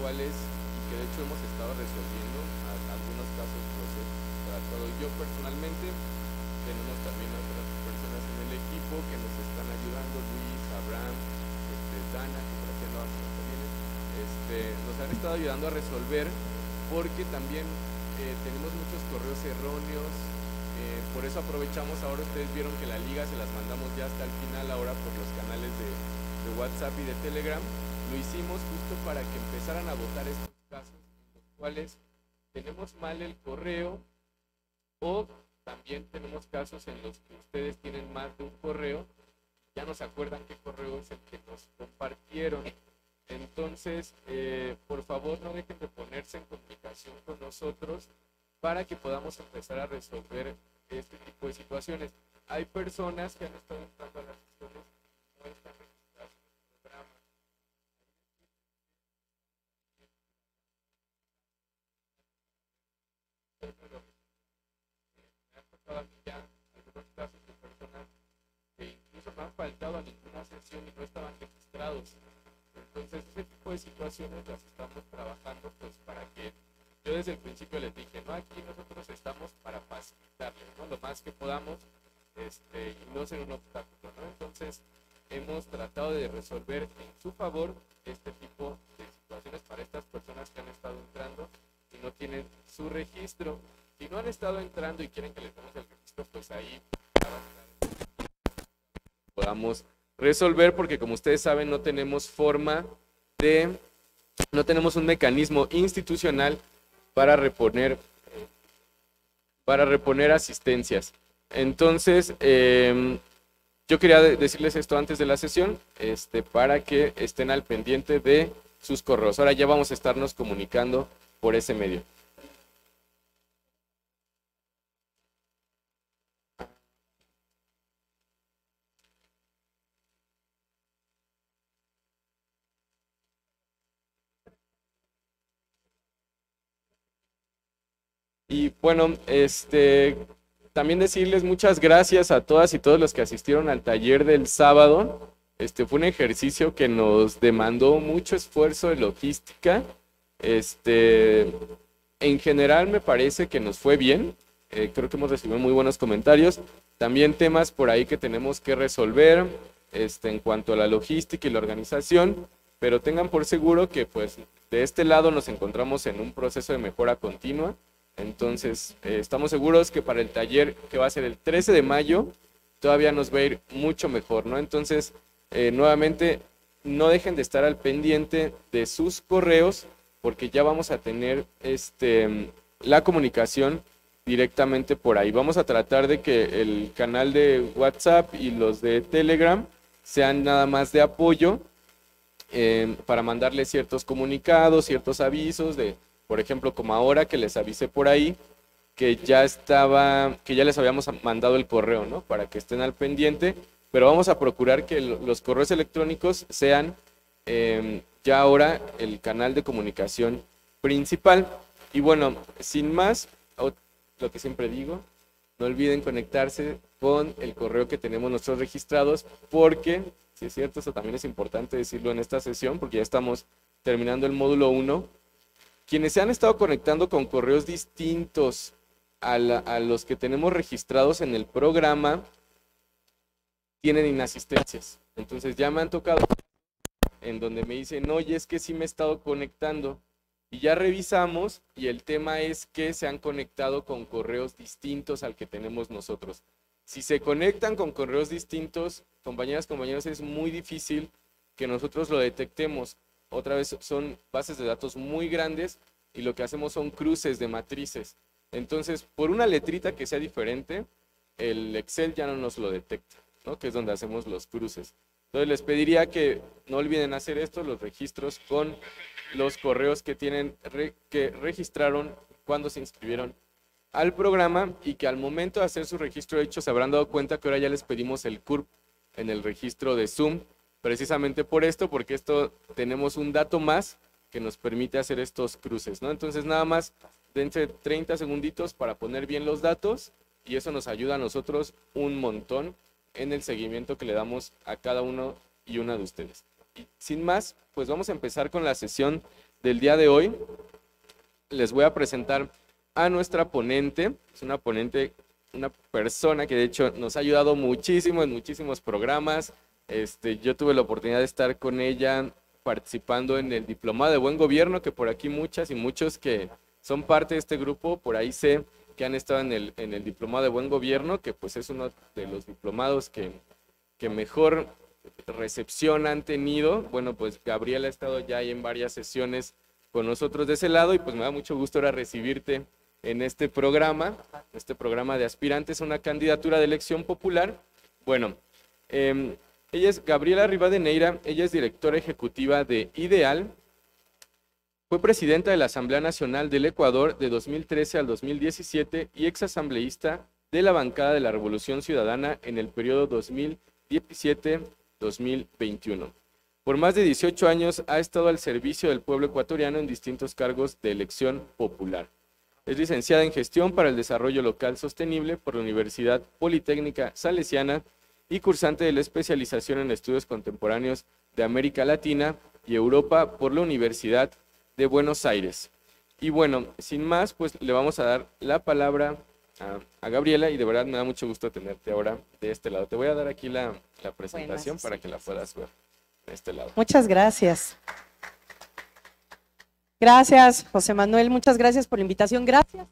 y que de hecho hemos estado resolviendo algunos casos tratado Yo personalmente tenemos también otras personas en el equipo que nos están ayudando, Luis, Abraham, este, Dana, que por aquí andaba también, este, nos han estado ayudando a resolver porque también eh, tenemos muchos correos erróneos, eh, por eso aprovechamos ahora, ustedes vieron que la liga se las mandamos ya hasta el final ahora por los canales de, de WhatsApp y de Telegram, lo hicimos justo para que empezaran a votar estos casos en los cuales tenemos mal el correo o también tenemos casos en los que ustedes tienen más de un correo ya no se acuerdan qué correo es el que nos compartieron. Entonces, eh, por favor, no dejen de ponerse en comunicación con nosotros para que podamos empezar a resolver este tipo de situaciones. Hay personas que han estado entrando a las sesiones no están faltado a ninguna sesión y no estaban registrados. Entonces, ese tipo de situaciones las estamos trabajando pues para que yo desde el principio les dije, no, aquí nosotros estamos para facilitarles, Lo más que podamos este, y no ser un obstáculo, Entonces, hemos tratado de resolver en su favor este tipo de situaciones para estas personas que han estado entrando y no tienen su registro. Si no han estado entrando y quieren que les demos el registro, pues ahí podamos resolver, porque como ustedes saben, no tenemos forma de, no tenemos un mecanismo institucional para reponer, para reponer asistencias. Entonces, em, yo quería decirles esto antes de la sesión, este, para que estén al pendiente de sus correos. Ahora ya vamos a estarnos comunicando por ese medio. Y bueno, este, también decirles muchas gracias a todas y todos los que asistieron al taller del sábado. Este fue un ejercicio que nos demandó mucho esfuerzo de logística. Este, en general me parece que nos fue bien. Eh, creo que hemos recibido muy buenos comentarios. También temas por ahí que tenemos que resolver este, en cuanto a la logística y la organización. Pero tengan por seguro que pues de este lado nos encontramos en un proceso de mejora continua entonces, eh, estamos seguros que para el taller que va a ser el 13 de mayo, todavía nos va a ir mucho mejor, ¿no? Entonces, eh, nuevamente, no dejen de estar al pendiente de sus correos, porque ya vamos a tener este, la comunicación directamente por ahí. Vamos a tratar de que el canal de WhatsApp y los de Telegram sean nada más de apoyo eh, para mandarles ciertos comunicados, ciertos avisos de por ejemplo, como ahora que les avisé por ahí que ya estaba, que ya les habíamos mandado el correo, ¿no? Para que estén al pendiente, pero vamos a procurar que los correos electrónicos sean em, ya ahora el canal de comunicación principal. Y bueno, sin más, lo que siempre digo, no olviden conectarse con el correo que tenemos nosotros registrados, porque, si es cierto, eso también es importante decirlo en esta sesión, porque ya estamos terminando el módulo 1 quienes se han estado conectando con correos distintos a, los que tenemos registrados en el programa tienen inasistencias. Entonces ya me han tocado en donde me dicen, oye, es que sí me he estado conectando. Y ya revisamos y el tema es que se han conectado con correos distintos al que tenemos nosotros. Si se conectan con correos distintos, compañeras, compañeros, es muy difícil que nosotros lo detectemos otra vez son bases de datos muy grandes y lo que hacemos son cruces de matrices. Entonces, por una letrita que sea diferente, el Excel ya no nos lo detecta, ¿no? que es donde hacemos los cruces. Entonces, les pediría que no olviden hacer esto, los registros con los correos que, tienen, que registraron cuando se inscribieron al programa y que al momento de hacer su registro hecho se habrán dado cuenta que ahora ya les pedimos el CURP en el registro de Zoom precisamente por esto, porque esto tenemos un dato más que nos permite hacer estos cruces, ¿no? Entonces nada más dense 30 segunditos para poner bien los datos y eso nos ayuda a nosotros un montón en el seguimiento que le damos a cada uno y una de ustedes. Y sin más, pues vamos a empezar con la sesión del día de hoy. Les voy a presentar a nuestra ponente, es una ponente, una persona que de hecho nos ha ayudado muchísimo en muchísimos programas, este, yo tuve la oportunidad de estar con ella participando en el Diplomado de Buen Gobierno, que por aquí muchas y muchos que son parte de este grupo, por ahí sé que han estado en el, en Diplomado de Buen Gobierno, que pues es uno de los diplomados que, mejor recepción han tenido. Bueno, pues gabriel ha estado ya ahí en varias sesiones con nosotros de ese lado y pues me da mucho gusto ahora recibirte en este programa, este programa de aspirantes a una candidatura de elección popular. Bueno, em, ella es Gabriela Rivadeneira, ella es directora ejecutiva de Ideal. Fue presidenta de la Asamblea Nacional del Ecuador de 2013 al 2017 y exasambleísta de la bancada de la Revolución Ciudadana en el periodo 2017-2021. Por más de 18 años ha estado al servicio del pueblo ecuatoriano en distintos cargos de elección popular. Es licenciada en Gestión para el Desarrollo Local Sostenible por la Universidad Politécnica Salesiana y cursante de la especialización en estudios contemporáneos de América Latina y Europa por la Universidad de Buenos Aires. Y bueno, sin más, pues le vamos a dar la palabra a, Gabriela y de verdad me da mucho gusto tenerte ahora de este lado. Te voy a dar aquí la, presentación para que la puedas ver de este lado. Muchas gracias. Gracias, José Manuel. Muchas gracias por la invitación. Gracias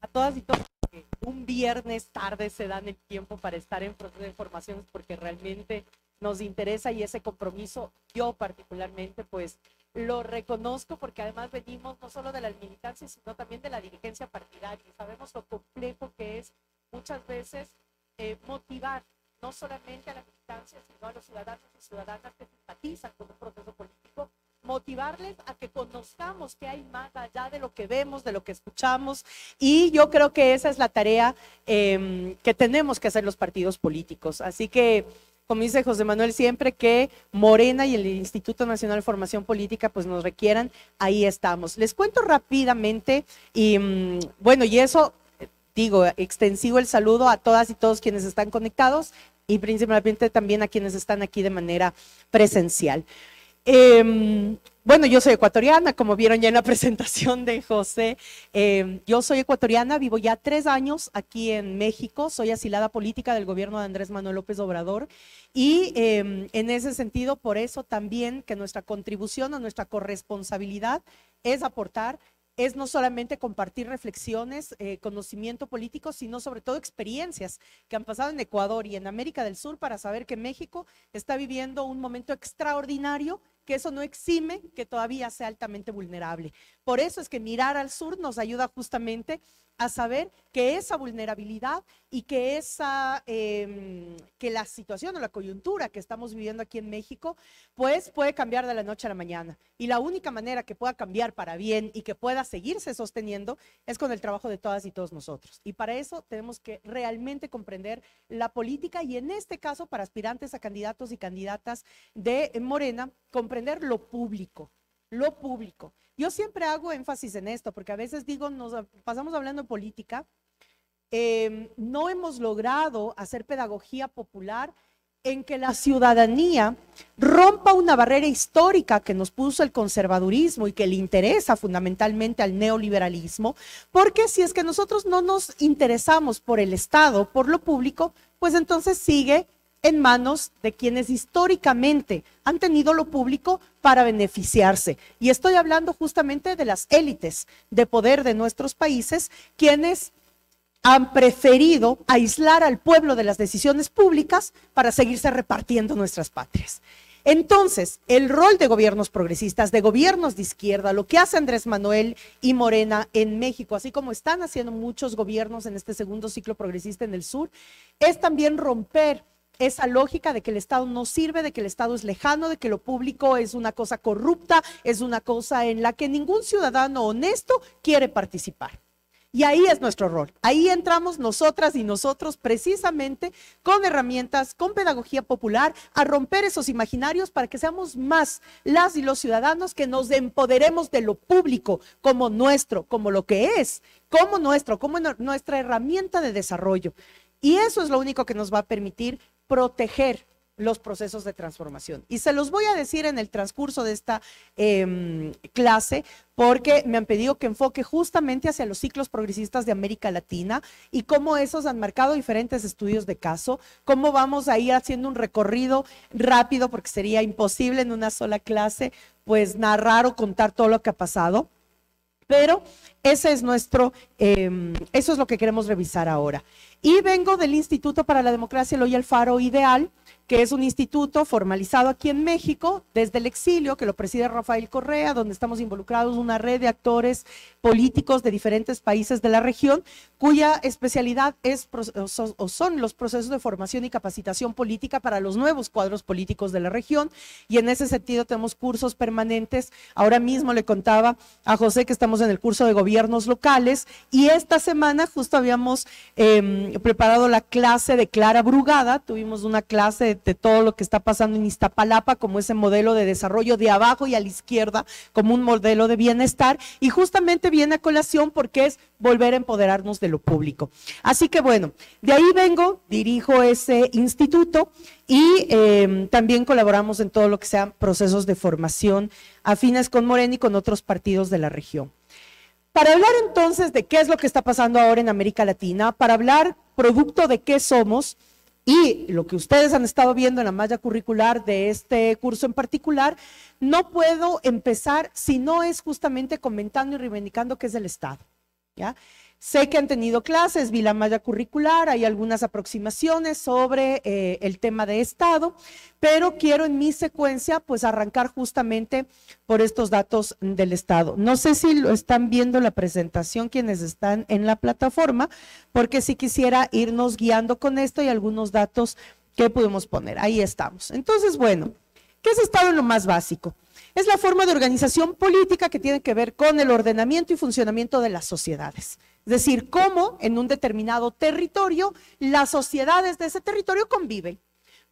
a todas y todos un viernes tarde se dan el tiempo para estar en proceso de formación porque realmente nos interesa y ese compromiso yo particularmente pues lo reconozco porque además venimos no solo de la militancia, sino también de la dirigencia partidaria y sabemos lo complejo que es muchas veces eh, motivar no solamente a la militancia sino a los ciudadanos y ciudadanas que simpatizan con un proceso político motivarles a que conozcamos que hay más allá de lo que vemos, de lo que escuchamos. Y yo creo que esa es la tarea em, que tenemos que hacer los partidos políticos. Así que, como dice José Manuel siempre, que Morena y el Instituto Nacional de Formación Política pues nos requieran, ahí estamos. Les cuento rápidamente y mm, bueno, y eso... Digo, extensivo el saludo a todas y todos quienes están conectados y principalmente también a quienes están aquí de manera presencial. Em, bueno, yo soy ecuatoriana, como vieron ya en la presentación de José. Em, yo soy ecuatoriana, vivo ya tres años aquí en México, soy asilada política del gobierno de Andrés Manuel López Obrador y em, en ese sentido, por eso también que nuestra contribución o nuestra corresponsabilidad es aportar es no solamente compartir reflexiones, eh, conocimiento político, sino sobre todo experiencias que han pasado en Ecuador y en América del Sur para saber que México está viviendo un momento extraordinario que eso no exime que todavía sea altamente vulnerable. Por eso es que mirar al sur nos ayuda justamente a saber que esa vulnerabilidad y que esa em, que la situación o la coyuntura que estamos viviendo aquí en México pues puede cambiar de la noche a la mañana y la única manera que pueda cambiar para bien y que pueda seguirse sosteniendo es con el trabajo de todas y todos nosotros y para eso tenemos que realmente comprender la política y en este caso para aspirantes a candidatos y candidatas de Morena comprender lo público lo público. Yo siempre hago énfasis en esto, porque a veces digo, nos pasamos hablando de política, em, no hemos logrado hacer pedagogía popular en que la ciudadanía rompa una barrera histórica que nos puso el conservadurismo y que le interesa fundamentalmente al neoliberalismo, porque si es que nosotros no nos interesamos por el Estado, por lo público, pues entonces sigue en manos de quienes históricamente han tenido lo público para beneficiarse. Y estoy hablando justamente de las élites de poder de nuestros países, quienes han preferido aislar al pueblo de las decisiones públicas para seguirse repartiendo nuestras patrias. Entonces, el rol de gobiernos progresistas, de gobiernos de izquierda, lo que hace Andrés Manuel y Morena en México, así como están haciendo muchos gobiernos en este segundo ciclo progresista en el sur, es también romper esa lógica de que el Estado no sirve, de que el Estado es lejano, de que lo público es una cosa corrupta, es una cosa en la que ningún ciudadano honesto quiere participar. Y ahí es nuestro rol. Ahí entramos nosotras y nosotros precisamente con herramientas, con pedagogía popular, a romper esos imaginarios para que seamos más las y los ciudadanos que nos empoderemos de lo público como nuestro, como lo que es, como nuestro, como nuestra herramienta de desarrollo. Y eso es lo único que nos va a permitir proteger los procesos de transformación. Y se los voy a decir en el transcurso de esta em, clase porque me han pedido que enfoque justamente hacia los ciclos progresistas de América Latina y cómo esos han marcado diferentes estudios de caso, cómo vamos a ir haciendo un recorrido rápido porque sería imposible en una sola clase pues narrar o contar todo lo que ha pasado. Pero ese es nuestro, em, eso es lo que queremos revisar ahora. Y vengo del Instituto para la Democracia el Faro Ideal, que es un instituto formalizado aquí en México desde el exilio, que lo preside Rafael Correa, donde estamos involucrados una red de actores políticos de diferentes países de la región, cuya especialidad es o son los procesos de formación y capacitación política para los nuevos cuadros políticos de la región. Y en ese sentido tenemos cursos permanentes. Ahora mismo le contaba a José que estamos en el curso de gobiernos locales y esta semana justo habíamos em, preparado la clase de Clara Brugada, tuvimos una clase de, todo lo que está pasando en Iztapalapa, como ese modelo de desarrollo de abajo y a la izquierda, como un modelo de bienestar, y justamente viene a colación porque es volver a empoderarnos de lo público. Así que bueno, de ahí vengo, dirijo ese instituto y em, también colaboramos en todo lo que sean procesos de formación afines con Morena y con otros partidos de la región. Para hablar entonces de qué es lo que está pasando ahora en América Latina, para hablar producto de qué somos, y lo que ustedes han estado viendo en la malla curricular de este curso en particular, no puedo empezar si no es justamente comentando y reivindicando que es el Estado. ¿ya? Sé que han tenido clases, vi la malla curricular, hay algunas aproximaciones sobre eh, el tema de Estado, pero quiero en mi secuencia pues arrancar justamente por estos datos del Estado. No sé si lo están viendo la presentación quienes están en la plataforma, porque si quisiera irnos guiando con esto y algunos datos que podemos poner. Ahí estamos. Entonces, bueno, ¿qué es Estado en lo más básico? Es la forma de organización política que tiene que ver con el ordenamiento y funcionamiento de las sociedades. Es decir, cómo en un determinado territorio las sociedades de ese territorio conviven.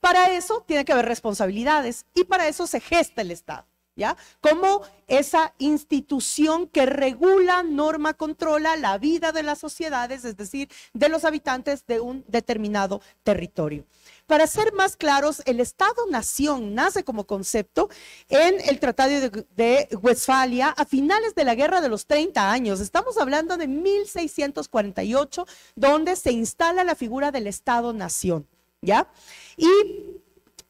Para eso tiene que haber responsabilidades y para eso se gesta el Estado. ¿Ya? Como esa institución que regula, norma, controla la vida de las sociedades, es decir, de los habitantes de un determinado territorio. Para ser más claros, el Estado-nación nace como concepto en el Tratado de, de, Westfalia a finales de la Guerra de los 30 años. Estamos hablando de 1648, donde se instala la figura del Estado-nación, ¿ya? Y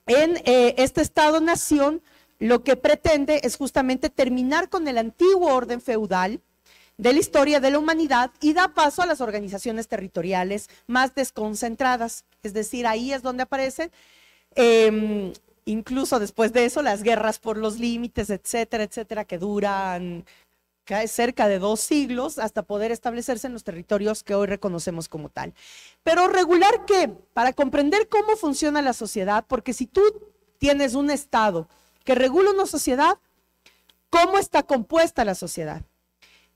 en eh, este Estado-nación lo que pretende es justamente terminar con el antiguo orden feudal de la historia de la humanidad y da paso a las organizaciones territoriales más desconcentradas. Es decir, ahí es donde aparecen, em, incluso después de eso, las guerras por los límites, etcétera, etcétera, que duran cerca de dos siglos hasta poder establecerse en los territorios que hoy reconocemos como tal. Pero regular qué? Para comprender cómo funciona la sociedad, porque si tú tienes un Estado, que regula una sociedad, cómo está compuesta la sociedad.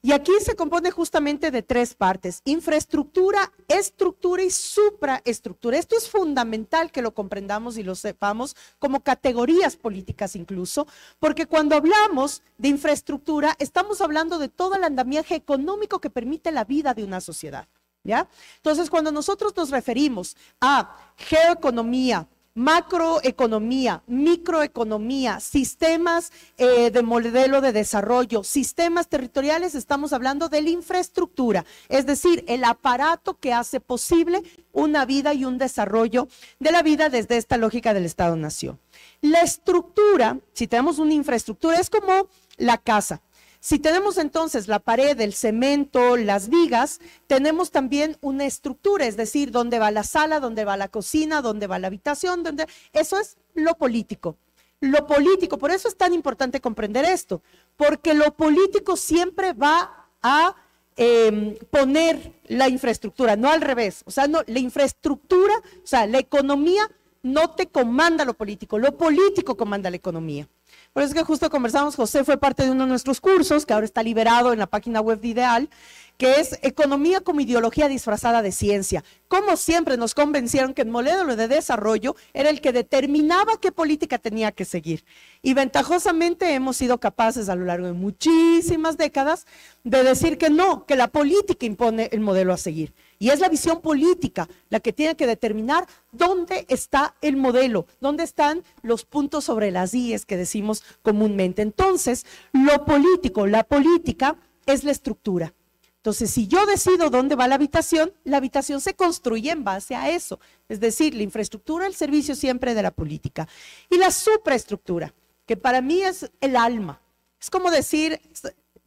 Y aquí se compone justamente de tres partes, infraestructura, estructura y supraestructura. Esto es fundamental que lo comprendamos y lo sepamos como categorías políticas incluso, porque cuando hablamos de infraestructura estamos hablando de todo el andamiaje económico que permite la vida de una sociedad. ¿Ya? Entonces, cuando nosotros nos referimos a geoeconomía, macroeconomía, microeconomía, sistemas eh, de modelo de desarrollo, sistemas territoriales, estamos hablando de la infraestructura, es decir, el aparato que hace posible una vida y un desarrollo de la vida desde esta lógica del Estado-Nación. La estructura, si tenemos una infraestructura, es como la casa. Si tenemos entonces la pared, el cemento, las vigas, tenemos también una estructura, es decir, dónde va la sala, dónde va la cocina, dónde va la habitación, dónde... Eso es lo político. Lo político, por eso es tan importante comprender esto, porque lo político siempre va a em, poner la infraestructura, no al revés. O sea, no, la infraestructura, o sea, la economía no te comanda lo político, lo político comanda la economía. Por eso es que justo conversamos, José fue parte de uno de nuestros cursos, que ahora está liberado en la página web de Ideal, que es Economía como ideología disfrazada de ciencia. Como siempre nos convencieron que el modelo de desarrollo era el que determinaba qué política tenía que seguir. Y ventajosamente hemos sido capaces a lo largo de muchísimas décadas de decir que no, que la política impone el modelo a seguir. Y es la visión política la que tiene que determinar dónde está el modelo, dónde están los puntos sobre las IES que decimos comúnmente. Entonces, lo político, la política es la estructura. Entonces, si yo decido dónde va la habitación, la habitación se construye en base a eso. Es decir, la infraestructura, el servicio siempre de la política. Y la supraestructura, que para mí es el alma. Es como decir,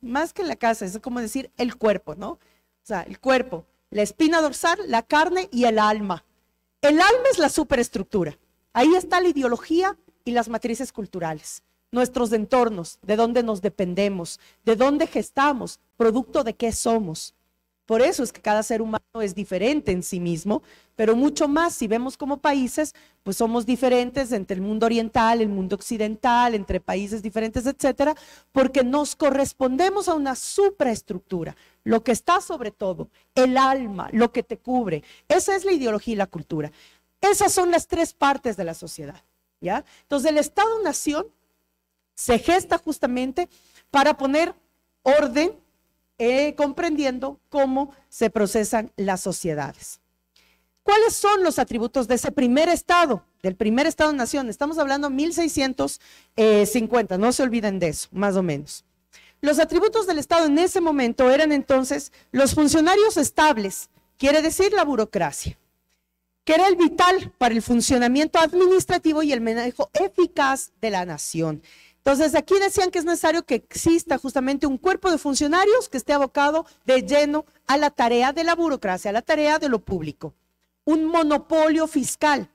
más que la casa, es como decir el cuerpo, ¿no? O sea, el cuerpo la espina dorsal, la carne y el alma. El alma es la superestructura. Ahí está la ideología y las matrices culturales, nuestros entornos, de dónde nos dependemos, de dónde gestamos, producto de qué somos. Por eso es que cada ser humano es diferente en sí mismo, pero mucho más si vemos como países, pues somos diferentes entre el mundo oriental, el mundo occidental, entre países diferentes, etcétera, porque nos correspondemos a una supraestructura, lo que está sobre todo, el alma, lo que te cubre. Esa es la ideología y la cultura. Esas son las tres partes de la sociedad, ¿ya? Entonces el Estado-nación se gesta justamente para poner orden eh, comprendiendo cómo se procesan las sociedades. ¿Cuáles son los atributos de ese primer estado, del primer estado-nación? Estamos hablando de 1650, no se olviden de eso, más o menos. Los atributos del Estado en ese momento eran entonces los funcionarios estables, quiere decir la burocracia, que era el vital para el funcionamiento administrativo y el manejo eficaz de la nación. Entonces, aquí decían que es necesario que exista justamente un cuerpo de funcionarios que esté abocado de lleno a la tarea de la burocracia, a la tarea de lo público. Un monopolio fiscal.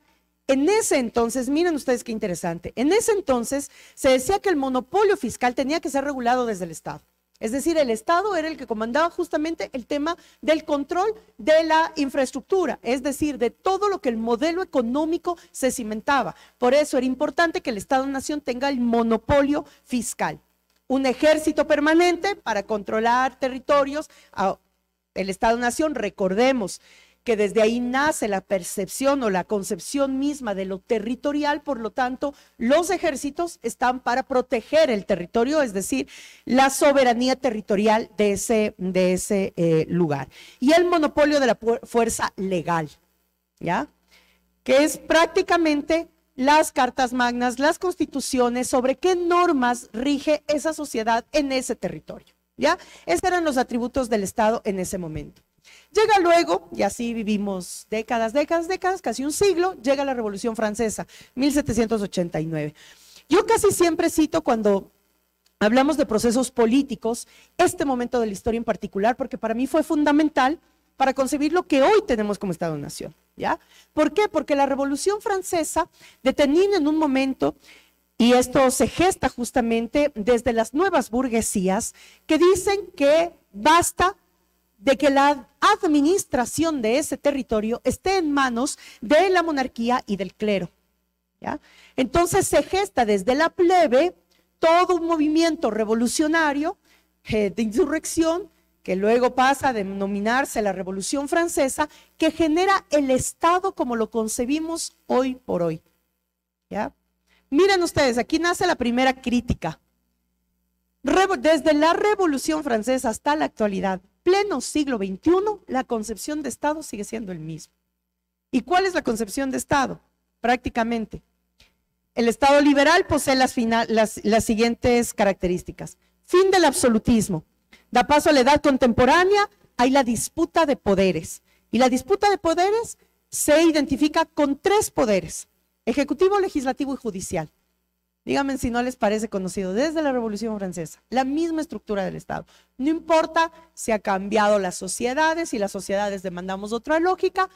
En ese entonces, miren ustedes qué interesante, en ese entonces se decía que el monopolio fiscal tenía que ser regulado desde el Estado. Es decir, el Estado era el que comandaba justamente el tema del control de la infraestructura, es decir, de todo lo que el modelo económico se cimentaba. Por eso era importante que el Estado-Nación tenga el monopolio fiscal. Un ejército permanente para controlar territorios. Ah, el Estado-Nación, recordemos, que desde ahí nace la percepción o la concepción misma de lo territorial, por lo tanto, los ejércitos están para proteger el territorio, es decir, la soberanía territorial de ese, de ese eh, lugar. Y el monopolio de la fuerza legal, ¿ya? Que es prácticamente las cartas magnas, las constituciones, sobre qué normas rige esa sociedad en ese territorio. ¿Ya? Esos eran los atributos del Estado en ese momento. Llega luego, y así vivimos décadas, décadas, décadas, casi un siglo, llega la Revolución Francesa, 1789. Yo casi siempre cito cuando hablamos de procesos políticos, este momento de la historia en particular, porque para mí fue fundamental para concebir lo que hoy tenemos como Estado-Nación. ¿ya? ¿Por qué? Porque la Revolución Francesa detenía en un momento, y esto se gesta justamente desde las nuevas burguesías, que dicen que basta de que la administración de ese territorio esté en manos de la monarquía y del clero. Entonces se gesta desde la plebe todo un movimiento revolucionario eh, de insurrección que luego pasa a denominarse la Revolución Francesa, que genera el Estado como lo concebimos hoy por hoy. Miren ustedes, aquí nace la primera crítica. Desde la Revolución Francesa hasta la actualidad, pleno siglo XXI, la concepción de Estado sigue siendo el mismo. ¿Y cuál es la concepción de Estado? Prácticamente, el Estado liberal posee las, las siguientes características. Fin del absolutismo. Da paso a la edad contemporánea, hay la disputa de poderes. Y la disputa de poderes se identifica con tres poderes, ejecutivo, legislativo y judicial. Díganme si no les parece conocido desde la Revolución Francesa, la misma estructura del Estado. No importa si ha cambiado las sociedades y las sociedades demandamos otra lógica,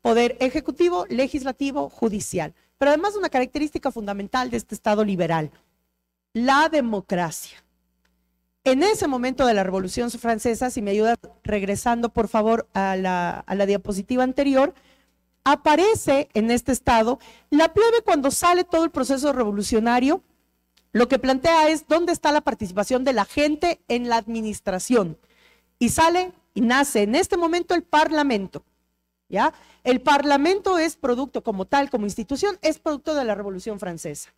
poder ejecutivo, legislativo, judicial. Pero además una característica fundamental de este Estado liberal, la democracia. En ese momento de la Revolución Francesa, si me ayuda regresando por favor a la, a la diapositiva anterior, aparece en este estado. La plebe cuando sale todo el proceso revolucionario, lo que plantea es dónde está la participación de la gente en la administración. Y sale y nace en este momento el Parlamento. ¿Ya? El Parlamento es producto como tal, como institución, es producto de la Revolución Francesa.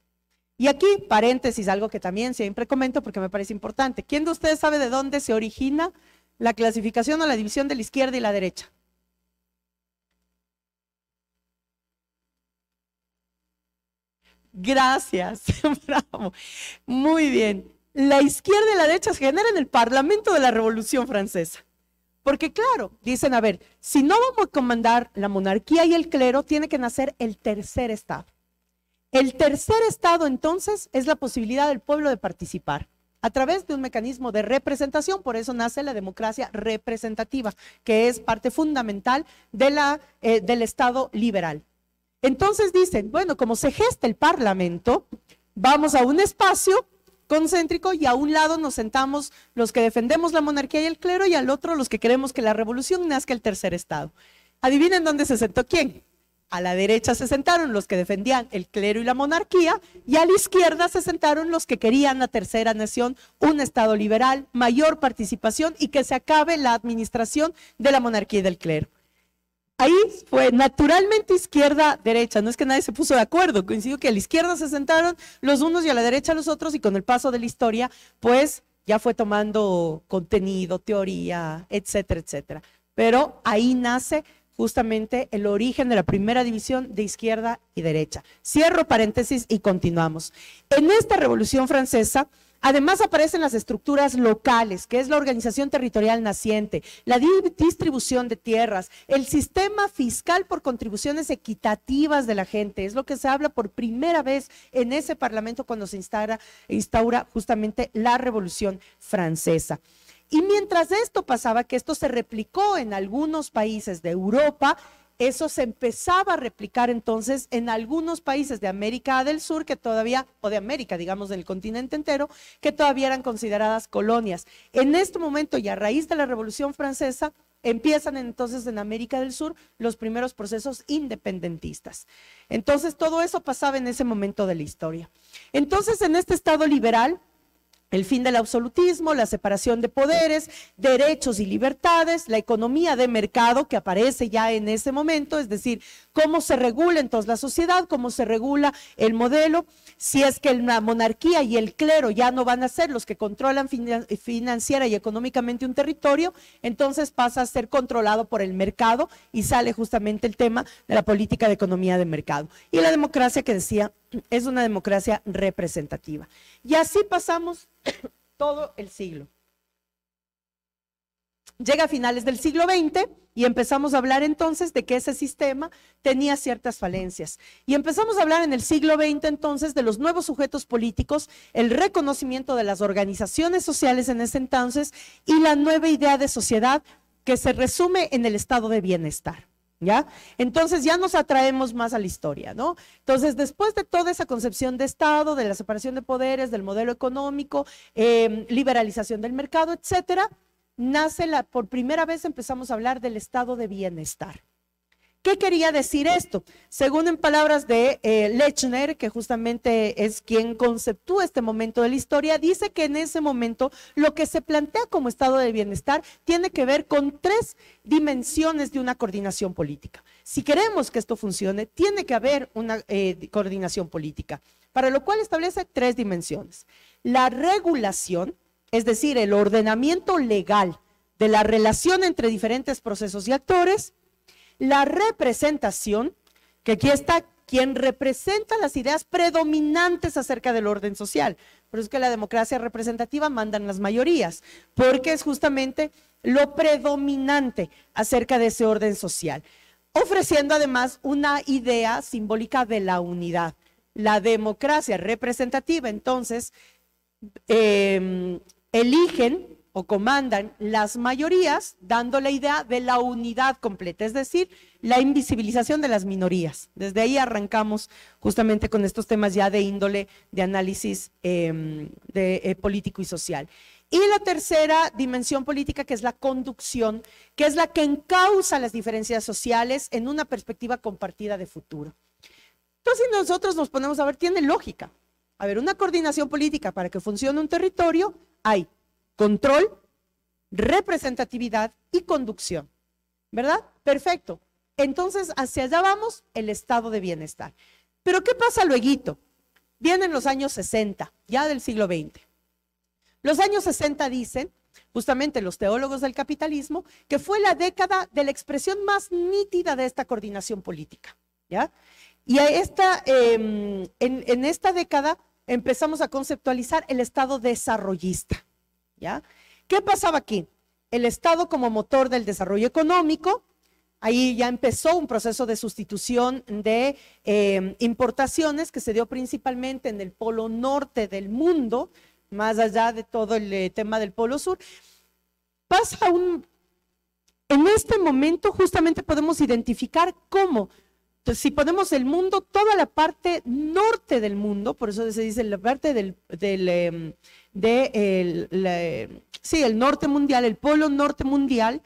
Y aquí, paréntesis, algo que también siempre comento porque me parece importante. ¿Quién de ustedes sabe de dónde se origina la clasificación o la división de la izquierda y la derecha? Gracias. Bravo. Muy bien. La izquierda y la derecha se generan el Parlamento de la Revolución Francesa. Porque claro, dicen, a ver, si no vamos a comandar la monarquía y el clero, tiene que nacer el tercer Estado. El tercer Estado entonces es la posibilidad del pueblo de participar a través de un mecanismo de representación. Por eso nace la democracia representativa, que es parte fundamental de la, eh, del Estado liberal. Entonces dicen, bueno, como se gesta el Parlamento, vamos a un espacio concéntrico y a un lado nos sentamos los que defendemos la monarquía y el clero y al otro los que queremos que la revolución nazca el tercer estado. Adivinen dónde se sentó quién. A la derecha se sentaron los que defendían el clero y la monarquía y a la izquierda se sentaron los que querían la tercera nación, un Estado liberal, mayor participación y que se acabe la administración de la monarquía y del clero. Ahí fue naturalmente izquierda, derecha, no es que nadie se puso de acuerdo, coincidió que a la izquierda se sentaron los unos y a la derecha los otros y con el paso de la historia, pues ya fue tomando contenido, teoría, etcétera, etcétera. Pero ahí nace justamente el origen de la primera división de izquierda y derecha. Cierro paréntesis y continuamos. En esta Revolución Francesa, Además aparecen las estructuras locales, que es la organización territorial naciente, la distribución de tierras, el sistema fiscal por contribuciones equitativas de la gente, es lo que se habla por primera vez en ese Parlamento cuando se instaura, justamente la Revolución Francesa. Y mientras esto pasaba, que esto se replicó en algunos países de Europa, eso se empezaba a replicar entonces en algunos países de América del Sur que todavía, o de América, digamos, del continente entero, que todavía eran consideradas colonias. En este momento y a raíz de la Revolución Francesa, empiezan entonces en América del Sur los primeros procesos independentistas. Entonces todo eso pasaba en ese momento de la historia. Entonces en este Estado liberal el fin del absolutismo, la separación de poderes, derechos y libertades, la economía de mercado que aparece ya en ese momento, es decir, cómo se regula entonces la sociedad, cómo se regula el modelo, si es que la monarquía y el clero ya no van a ser los que controlan financiera y económicamente un territorio, entonces pasa a ser controlado por el mercado y sale justamente el tema de la política de economía de mercado. Y la democracia que decía es una democracia representativa. Y así pasamos todo el siglo. Llega a finales del siglo XX y empezamos a hablar entonces de que ese sistema tenía ciertas falencias. Y empezamos a hablar en el siglo XX entonces de los nuevos sujetos políticos, el reconocimiento de las organizaciones sociales en ese entonces y la nueva idea de sociedad que se resume en el estado de bienestar. ¿Ya? Entonces ya nos atraemos más a la historia, ¿no? Entonces, después de toda esa concepción de Estado, de la separación de poderes, del modelo económico, em, liberalización del mercado, etcétera, nace la, por primera vez empezamos a hablar del estado de bienestar. ¿Qué quería decir esto? Según en palabras de eh, Lechner, que justamente es quien conceptúa este momento de la historia, dice que en ese momento lo que se plantea como estado de bienestar tiene que ver con tres dimensiones de una coordinación política. Si queremos que esto funcione, tiene que haber una eh, coordinación política, para lo cual establece tres dimensiones. La regulación, es decir, el ordenamiento legal de la relación entre diferentes procesos y actores, la representación, que aquí está quien representa las ideas predominantes acerca del orden social. Por eso es que la democracia representativa mandan las mayorías, porque es justamente lo predominante acerca de ese orden social, ofreciendo además una idea simbólica de la unidad. La democracia representativa, entonces, em, eligen comandan las mayorías, dando la idea de la unidad completa, es decir, la invisibilización de las minorías. Desde ahí arrancamos justamente con estos temas ya de índole de análisis em, de, eh, político y social. Y la tercera dimensión política, que es la conducción, que es la que encausa las diferencias sociales en una perspectiva compartida de futuro. Entonces, si nosotros nos ponemos a ver, tiene lógica. A ver, una coordinación política para que funcione un territorio, hay control, representatividad y conducción. ¿Verdad? Perfecto. Entonces, hacia allá vamos, el estado de bienestar. Pero ¿qué pasa luego? Vienen los años 60, ya del siglo XX. Los años 60 dicen, justamente los teólogos del capitalismo, que fue la década de la expresión más nítida de esta coordinación política. ¿ya? Y esta, em, en esta década empezamos a conceptualizar el estado desarrollista. ¿ya? ¿Qué pasaba aquí? El Estado como motor del desarrollo económico, ahí ya empezó un proceso de sustitución de em, importaciones que se dio principalmente en el polo norte del mundo, más allá de todo el eh, tema del polo sur. Pasa un... En este momento justamente podemos identificar cómo pues, si ponemos el mundo, toda la parte norte del mundo, por eso se dice la parte del, em, sí, el norte mundial, el polo norte mundial,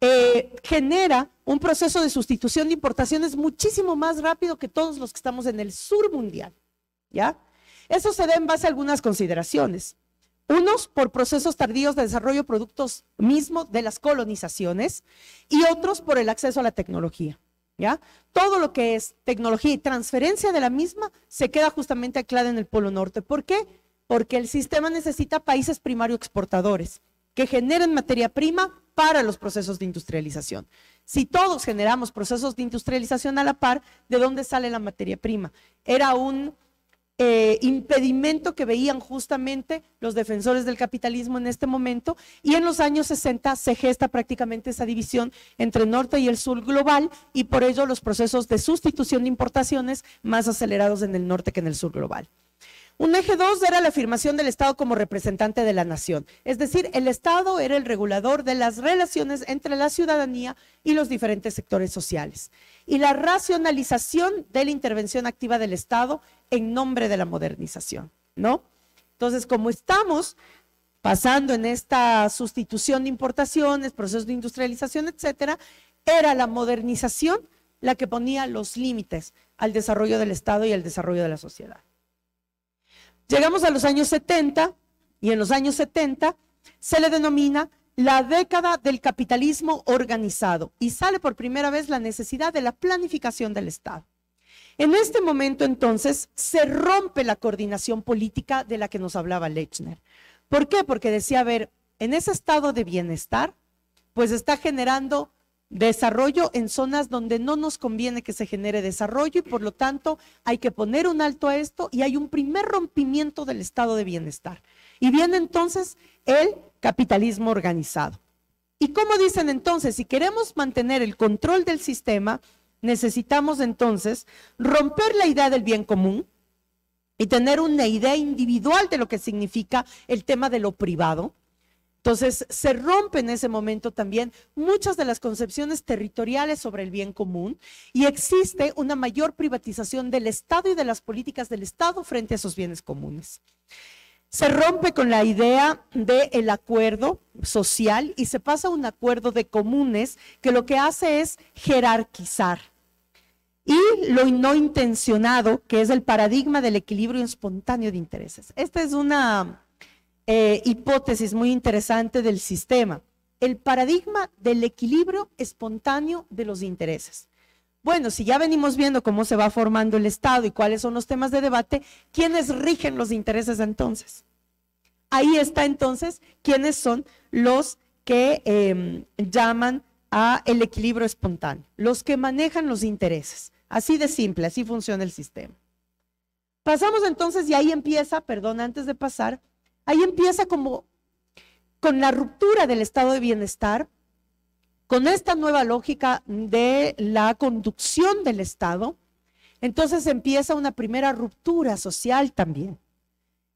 eh, genera un proceso de sustitución de importaciones muchísimo más rápido que todos los que estamos en el sur mundial. ¿Ya? Eso se da en base a algunas consideraciones. Unos por procesos tardíos de desarrollo productos mismos de las colonizaciones y otros por el acceso a la tecnología. ¿ya? Todo lo que es tecnología y transferencia de la misma se queda justamente aclada en el Polo Norte. ¿Por qué? Porque el sistema necesita países primarios exportadores que generen materia prima para los procesos de industrialización. Si todos generamos procesos de industrialización a la par, ¿de dónde sale la materia prima? Era un eh, impedimento que veían justamente los defensores del capitalismo en este momento y en los años 60 se gesta prácticamente esa división entre el norte y el sur global y por ello los procesos de sustitución de importaciones más acelerados en el norte que en el sur global. Un eje dos era la afirmación del Estado como representante de la nación, es decir, el Estado era el regulador de las relaciones entre la ciudadanía y los diferentes sectores sociales, y la racionalización de la intervención activa del Estado en nombre de la modernización, ¿no? Entonces, como estamos pasando en esta sustitución de importaciones, procesos de industrialización, etcétera, era la modernización la que ponía los límites al desarrollo del Estado y al desarrollo de la sociedad. Llegamos a los años 70 y en los años 70 se le denomina la década del capitalismo organizado y sale por primera vez la necesidad de la planificación del Estado. En este momento entonces se rompe la coordinación política de la que nos hablaba Lechner. ¿Por qué? Porque decía, a ver, en ese estado de bienestar, pues está generando desarrollo en zonas donde no nos conviene que se genere desarrollo y por lo tanto hay que poner un alto a esto y hay un primer rompimiento del estado de bienestar. Y viene entonces el capitalismo organizado. ¿Y como dicen entonces? Si queremos mantener el control del sistema, necesitamos entonces romper la idea del bien común y tener una idea individual de lo que significa el tema de lo privado, entonces, se rompe en ese momento también muchas de las concepciones territoriales sobre el bien común y existe una mayor privatización del Estado y de las políticas del Estado frente a esos bienes comunes. Se rompe con la idea del acuerdo social y se pasa a un acuerdo de comunes que lo que hace es jerarquizar. Y lo no intencionado, que es el paradigma del equilibrio espontáneo de intereses. Esta es una eh, hipótesis muy interesante del sistema, el paradigma del equilibrio espontáneo de los intereses. Bueno, si ya venimos viendo cómo se va formando el Estado y cuáles son los temas de debate, ¿quiénes rigen los intereses entonces? Ahí está entonces quiénes son los que em, llaman a el equilibrio espontáneo, los que manejan los intereses. Así de simple, así funciona el sistema. Pasamos entonces, y ahí empieza, perdón, antes de pasar, Ahí empieza como con la ruptura del estado de bienestar, con esta nueva lógica de la conducción del Estado, entonces empieza una primera ruptura social también.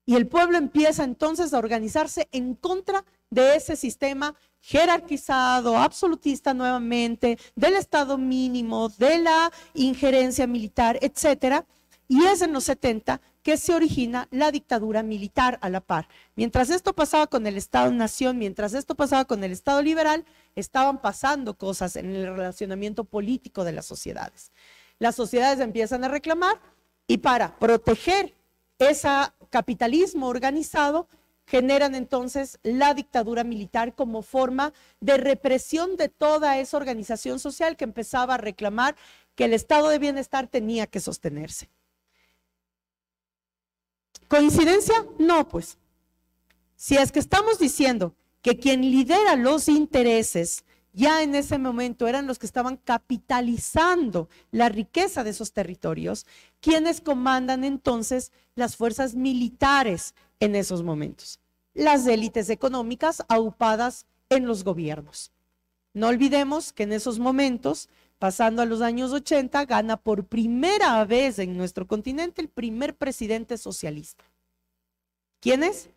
Y el pueblo empieza entonces a organizarse en contra de ese sistema jerarquizado, absolutista nuevamente, del Estado mínimo, de la injerencia militar, etcétera. Y es en los 70 que se origina la dictadura militar a la par. Mientras esto pasaba con el Estado-Nación, mientras esto pasaba con el Estado liberal, estaban pasando cosas en el relacionamiento político de las sociedades. Las sociedades empiezan a reclamar y para proteger ese capitalismo organizado, generan entonces la dictadura militar como forma de represión de toda esa organización social que empezaba a reclamar que el estado de bienestar tenía que sostenerse. ¿Coincidencia? No, pues. Si es que estamos diciendo que quien lidera los intereses ya en ese momento eran los que estaban capitalizando la riqueza de esos territorios, quienes comandan entonces las fuerzas militares en esos momentos, las élites económicas aupadas en los gobiernos. No olvidemos que en esos momentos Pasando a los años 80, gana por primera vez en nuestro continente el primer presidente socialista. ¿Quién es?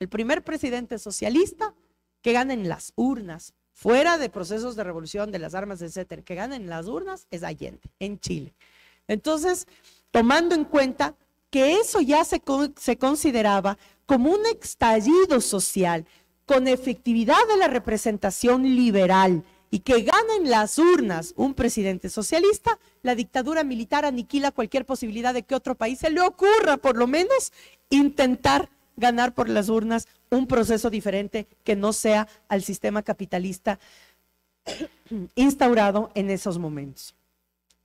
El primer presidente socialista que gana en las urnas, fuera de procesos de revolución, de las armas, etcétera, que gana en las urnas es Allende, en Chile. Entonces, tomando en cuenta que eso ya se, se consideraba como un estallido social, con efectividad de la representación liberal, y que ganen las urnas un presidente socialista, la dictadura militar aniquila cualquier posibilidad de que otro país se le ocurra, por lo menos, intentar ganar por las urnas un proceso diferente que no sea al sistema capitalista instaurado en esos momentos.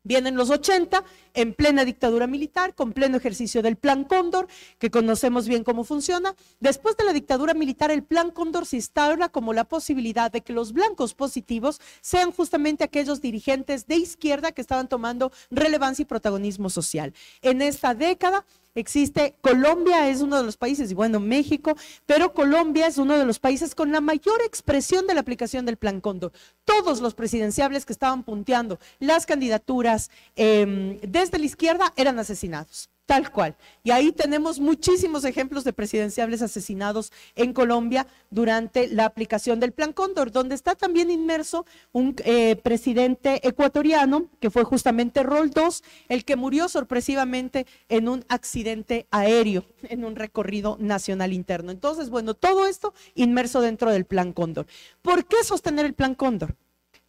Vienen los 80, en plena dictadura militar, con pleno ejercicio del Plan Cóndor, que conocemos bien cómo funciona. Después de la dictadura militar, el Plan Cóndor se instaura como la posibilidad de que los blancos positivos sean justamente aquellos dirigentes de izquierda que estaban tomando relevancia y protagonismo social. En esta década, existe, Colombia es uno de los países, y bueno, México, pero Colombia es uno de los países con la mayor expresión de la aplicación del Plan Cóndor. Todos los presidenciables que estaban punteando las candidaturas em, desde la izquierda eran asesinados. Tal cual. Y ahí tenemos muchísimos ejemplos de presidenciables asesinados en Colombia durante la aplicación del Plan Cóndor, donde está también inmerso un eh, presidente ecuatoriano, que fue justamente 2, el que murió sorpresivamente en un accidente aéreo, en un recorrido nacional interno. Entonces, bueno, todo esto inmerso dentro del Plan Cóndor. ¿Por qué sostener el Plan Cóndor?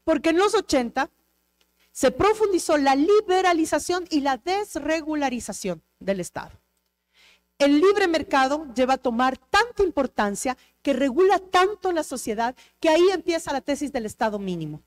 Porque en los 80 se profundizó la liberalización y la desregularización del Estado. El libre mercado lleva a tomar tanta importancia que regula tanto la sociedad que ahí empieza la tesis del Estado mínimo.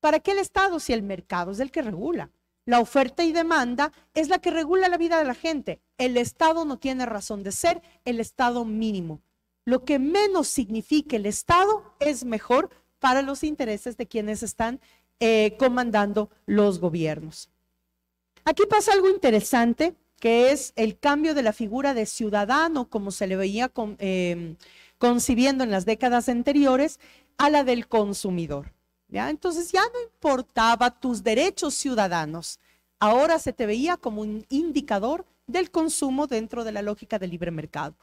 ¿Para qué el Estado si el mercado es el que regula? La oferta y demanda es la que regula la vida de la gente. El Estado no tiene razón de ser, el Estado mínimo. Lo que menos signifique el Estado es mejor para los intereses de quienes están eh, comandando los gobiernos. Aquí pasa algo interesante que es el cambio de la figura de ciudadano, como se le veía em, concibiendo en las décadas anteriores, a la del consumidor. ¿ya? Entonces ya no importaba tus derechos ciudadanos, ahora se te veía como un indicador del consumo dentro de la lógica del libre mercado.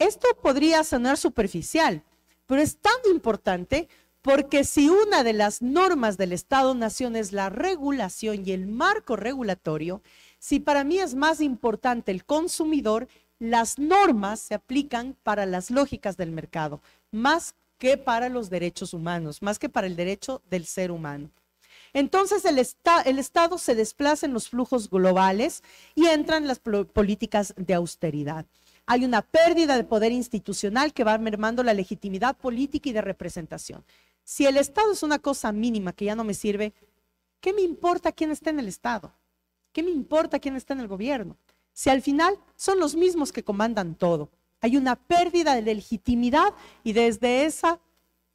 Esto podría sonar superficial, pero es tan importante porque si una de las normas del Estado-Nación es la regulación y el marco regulatorio, si para mí es más importante el consumidor, las normas se aplican para las lógicas del mercado, más que para los derechos humanos, más que para el derecho del ser humano. Entonces el, Estado se desplaza en los flujos globales y entran las políticas de austeridad. Hay una pérdida de poder institucional que va mermando la legitimidad política y de representación. Si el Estado es una cosa mínima que ya no me sirve, ¿qué me importa quién está en el Estado? ¿Qué me importa quién está en el gobierno? Si al final son los mismos que comandan todo. Hay una pérdida de legitimidad y desde esa,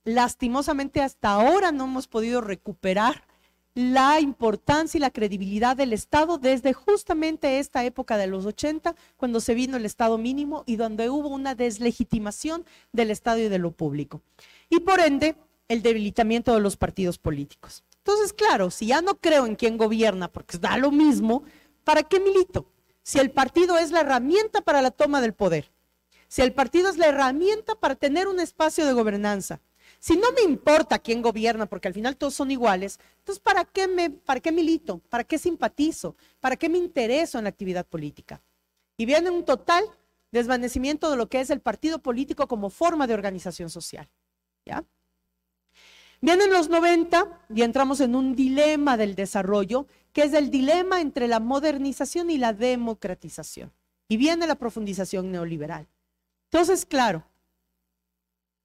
lastimosamente hasta ahora no hemos podido recuperar la importancia y la credibilidad del Estado desde justamente esta época de los 80, cuando se vino el Estado mínimo y donde hubo una deslegitimación del Estado y de lo público. Y por ende, el debilitamiento de los partidos políticos. Entonces, claro, si ya no creo en quién gobierna, porque da lo mismo, ¿para qué milito? Si el partido es la herramienta para la toma del poder, si el partido es la herramienta para tener un espacio de gobernanza, si no me importa quién gobierna, porque al final todos son iguales, entonces ¿para qué, me, ¿para qué milito? ¿Para qué simpatizo? ¿Para qué me intereso en la actividad política? Y viene un total desvanecimiento de lo que es el partido político como forma de organización social. ¿Ya? Vienen los 90 y entramos en un dilema del desarrollo, que es el dilema entre la modernización y la democratización. Y viene la profundización neoliberal. Entonces, claro,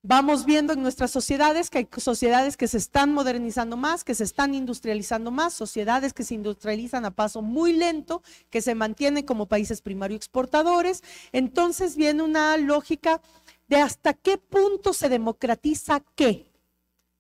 vamos viendo en nuestras sociedades que hay sociedades que se están modernizando más, que se están industrializando más, sociedades que se industrializan a paso muy lento, que se mantienen como países primarios exportadores. Entonces viene una lógica de hasta qué punto se democratiza qué.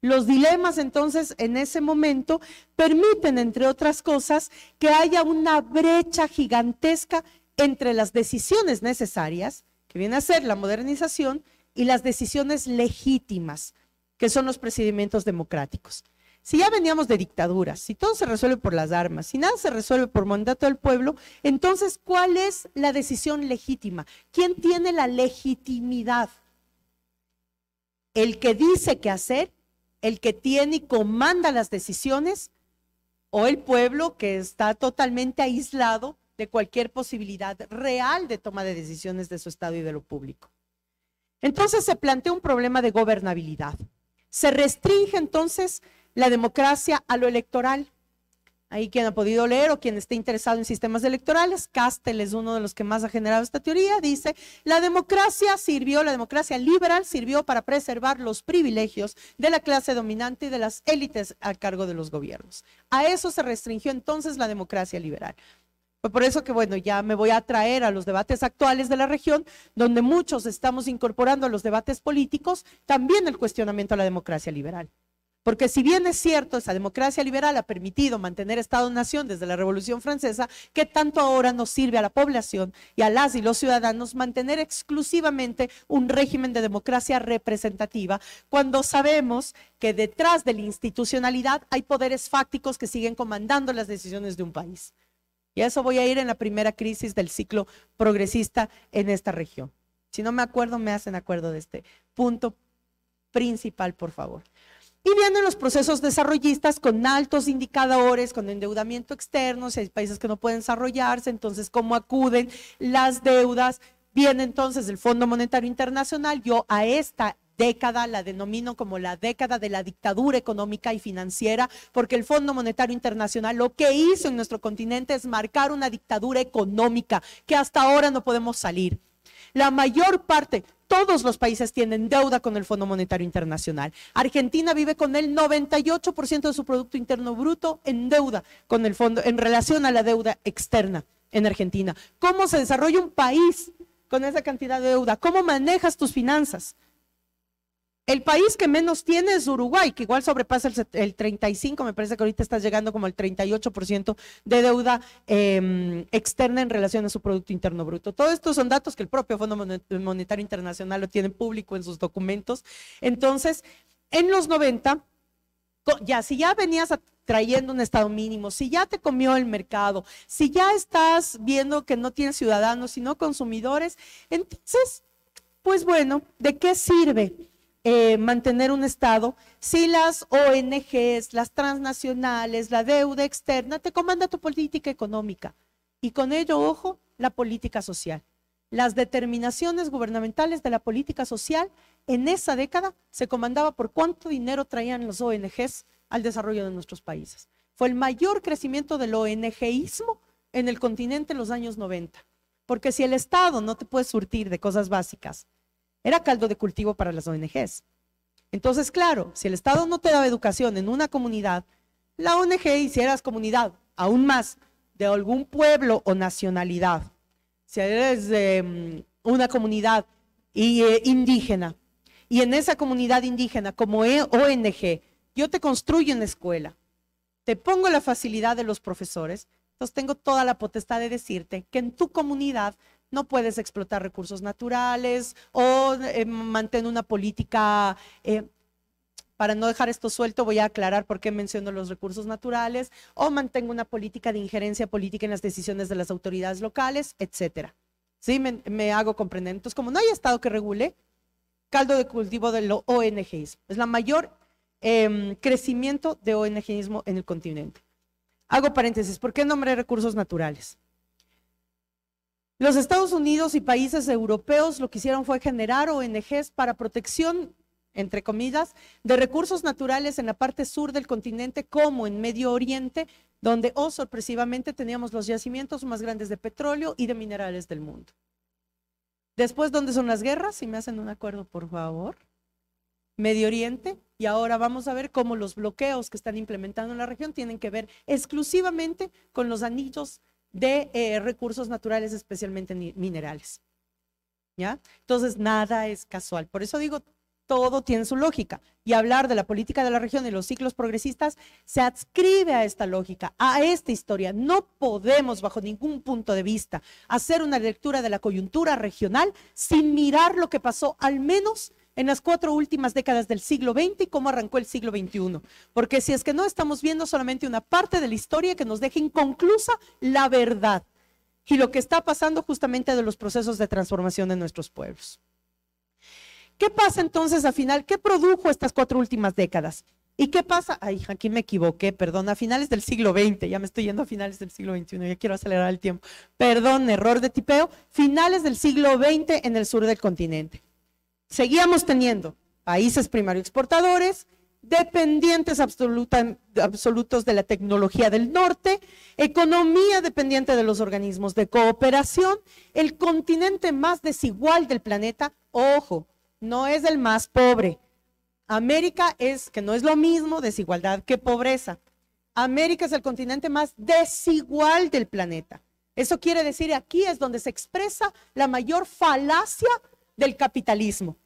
Los dilemas entonces en ese momento permiten, entre otras cosas, que haya una brecha gigantesca entre las decisiones necesarias, que viene a ser la modernización, y las decisiones legítimas, que son los procedimientos democráticos. Si ya veníamos de dictaduras, si todo se resuelve por las armas, si nada se resuelve por mandato del pueblo, entonces, ¿cuál es la decisión legítima? ¿Quién tiene la legitimidad? El que dice qué hacer el que tiene y comanda las decisiones, o el pueblo que está totalmente aislado de cualquier posibilidad real de toma de decisiones de su Estado y de lo público. Entonces se plantea un problema de gobernabilidad. Se restringe entonces la democracia a lo electoral. Ahí quien ha podido leer o quien esté interesado en sistemas electorales, Castel es uno de los que más ha generado esta teoría, dice, la democracia sirvió, la democracia liberal sirvió para preservar los privilegios de la clase dominante y de las élites a cargo de los gobiernos. A eso se restringió entonces la democracia liberal. por eso que, bueno, ya me voy a traer a los debates actuales de la región, donde muchos estamos incorporando a los debates políticos también el cuestionamiento a la democracia liberal. Porque si bien es cierto, esa democracia liberal ha permitido mantener Estado-Nación desde la Revolución Francesa, ¿qué tanto ahora nos sirve a la población y a las y los ciudadanos mantener exclusivamente un régimen de democracia representativa, cuando sabemos que detrás de la institucionalidad hay poderes fácticos que siguen comandando las decisiones de un país? Y a eso voy a ir en la primera crisis del ciclo progresista en esta región. Si no me acuerdo, me hacen acuerdo de este punto principal, por favor. Y vienen los procesos desarrollistas con altos indicadores, con endeudamiento externo, si hay países que no pueden desarrollarse, entonces cómo acuden las deudas. Viene entonces el Fondo Monetario Internacional, yo a esta década, la denomino como la década de la dictadura económica y financiera, porque el Fondo Monetario Internacional lo que hizo en nuestro continente es marcar una dictadura económica que hasta ahora no podemos salir. La mayor parte, todos los países tienen deuda con el Fondo Monetario Internacional. Argentina vive con el 98% de su producto interno bruto en deuda con el fondo en relación a la deuda externa en Argentina. ¿Cómo se desarrolla un país con esa cantidad de deuda? ¿Cómo manejas tus finanzas? El país que menos tiene es Uruguay, que igual sobrepasa el, 35, me parece que ahorita está llegando como el 38% de deuda em, externa en relación a su Producto Interno Bruto. Todos estos son datos que el propio Fondo Monetario Internacional lo tiene público en sus documentos. Entonces, en los 90, ya, si ya venías trayendo un estado mínimo, si ya te comió el mercado, si ya estás viendo que no tienes ciudadanos, sino consumidores, entonces, pues bueno, ¿de qué sirve? Eh, mantener un Estado si las ONGs, las transnacionales, la deuda externa te comanda tu política económica y con ello, ojo, la política social. Las determinaciones gubernamentales de la política social en esa década se comandaba por cuánto dinero traían las ONGs al desarrollo de nuestros países. Fue el mayor crecimiento del ONGismo en el continente en los años 90, porque si el Estado no te puede surtir de cosas básicas, era caldo de cultivo para las ONGs. Entonces, claro, si el Estado no te daba educación en una comunidad, la ONG hicieras comunidad, aún más, de algún pueblo o nacionalidad. Si eres de mm, una comunidad eh, indígena, y en esa comunidad indígena, como e, ONG, yo te construyo una escuela, te pongo la facilidad de los profesores, entonces tengo toda la potestad de decirte que en tu comunidad no puedes explotar recursos naturales o eh, mantén una política... Eh, para no dejar esto suelto, voy a aclarar por qué menciono los recursos naturales, o mantengo una política de injerencia política en las decisiones de las autoridades locales, etcétera. ¿Sí? Me, hago comprender. Entonces, como no hay Estado que regule, caldo de cultivo de los ONGs. Es la mayor em, crecimiento de ONGismo en el continente. Hago paréntesis. ¿Por qué nombré recursos naturales? Los Estados Unidos y países europeos lo que hicieron fue generar ONGs para protección, entre comillas, de recursos naturales en la parte sur del continente como en Medio Oriente, donde, oh, sorpresivamente, teníamos los yacimientos más grandes de petróleo y de minerales del mundo. Después, ¿dónde son las guerras? Si me hacen un acuerdo, por favor. Medio Oriente. Y ahora vamos a ver cómo los bloqueos que están implementando en la región tienen que ver exclusivamente con los anillos de eh, recursos naturales, especialmente minerales. ¿Ya? Entonces, nada es casual. Por eso digo, todo tiene su lógica. Y hablar de la política de la región y los ciclos progresistas se adscribe a esta lógica, a esta historia. No podemos, bajo ningún punto de vista, hacer una lectura de la coyuntura regional sin mirar lo que pasó al menos en las cuatro últimas décadas del siglo XX y cómo arrancó el siglo XXI. Porque si es que no estamos viendo solamente una parte de la historia que nos deja inconclusa la verdad y lo que está pasando justamente de los procesos de transformación de nuestros pueblos. ¿Qué pasa entonces al final? ¿Qué produjo estas cuatro últimas décadas? ¿Y qué pasa? Ay, aquí me equivoqué, perdón, a finales del siglo XX, ya me estoy yendo a finales del siglo XXI, ya quiero acelerar el tiempo. Perdón, error de tipeo, finales del siglo XX en el sur del continente seguíamos teniendo países primarios exportadores, dependientes absolutos de la tecnología del norte, economía dependiente de los organismos de cooperación, el continente más desigual del planeta, ojo, no es el más pobre. América es, que no es lo mismo desigualdad que pobreza. América es el continente más desigual del planeta. Eso quiere decir aquí es donde se expresa la mayor falacia del capitalismo,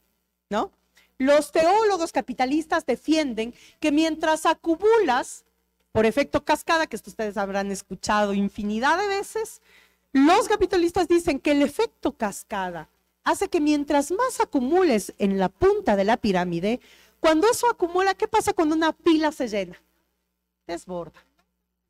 ¿no? Los teólogos capitalistas defienden que mientras acumulas, por efecto cascada, que esto ustedes habrán escuchado infinidad de veces, los capitalistas dicen que el efecto cascada hace que mientras más acumules en la punta de la pirámide, cuando eso acumula, ¿qué pasa cuando una pila se llena? Desborda.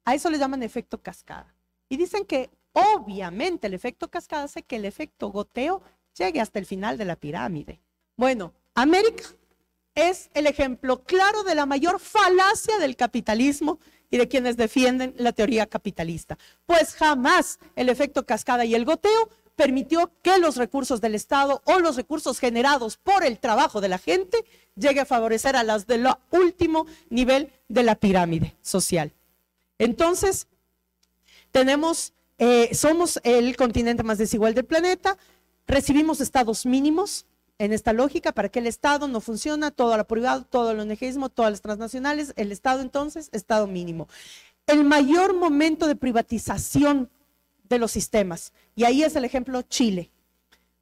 A eso le llaman efecto cascada. Y dicen que obviamente el efecto cascada hace que el efecto goteo llegue hasta el final de la pirámide. Bueno, América es el ejemplo claro de la mayor falacia del capitalismo y de quienes defienden la teoría capitalista, pues jamás el efecto cascada y el goteo permitió que los recursos del Estado o los recursos generados por el trabajo de la gente llegue a favorecer a las del último nivel de la pirámide social. Entonces, tenemos, eh, somos el continente más desigual del planeta, recibimos estados mínimos en esta lógica para que el Estado no funciona, todo la privado, todo el ONGismo, todas las transnacionales, el Estado entonces, Estado mínimo. El mayor momento de privatización de los sistemas, y ahí es el ejemplo Chile.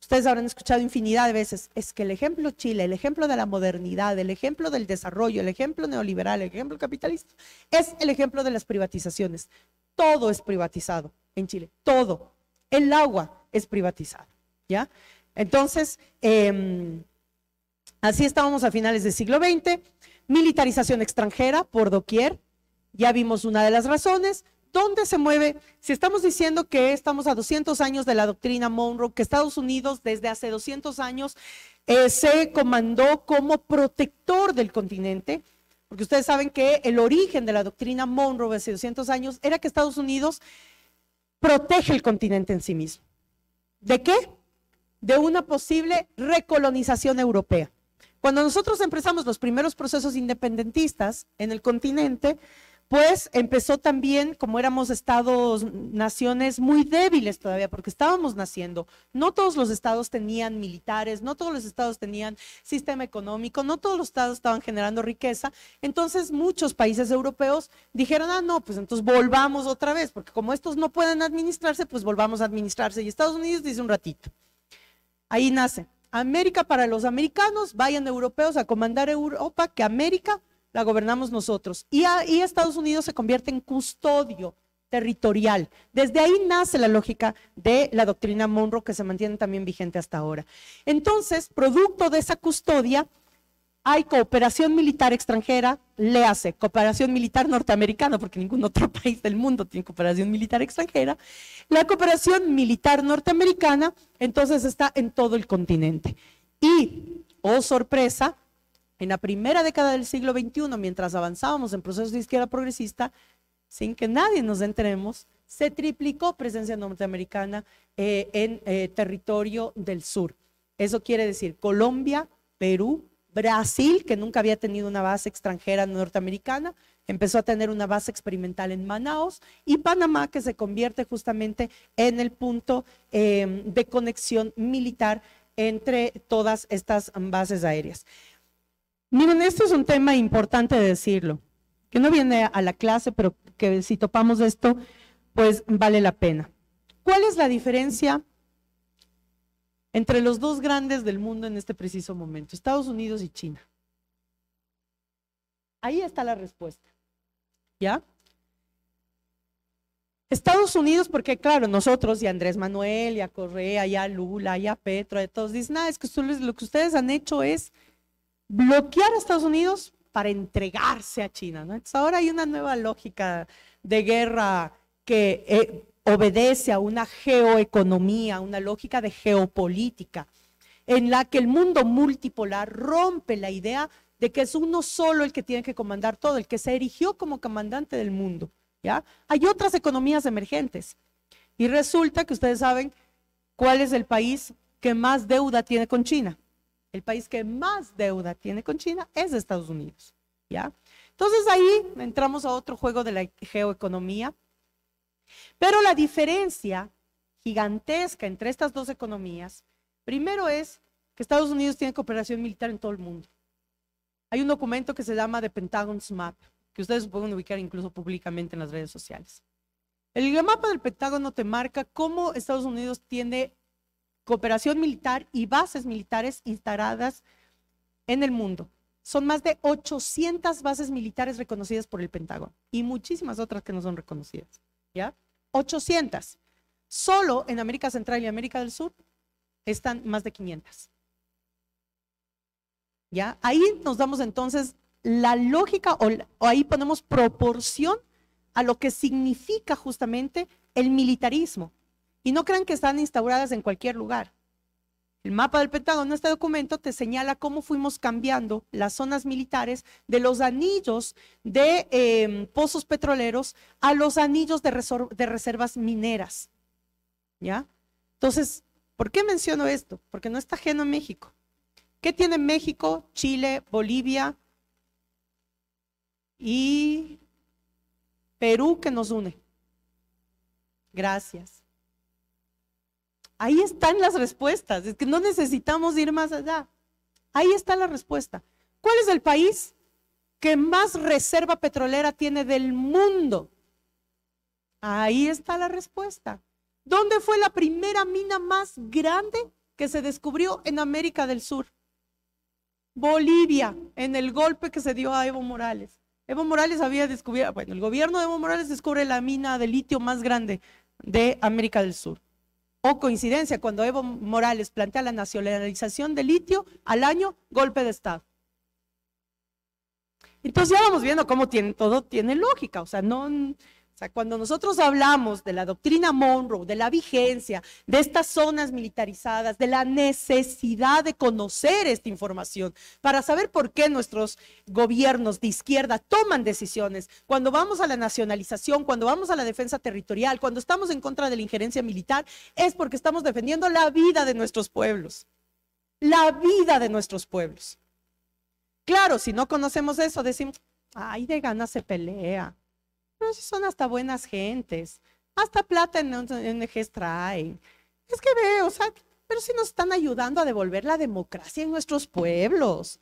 Ustedes habrán escuchado infinidad de veces, es que el ejemplo Chile, el ejemplo de la modernidad, el ejemplo del desarrollo, el ejemplo neoliberal, el ejemplo capitalista, es el ejemplo de las privatizaciones. Todo es privatizado en Chile, todo. El agua es privatizada. ¿ya? Entonces, em, así estábamos a finales del siglo XX, militarización extranjera por doquier, ya vimos una de las razones. ¿Dónde se mueve? Si estamos diciendo que estamos a 200 años de la doctrina Monroe, que Estados Unidos desde hace 200 años eh, se comandó como protector del continente, porque ustedes saben que el origen de la doctrina Monroe hace 200 años era que Estados Unidos protege el continente en sí mismo. ¿De qué? de una posible recolonización europea. Cuando nosotros empezamos los primeros procesos independentistas en el continente, pues empezó también, como éramos estados, naciones muy débiles todavía, porque estábamos naciendo. No todos los estados tenían militares, no todos los estados tenían sistema económico, no todos los estados estaban generando riqueza. Entonces muchos países europeos dijeron, ah, no, pues entonces volvamos otra vez, porque como estos no pueden administrarse, pues volvamos a administrarse. Y Estados Unidos dice un ratito. Ahí nace. América para los americanos, vayan europeos a comandar Europa, que América la gobernamos nosotros. Y, ahí Estados Unidos se convierte en custodio territorial. Desde ahí nace la lógica de la doctrina Monroe que se mantiene también vigente hasta ahora. Entonces, producto de esa custodia, hay cooperación militar extranjera, le hace cooperación militar norteamericana, porque ningún otro país del mundo tiene cooperación militar extranjera. La cooperación militar norteamericana, entonces, está en todo el continente. Y, oh sorpresa, en la primera década del siglo XXI, mientras avanzábamos en procesos de izquierda progresista, sin que nadie nos enteremos, se triplicó presencia norteamericana eh, en eh, territorio del sur. Eso quiere decir Colombia, Perú, Brasil, que nunca había tenido una base extranjera norteamericana, empezó a tener una base experimental en Manaus y Panamá, que se convierte justamente en el punto em, de conexión militar entre todas estas bases aéreas. Miren, esto es un tema importante de decirlo, que no viene a la clase, pero que si topamos esto, pues vale la pena. ¿Cuál es la diferencia entre los dos grandes del mundo en este preciso momento, Estados Unidos y China? Ahí está la respuesta. ¿Ya? Estados Unidos, porque claro, nosotros y Andrés Manuel, y a Correa, y a Lula, y a Petro, y todos dicen, nada, es que lo que ustedes han hecho es bloquear a Estados Unidos para entregarse a China. ¿no? ahora hay una nueva lógica de guerra que eh, obedece a una geoeconomía, una lógica de geopolítica, en la que el mundo multipolar rompe la idea de que es uno solo el que tiene que comandar todo, el que se erigió como comandante del mundo. ¿ya? Hay otras economías emergentes. Y resulta que ustedes saben cuál es el país que más deuda tiene con China. El país que más deuda tiene con China es Estados Unidos. ¿ya? Entonces ahí entramos a otro juego de la geoeconomía pero la diferencia gigantesca entre estas dos economías, primero es que Estados Unidos tiene cooperación militar en todo el mundo. Hay un documento que se llama The Pentagon's Map, que ustedes pueden ubicar incluso públicamente en las redes sociales. El mapa del Pentágono te marca cómo Estados Unidos tiene cooperación militar y bases militares instaladas en el mundo. Son más de 800 bases militares reconocidas por el Pentágono y muchísimas otras que no son reconocidas. ¿ya? 800. Solo en América Central y América del Sur están más de 500. ¿Ya? Ahí nos damos entonces la lógica o, o ahí ponemos proporción a lo que significa justamente el militarismo. Y no crean que están instauradas en cualquier lugar. El mapa del Pentágono, este documento te señala cómo fuimos cambiando las zonas militares de los anillos de em, pozos petroleros a los anillos de, de reservas mineras. ¿Ya? Entonces, ¿por qué menciono esto? Porque no está ajeno a México. ¿Qué tiene México, Chile, Bolivia y Perú que nos une? Gracias. Ahí están las respuestas. Es que no necesitamos ir más allá. Ahí está la respuesta. ¿Cuál es el país que más reserva petrolera tiene del mundo? Ahí está la respuesta. ¿Dónde fue la primera mina más grande que se descubrió en América del Sur? Bolivia, en el golpe que se dio a Evo Morales. Evo Morales había descubierto, bueno, el gobierno de Evo Morales descubre la mina de litio más grande de América del Sur o coincidencia, cuando Evo Morales plantea la nacionalización de litio al año, golpe de Estado. Entonces ya vamos viendo cómo tiene, todo tiene lógica, o sea, no, cuando nosotros hablamos de la doctrina Monroe, de la vigencia, de estas zonas militarizadas, de la necesidad de conocer esta información para saber por qué nuestros gobiernos de izquierda toman decisiones, cuando vamos a la nacionalización, cuando vamos a la defensa territorial, cuando estamos en contra de la injerencia militar, es porque estamos defendiendo la vida de nuestros pueblos, la vida de nuestros pueblos. Claro, si no conocemos eso, decimos, ay, de gana se pelea si son hasta buenas gentes. Hasta plata en ONGs traen. Es que veo, o sea, pero si nos están ayudando a devolver la democracia en nuestros pueblos.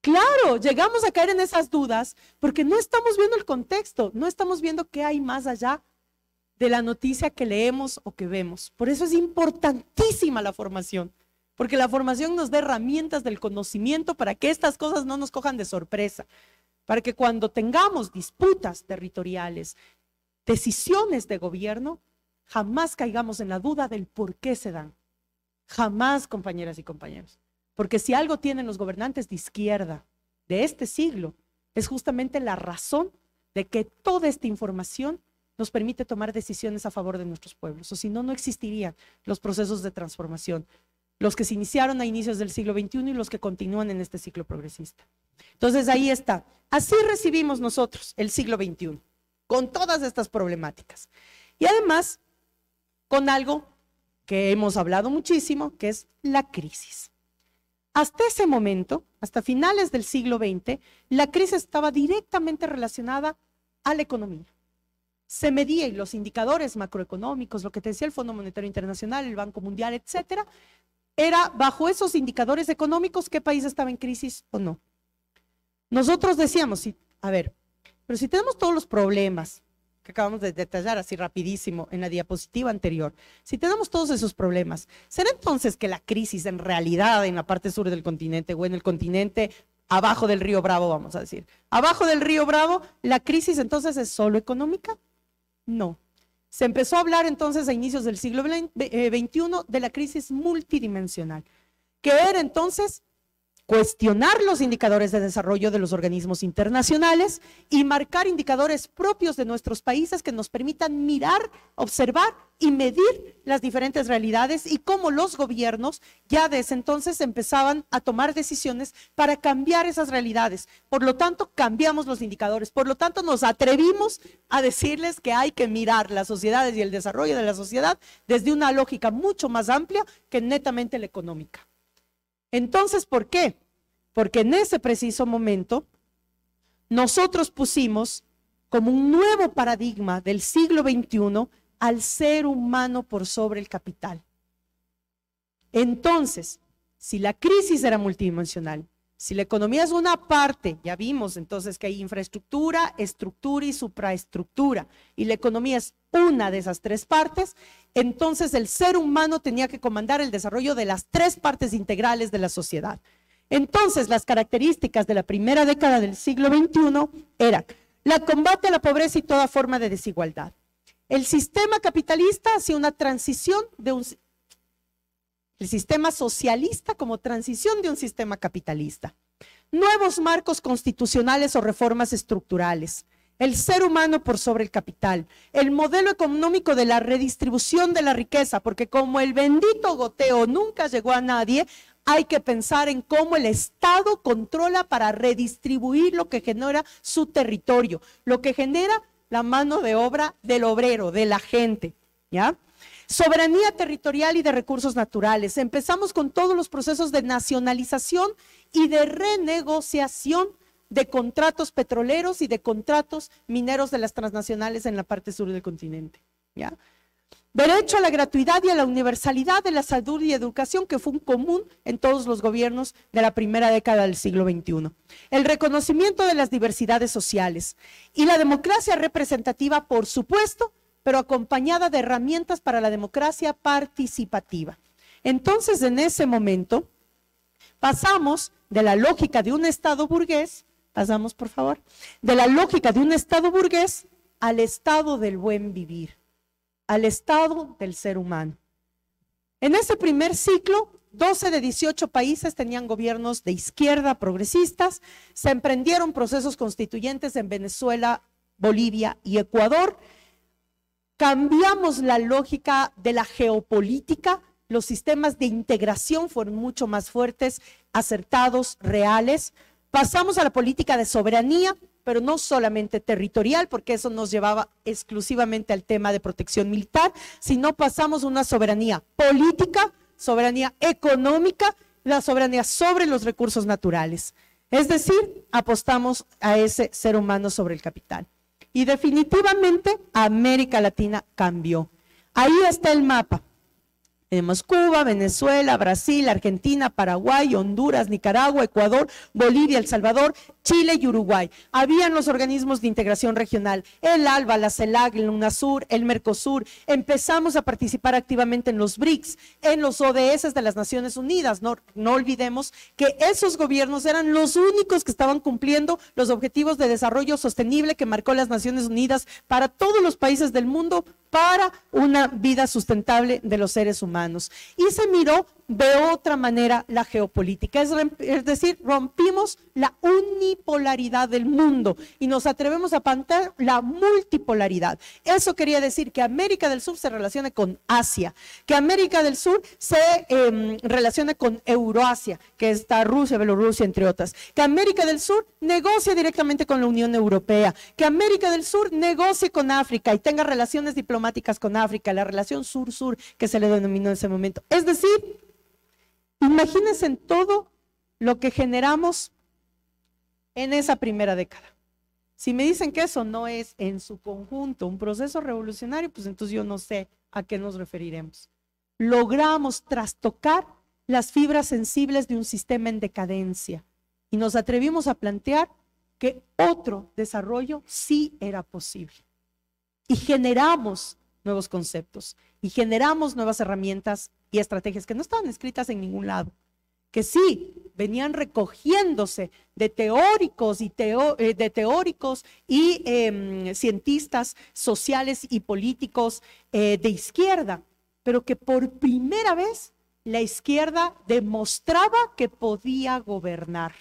Claro, llegamos a caer en esas dudas porque no estamos viendo el contexto, no estamos viendo qué hay más allá de la noticia que leemos o que vemos. Por eso es importantísima la formación, porque la formación nos da herramientas del conocimiento para que estas cosas no nos cojan de sorpresa para que cuando tengamos disputas territoriales, decisiones de gobierno, jamás caigamos en la duda del por qué se dan. Jamás, compañeras y compañeros. Porque si algo tienen los gobernantes de izquierda de este siglo, es justamente la razón de que toda esta información nos permite tomar decisiones a favor de nuestros pueblos. O si no, no existirían los procesos de transformación, los que se iniciaron a inicios del siglo XXI y los que continúan en este ciclo progresista. Entonces ahí está. Así recibimos nosotros el siglo XXI, con todas estas problemáticas. Y además, con algo que hemos hablado muchísimo, que es la crisis. Hasta ese momento, hasta finales del siglo XX, la crisis estaba directamente relacionada a la economía. Se medía y los indicadores macroeconómicos, lo que te decía el Fondo Monetario Internacional, el Banco Mundial, etcétera, era bajo esos indicadores económicos qué país estaba en crisis o no. Nosotros decíamos, a ver, pero si tenemos todos los problemas que acabamos de detallar así rapidísimo en la diapositiva anterior, si tenemos todos esos problemas, ¿será entonces que la crisis en realidad en la parte sur del continente o en el continente abajo del río Bravo, vamos a decir, abajo del río Bravo, la crisis entonces es solo económica? No. Se empezó a hablar entonces a inicios del siglo XXI eh, de la crisis multidimensional, que era entonces cuestionar los indicadores de desarrollo de los organismos internacionales y marcar indicadores propios de nuestros países que nos permitan mirar, observar y medir las diferentes realidades y cómo los gobiernos ya desde entonces empezaban a tomar decisiones para cambiar esas realidades. Por lo tanto, cambiamos los indicadores. Por lo tanto, nos atrevimos a decirles que hay que mirar las sociedades y el desarrollo de la sociedad desde una lógica mucho más amplia que netamente la económica. Entonces, ¿por qué? Porque en ese preciso momento nosotros pusimos como un nuevo paradigma del siglo XXI al ser humano por sobre el capital. Entonces, si la crisis era multidimensional, si la economía es una parte, ya vimos entonces que hay infraestructura, estructura y supraestructura, y la economía es una de esas tres partes, entonces el ser humano tenía que comandar el desarrollo de las tres partes integrales de la sociedad. Entonces, las características de la primera década del siglo XXI eran la combate a la pobreza y toda forma de desigualdad. El sistema capitalista hacia una transición de un... sistema socialista como transición de un sistema capitalista. Nuevos marcos constitucionales o reformas estructurales el ser humano por sobre el capital, el modelo económico de la redistribución de la riqueza, porque como el bendito goteo nunca llegó a nadie, hay que pensar en cómo el Estado controla para redistribuir lo que genera su territorio, lo que genera la mano de obra del obrero, de la gente, ¿ya? Soberanía territorial y de recursos naturales. Empezamos con todos los procesos de nacionalización y de renegociación de contratos petroleros y de contratos mineros de las transnacionales en la parte sur del continente, ¿ya? Derecho a la gratuidad y a la universalidad de la salud y educación que fue un común en todos los gobiernos de la primera década del siglo XXI. El reconocimiento de las diversidades sociales y la democracia representativa, por supuesto, pero acompañada de herramientas para la democracia participativa. Entonces, en ese momento, pasamos de la lógica de un Estado burgués, pasamos por favor, de la lógica de un Estado burgués al Estado del buen vivir al estado del ser humano. En ese primer ciclo, 12 de 18 países tenían gobiernos de izquierda progresistas, se emprendieron procesos constituyentes en Venezuela, Bolivia y Ecuador. Cambiamos la lógica de la geopolítica, los sistemas de integración fueron mucho más fuertes, acertados, reales. Pasamos a la política de soberanía, pero no solamente territorial, porque eso nos llevaba exclusivamente al tema de protección militar, sino pasamos una soberanía política, soberanía económica, la soberanía sobre los recursos naturales. Es decir, apostamos a ese ser humano sobre el capital. Y definitivamente América Latina cambió. Ahí está el mapa. Tenemos Cuba, Venezuela, Brasil, Argentina, Paraguay, Honduras, Nicaragua, Ecuador, Bolivia, El Salvador, Chile y Uruguay. Habían los organismos de integración regional, el ALBA, la CELAC, el UNASUR, el MERCOSUR. Empezamos a participar activamente en los BRICS, en los ODS de las Naciones Unidas. No, no olvidemos que esos gobiernos eran los únicos que estaban cumpliendo los objetivos de desarrollo sostenible que marcó las Naciones Unidas para todos los países del mundo para una vida sustentable de los seres humanos. Y se miró de otra manera la geopolítica. Es, decir, rompimos la unipolaridad del mundo y nos atrevemos a plantear la multipolaridad. Eso quería decir que América del Sur se relacione con Asia, que América del Sur se em, relacione con Euroasia, que está Rusia, Bielorrusia, entre otras, que América del Sur negocie directamente con la Unión Europea, que América del Sur negocie con África y tenga relaciones diplomáticas con África, la relación sur-sur que se le denominó en ese momento. Es decir, Imagínense en todo lo que generamos en esa primera década. Si me dicen que eso no es en su conjunto un proceso revolucionario, pues entonces yo no sé a qué nos referiremos. Logramos trastocar las fibras sensibles de un sistema en decadencia y nos atrevimos a plantear que otro desarrollo sí era posible. Y generamos nuevos conceptos y generamos nuevas herramientas y estrategias que no estaban escritas en ningún lado, que sí venían recogiéndose de teóricos y, eh, de teóricos y em, cientistas sociales y políticos eh, de izquierda, pero que por primera vez la izquierda demostraba que podía gobernar.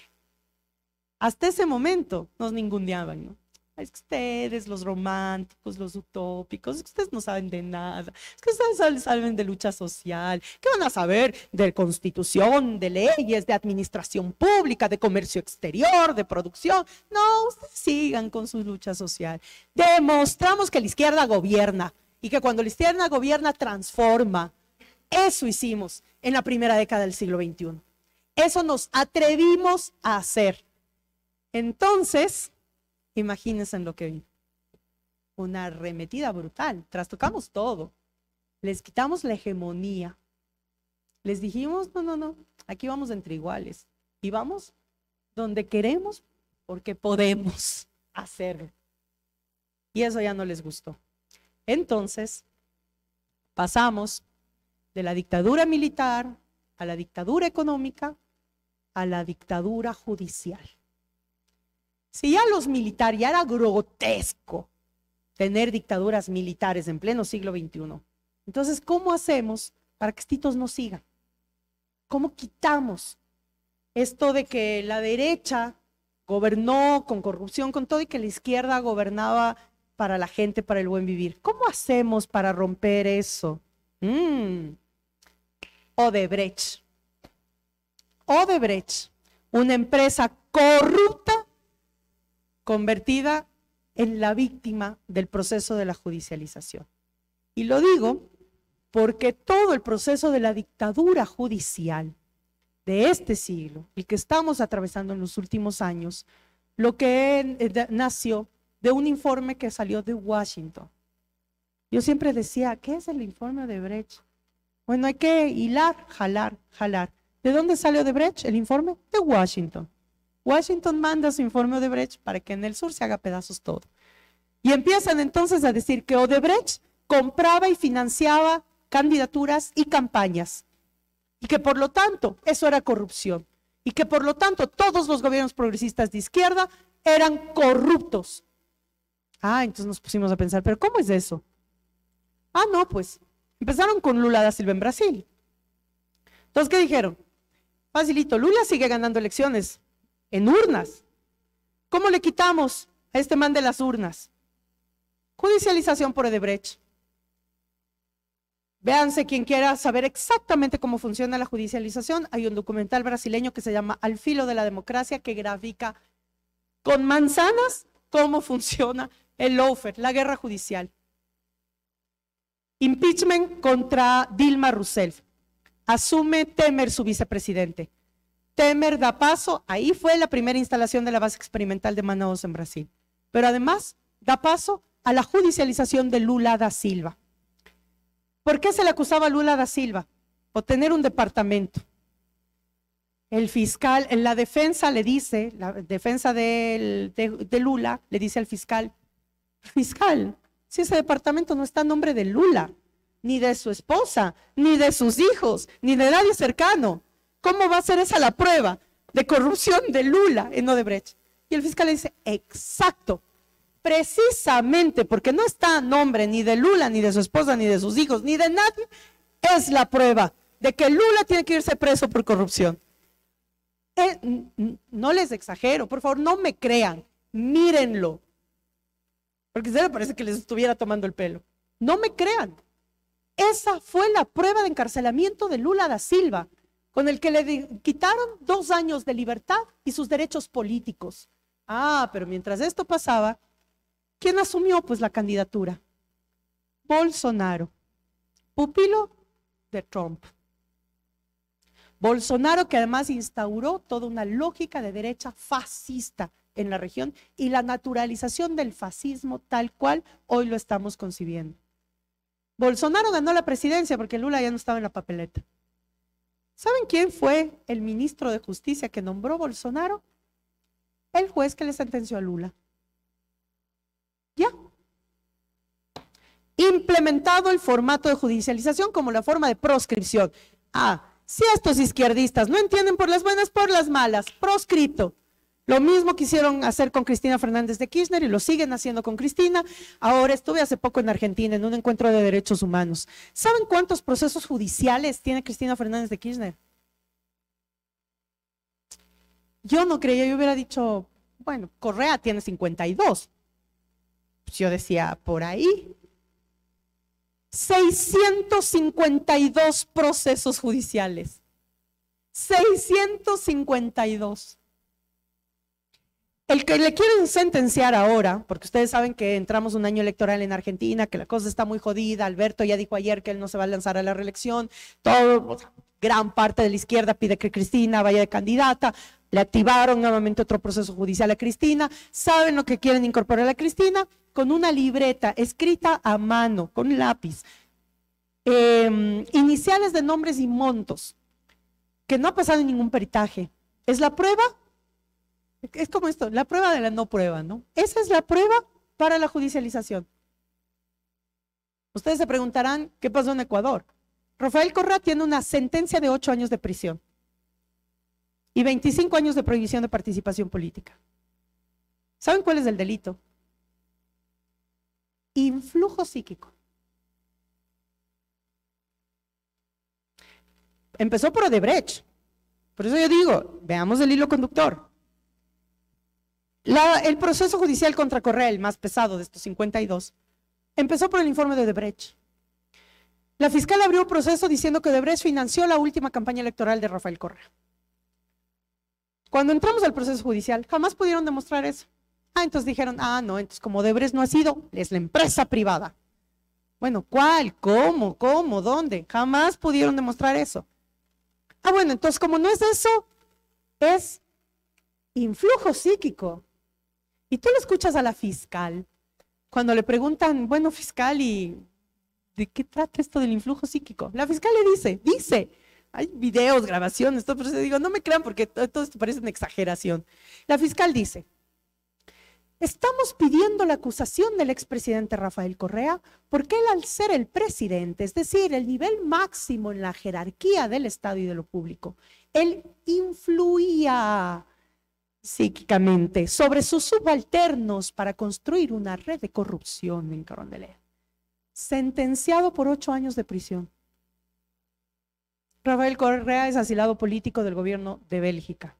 Hasta ese momento nos ningundeaban, ¿no? ustedes, los románticos, los utópicos, ustedes no saben de nada, es que ustedes saben de lucha social, ¿qué van a saber de constitución, de leyes, de administración pública, de comercio exterior, de producción? No, ustedes sigan con su lucha social. Demostramos que la izquierda gobierna y que cuando la izquierda gobierna transforma. Eso hicimos en la primera década del siglo XXI. Eso nos atrevimos a hacer. Entonces, Imagínense en lo que vino. Una arremetida brutal. Trastocamos todo. Les quitamos la hegemonía. Les dijimos, no, no, no, aquí vamos entre iguales. Y vamos donde queremos porque podemos hacerlo. Y eso ya no les gustó. Entonces, pasamos de la dictadura militar a la dictadura económica a la dictadura judicial. Si ya los militares, ya era grotesco tener dictaduras militares en pleno siglo XXI. Entonces, ¿cómo hacemos para que estos no sigan? ¿Cómo quitamos esto de que la derecha gobernó con corrupción, con todo, y que la izquierda gobernaba para la gente, para el buen vivir? ¿Cómo hacemos para romper eso? Mm. Odebrecht. Odebrecht, una empresa corrupta convertida en la víctima del proceso de la judicialización. Y lo digo porque todo el proceso de la dictadura judicial de este siglo, el que estamos atravesando en los últimos años, lo que eh, nació de un informe que salió de Washington. Yo siempre decía, ¿qué es el informe de Brecht? Bueno, hay que hilar, jalar, jalar. ¿De dónde salió de Brecht el informe? De Washington. Washington manda su informe Odebrecht para que en el sur se haga pedazos todo. Y empiezan entonces a decir que Odebrecht compraba y financiaba candidaturas y campañas. Y que por lo tanto eso era corrupción. Y que por lo tanto todos los gobiernos progresistas de izquierda eran corruptos. Ah, entonces nos pusimos a pensar, pero ¿cómo es eso? Ah, no, pues empezaron con Lula da Silva en Brasil. Entonces, ¿qué dijeron? Facilito, Lula sigue ganando elecciones, en urnas. ¿Cómo le quitamos a este man de las urnas? Judicialización por Edebrecht. Véanse quien quiera saber exactamente cómo funciona la judicialización. Hay un documental brasileño que se llama Al filo de la democracia que grafica con manzanas cómo funciona el lawfare, la guerra judicial. Impeachment contra Dilma Rousseff. Asume Temer su vicepresidente. Temer da paso, ahí fue la primera instalación de la base experimental de Manaus en Brasil. Pero además da paso a la judicialización de Lula da Silva. ¿Por qué se le acusaba a Lula da Silva? Por tener un departamento. El fiscal, en la defensa le dice, la defensa de, Lula le dice al fiscal, fiscal, si ese departamento no está en nombre de Lula, ni de su esposa, ni de sus hijos, ni de nadie cercano, ¿Cómo va a ser esa la prueba de corrupción de Lula en Odebrecht? Y el fiscal le dice, exacto, precisamente porque no está a nombre ni de Lula, ni de su esposa, ni de sus hijos, ni de nadie, es la prueba de que Lula tiene que irse preso por corrupción. Eh, no les exagero, por favor, no me crean, mírenlo. Porque se le parece que les estuviera tomando el pelo. No me crean. Esa fue la prueba de encarcelamiento de Lula da Silva con el que le quitaron dos años de libertad y sus derechos políticos. Ah, pero mientras esto pasaba, ¿quién asumió pues la candidatura? Bolsonaro, pupilo de Trump. Bolsonaro que además instauró toda una lógica de derecha fascista en la región y la naturalización del fascismo tal cual hoy lo estamos concibiendo. Bolsonaro ganó la presidencia porque Lula ya no estaba en la papeleta. ¿Saben quién fue el ministro de Justicia que nombró Bolsonaro? El juez que le sentenció a Lula. Ya. Implementado el formato de judicialización como la forma de proscripción. Ah, si estos izquierdistas no entienden por las buenas, por las malas, proscrito. Lo mismo quisieron hacer con Cristina Fernández de Kirchner y lo siguen haciendo con Cristina. Ahora estuve hace poco en Argentina en un encuentro de derechos humanos. ¿Saben cuántos procesos judiciales tiene Cristina Fernández de Kirchner? Yo no creía, yo hubiera dicho, bueno, Correa tiene 52. Pues yo decía, por ahí. 652 procesos judiciales. 652. El que le quieren sentenciar ahora, porque ustedes saben que entramos un año electoral en Argentina, que la cosa está muy jodida, Alberto ya dijo ayer que él no se va a lanzar a la reelección, todo, gran parte de la izquierda pide que Cristina vaya de candidata, le activaron nuevamente otro proceso judicial a Cristina, saben lo que quieren incorporar a Cristina con una libreta escrita a mano, con lápiz, em, iniciales de nombres y montos, que no ha pasado ningún peritaje. Es la prueba es como esto, la prueba de la no prueba, ¿no? Esa es la prueba para la judicialización. Ustedes se preguntarán, ¿qué pasó en Ecuador? Rafael Correa tiene una sentencia de ocho años de prisión y 25 años de prohibición de participación política. ¿Saben cuál es el delito? Influjo psíquico. Empezó por Odebrecht. Por eso yo digo, veamos el hilo conductor el proceso judicial contra Correa, el más pesado de estos 52, empezó por el informe de Odebrecht. La fiscal abrió un proceso diciendo que Debrez financió la última campaña electoral de Rafael Correa. Cuando entramos al proceso judicial, jamás pudieron demostrar eso. Ah, entonces dijeron, ah, no, entonces como Debrez no ha sido, es la empresa privada. Bueno, ¿cuál? ¿Cómo? ¿Cómo? ¿Dónde? Jamás pudieron demostrar eso. Ah, bueno, entonces como no es eso, es influjo psíquico. Y tú le escuchas a la fiscal, cuando le preguntan, bueno, fiscal, ¿y de qué trata esto del influjo psíquico? La fiscal le dice, dice, hay videos, grabaciones, todo, pero digo, no me crean porque todo esto parece una exageración. La fiscal dice, Estamos pidiendo la acusación del expresidente Rafael Correa porque él al ser el presidente, es decir, el nivel máximo en la jerarquía del Estado y de lo público, él influía psíquicamente sobre sus subalternos para construir una red de corrupción en Carondelet. Sentenciado por ocho años de prisión. Rafael Correa es asilado político del gobierno de Bélgica.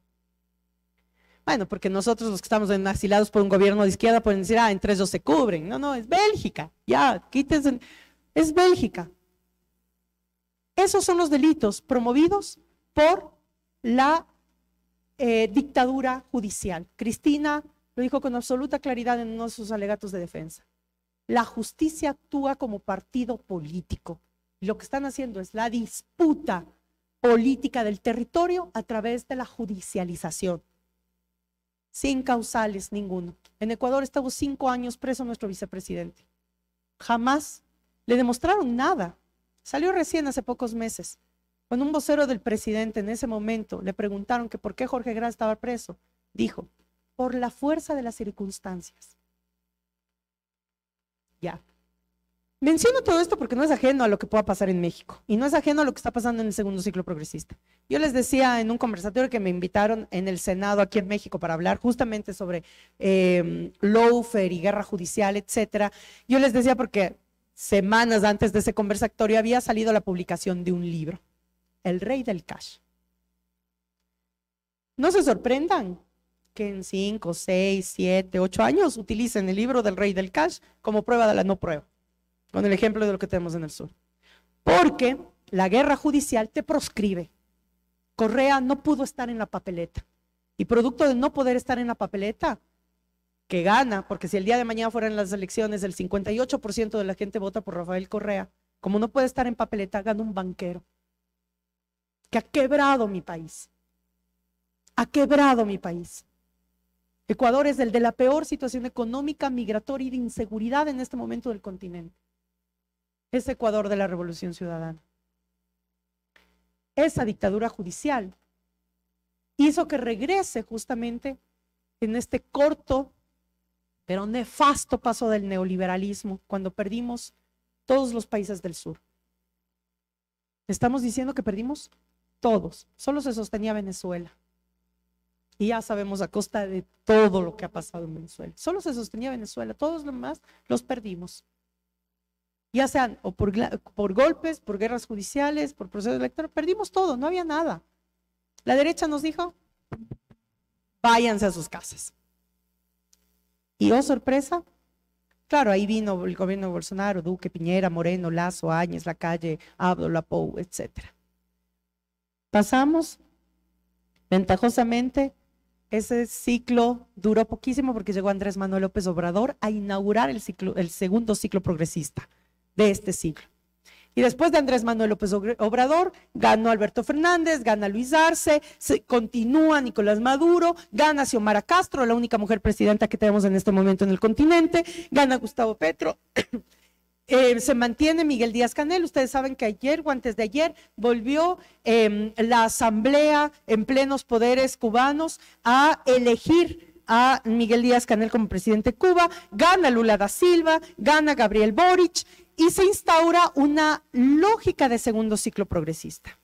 Bueno, porque nosotros los que estamos en asilados por un gobierno de izquierda pueden decir, ah, entre ellos se cubren. No, no, es Bélgica. Ya, quítense. Es Bélgica. Esos son los delitos promovidos por la eh, dictadura judicial. Cristina lo dijo con absoluta claridad en uno de sus alegatos de defensa. La justicia actúa como partido político. Lo que están haciendo es la disputa política del territorio a través de la judicialización, sin causales ninguno. En Ecuador estuvo cinco años preso nuestro vicepresidente. Jamás le demostraron nada. Salió recién hace pocos meses. Cuando un vocero del presidente en ese momento le preguntaron que por qué Jorge Grau estaba preso, dijo, por la fuerza de las circunstancias. Ya. Menciono todo esto porque no es ajeno a lo que pueda pasar en México y no es ajeno a lo que está pasando en el segundo ciclo progresista. Yo les decía en un conversatorio que me invitaron en el Senado aquí en México para hablar justamente sobre em, lawfare y guerra judicial, etcétera. Yo les decía porque semanas antes de ese conversatorio había salido la publicación de un libro el rey del cash. No se sorprendan que en 5, 6, 7, 8 años utilicen el libro del rey del cash como prueba de la no prueba, con el ejemplo de lo que tenemos en el sur. Porque la guerra judicial te proscribe. Correa no pudo estar en la papeleta. Y producto de no poder estar en la papeleta, que gana, porque si el día de mañana fueran las elecciones, el 58% de la gente vota por Rafael Correa, como no puede estar en papeleta, gana un banquero que ha quebrado mi país. Ha quebrado mi país. Ecuador es el de la peor situación económica, migratoria y de inseguridad en este momento del continente. Es Ecuador de la Revolución Ciudadana. Esa dictadura judicial hizo que regrese justamente en este corto pero nefasto paso del neoliberalismo cuando perdimos todos los países del sur. Estamos diciendo que perdimos todos. Solo se sostenía Venezuela. Y ya sabemos a costa de todo lo que ha pasado en Venezuela. Solo se sostenía Venezuela. Todos los demás los perdimos. Ya sean o por, golpes, por guerras judiciales, por procesos electorales. Perdimos todo. No había nada. La derecha nos dijo, váyanse a sus casas. Y oh sorpresa, claro, ahí vino el gobierno de Bolsonaro, Duque, Piñera, Moreno, Lazo, Áñez, Lacalle, Abdo, Pou, etcétera pasamos ventajosamente. Ese ciclo duró poquísimo porque llegó Andrés Manuel López Obrador a inaugurar el, ciclo, el segundo ciclo progresista de este ciclo. Y después de Andrés Manuel López Obrador, ganó Alberto Fernández, gana Luis Arce, se continúa Nicolás Maduro, gana Xiomara Castro, la única mujer presidenta que tenemos en este momento en el continente, gana Gustavo Petro, eh, se mantiene Miguel Díaz Canel. Ustedes saben que ayer o antes de ayer volvió em, la Asamblea en plenos poderes cubanos a elegir a Miguel Díaz Canel como presidente de Cuba. Gana Lula da Silva, gana Gabriel Boric y se instaura una lógica de segundo ciclo progresista.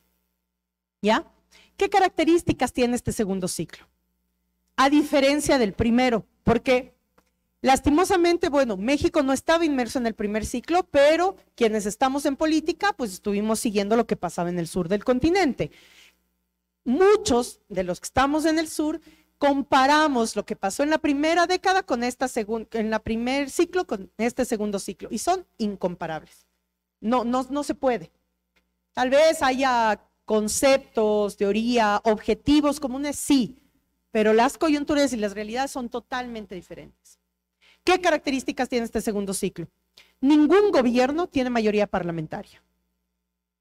¿Ya? ¿Qué características tiene este segundo ciclo? A diferencia del primero, porque Lastimosamente, bueno, México no estaba inmerso en el primer ciclo, pero quienes estamos en política, pues estuvimos siguiendo lo que pasaba en el sur del continente. Muchos de los que estamos en el sur comparamos lo que pasó en la primera década con esta segunda, en la primer ciclo con este segundo ciclo y son incomparables. No, no, no se puede. Tal vez haya conceptos, teoría, objetivos comunes, sí, pero las coyunturas y las realidades son totalmente diferentes. ¿Qué características tiene este segundo ciclo? Ningún gobierno tiene mayoría parlamentaria.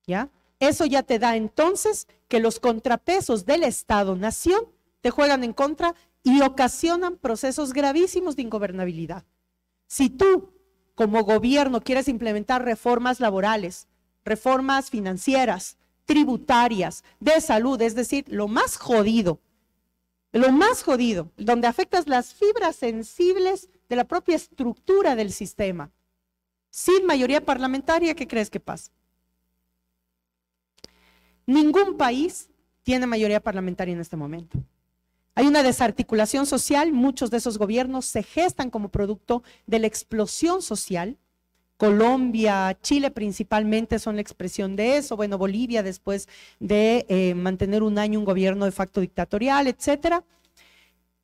¿Ya? Eso ya te da entonces que los contrapesos del Estado-Nación te juegan en contra y ocasionan procesos gravísimos de ingobernabilidad. Si tú, como gobierno, quieres implementar reformas laborales, reformas financieras, tributarias, de salud, es decir, lo más jodido lo más jodido, donde afectas las fibras sensibles de la propia estructura del sistema. Sin mayoría parlamentaria, ¿qué crees que pasa? Ningún país tiene mayoría parlamentaria en este momento. Hay una desarticulación social, muchos de esos gobiernos se gestan como producto de la explosión social Colombia, Chile principalmente son la expresión de eso, bueno, Bolivia después de eh, mantener un año un gobierno de facto dictatorial, etcétera.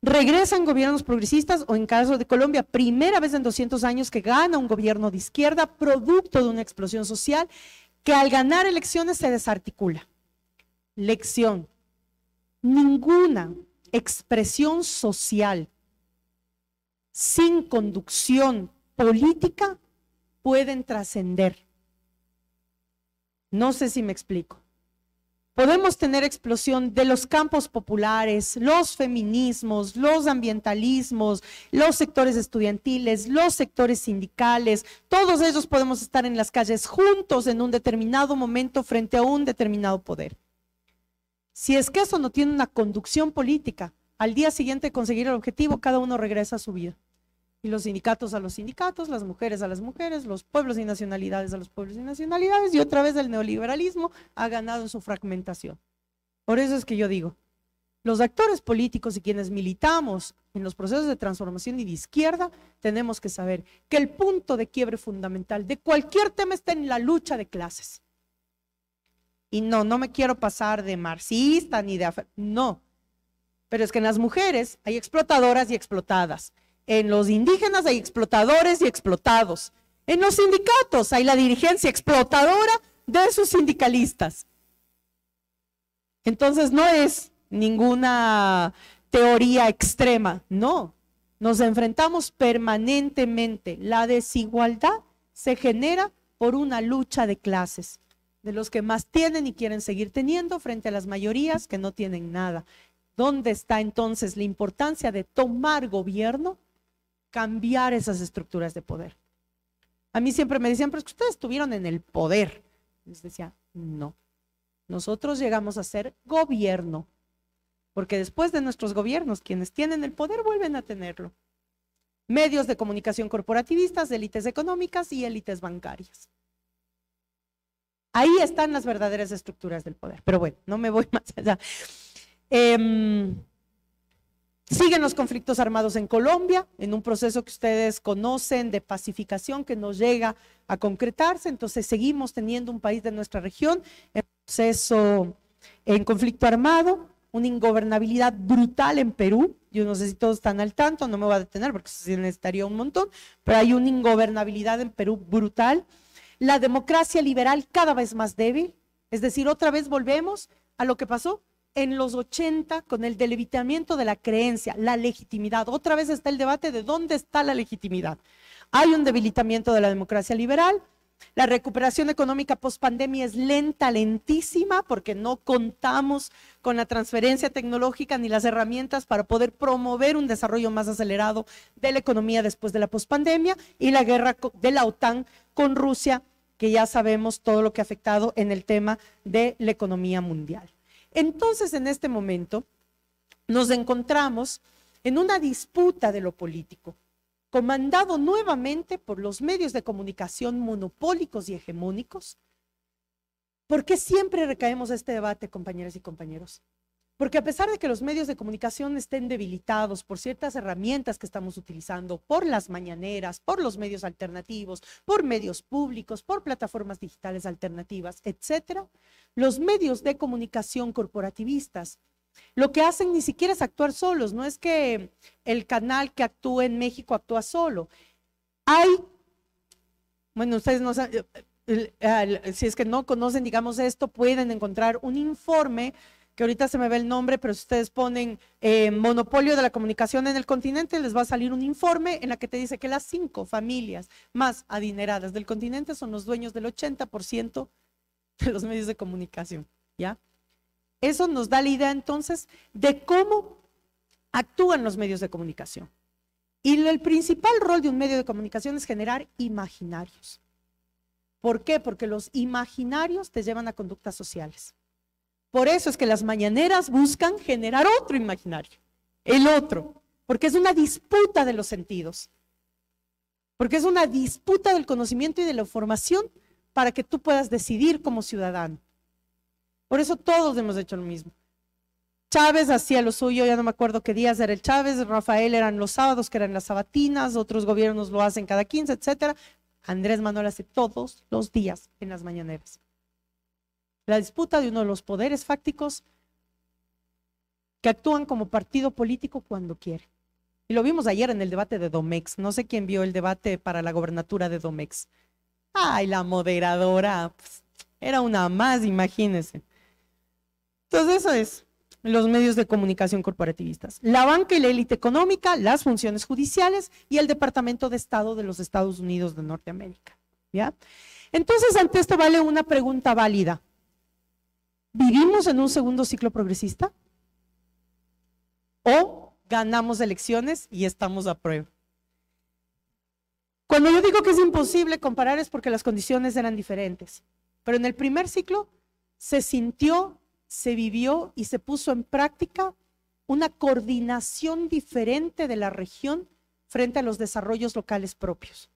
Regresan gobiernos progresistas o en caso de Colombia, primera vez en 200 años que gana un gobierno de izquierda, producto de una explosión social que al ganar elecciones se desarticula. Lección. Ninguna expresión social sin conducción política pueden trascender. No sé si me explico. Podemos tener explosión de los campos populares, los feminismos, los ambientalismos, los sectores estudiantiles, los sectores sindicales. Todos ellos podemos estar en las calles juntos en un determinado momento frente a un determinado poder. Si es que eso no tiene una conducción política, al día siguiente conseguir el objetivo, cada uno regresa a su vida y los sindicatos a los sindicatos, las mujeres a las mujeres, los pueblos y nacionalidades a los pueblos y nacionalidades, y otra vez el neoliberalismo ha ganado su fragmentación. Por eso es que yo digo, los actores políticos y quienes militamos en los procesos de transformación y de izquierda, tenemos que saber que el punto de quiebre fundamental de cualquier tema está en la lucha de clases. Y no, no me quiero pasar de marxista ni de... No, pero es que en las mujeres hay explotadoras y explotadas en los indígenas hay explotadores y explotados. En los sindicatos hay la dirigencia explotadora de sus sindicalistas. Entonces no es ninguna teoría extrema, no. Nos enfrentamos permanentemente. La desigualdad se genera por una lucha de clases, de los que más tienen y quieren seguir teniendo frente a las mayorías que no tienen nada. ¿Dónde está entonces la importancia de tomar gobierno cambiar esas estructuras de poder. A mí siempre me decían, pero es que ustedes estuvieron en el poder. Les decía, no. Nosotros llegamos a ser gobierno, porque después de nuestros gobiernos, quienes tienen el poder vuelven a tenerlo. Medios de comunicación corporativistas, élites económicas y élites bancarias. Ahí están las verdaderas estructuras del poder. Pero bueno, no me voy más allá. Eh, Siguen los conflictos armados en Colombia, en un proceso que ustedes conocen de pacificación que no llega a concretarse, entonces seguimos teniendo un país de nuestra región en proceso en conflicto armado, una ingobernabilidad brutal en Perú. Yo no sé si todos están al tanto, no me voy a detener porque se necesitaría un montón, pero hay una ingobernabilidad en Perú brutal. La democracia liberal cada vez más débil, es decir, otra vez volvemos a lo que pasó en los 80 con el delevitamiento de la creencia, la legitimidad. Otra vez está el debate de dónde está la legitimidad. Hay un debilitamiento de la democracia liberal. La recuperación económica post pandemia es lenta, lentísima, porque no contamos con la transferencia tecnológica ni las herramientas para poder promover un desarrollo más acelerado de la economía después de la post y la guerra de la OTAN con Rusia, que ya sabemos todo lo que ha afectado en el tema de la economía mundial. Entonces, en este momento, nos encontramos en una disputa de lo político, comandado nuevamente por los medios de comunicación monopólicos y hegemónicos. ¿Por qué siempre recaemos este debate, compañeras y compañeros? Porque a pesar de que los medios de comunicación estén debilitados por ciertas herramientas que estamos utilizando, por las mañaneras, por los medios alternativos, por medios públicos, por plataformas digitales alternativas, etcétera, los medios de comunicación corporativistas lo que hacen ni siquiera es actuar solos, no es que el canal que actúa en México actúa solo. Hay, bueno, ustedes no saben, eh, eh, si es que no conocen, digamos, esto, pueden encontrar un informe que ahorita se me ve el nombre, pero si ustedes ponen eh, monopolio de la comunicación en el continente, les va a salir un informe en la que te dice que las cinco familias más adineradas del continente son los dueños del 80% de los medios de comunicación, ¿ya? Eso nos da la idea entonces de cómo actúan los medios de comunicación. Y el principal rol de un medio de comunicación es generar imaginarios. ¿Por qué? Porque los imaginarios te llevan a conductas sociales. Por eso es que las mañaneras buscan generar otro imaginario, el otro, porque es una disputa de los sentidos, porque es una disputa del conocimiento y de la formación para que tú puedas decidir como ciudadano. Por eso todos hemos hecho lo mismo. Chávez hacía lo suyo, ya no me acuerdo qué días era el Chávez, Rafael eran los sábados, que eran las sabatinas, otros gobiernos lo hacen cada 15, etc. Andrés Manuel hace todos los días en las mañaneras la disputa de uno de los poderes fácticos que actúan como partido político cuando quiere. Y lo vimos ayer en el debate de Domex. No sé quién vio el debate para la gobernatura de Domex. Ay, la moderadora. Pues, era una más, imagínense. Entonces eso es los medios de comunicación corporativistas. La banca y la élite económica, las funciones judiciales y el Departamento de Estado de los Estados Unidos de Norteamérica. ¿Ya? Entonces, ante esto vale una pregunta válida. ¿Vivimos en un segundo ciclo progresista? ¿O ganamos elecciones y estamos a prueba? Cuando yo digo que es imposible comparar es porque las condiciones eran diferentes. Pero en el primer ciclo se sintió, se vivió y se puso en práctica una coordinación diferente de la región frente a los desarrollos locales propios.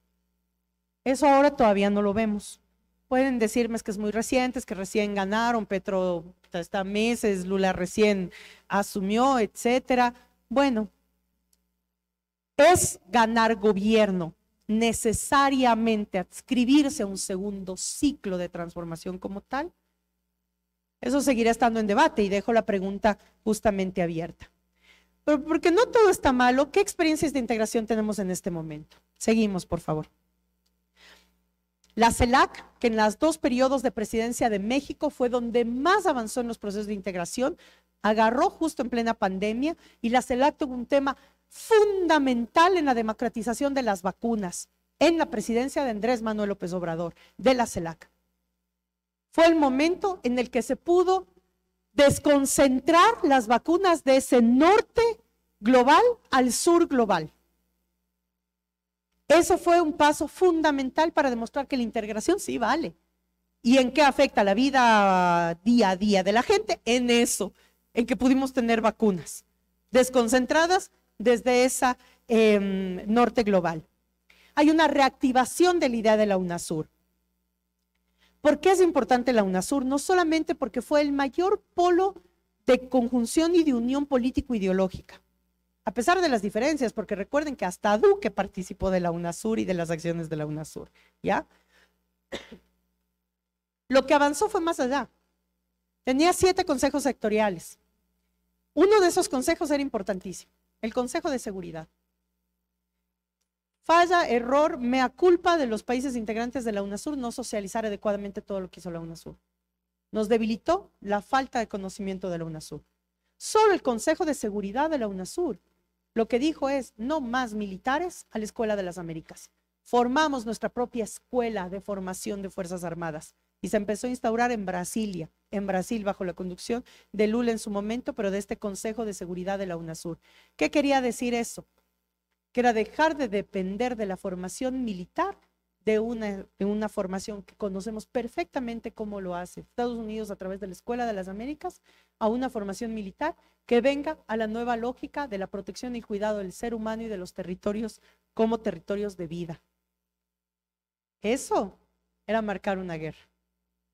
Eso ahora todavía no lo vemos. Pueden decirme que es muy reciente, que recién ganaron, Petro está meses, Lula recién asumió, etcétera. Bueno, es ganar gobierno, necesariamente adscribirse a un segundo ciclo de transformación como tal? Eso seguirá estando en debate y dejo la pregunta justamente abierta. Pero porque no todo está malo, ¿qué experiencias de integración tenemos en este momento? Seguimos, por favor. La CELAC que en los dos periodos de presidencia de México fue donde más avanzó en los procesos de integración, agarró justo en plena pandemia y la CELAC tuvo un tema fundamental en la democratización de las vacunas en la presidencia de Andrés Manuel López Obrador, de la CELAC. Fue el momento en el que se pudo desconcentrar las vacunas de ese norte global al sur global. Eso fue un paso fundamental para demostrar que la integración sí vale. ¿Y en qué afecta la vida día a día de la gente? En eso, en que pudimos tener vacunas desconcentradas desde esa em, norte global. Hay una reactivación de la idea de la UNASUR. ¿Por qué es importante la UNASUR? No solamente porque fue el mayor polo de conjunción y de unión político-ideológica, a pesar de las diferencias, porque recuerden que hasta Duque participó de la UNASUR y de las acciones de la UNASUR, ¿ya? Lo que avanzó fue más allá. Tenía siete consejos sectoriales. Uno de esos consejos era importantísimo, el Consejo de Seguridad. Falla, error, mea culpa de los países integrantes de la UNASUR no socializar adecuadamente todo lo que hizo la UNASUR. Nos debilitó la falta de conocimiento de la UNASUR. Solo el Consejo de Seguridad de la UNASUR lo que dijo es, no más militares a la Escuela de las Américas. Formamos nuestra propia escuela de formación de Fuerzas Armadas y se empezó a instaurar en Brasilia, en Brasil bajo la conducción de Lula en su momento, pero de este Consejo de Seguridad de la UNASUR. ¿Qué quería decir eso? Que era dejar de depender de la formación militar de una, una formación que conocemos perfectamente cómo lo hace Estados Unidos a través de la Escuela de las Américas a una formación militar que venga a la nueva lógica de la protección y cuidado del ser humano y de los territorios como territorios de vida. Eso era marcar una guerra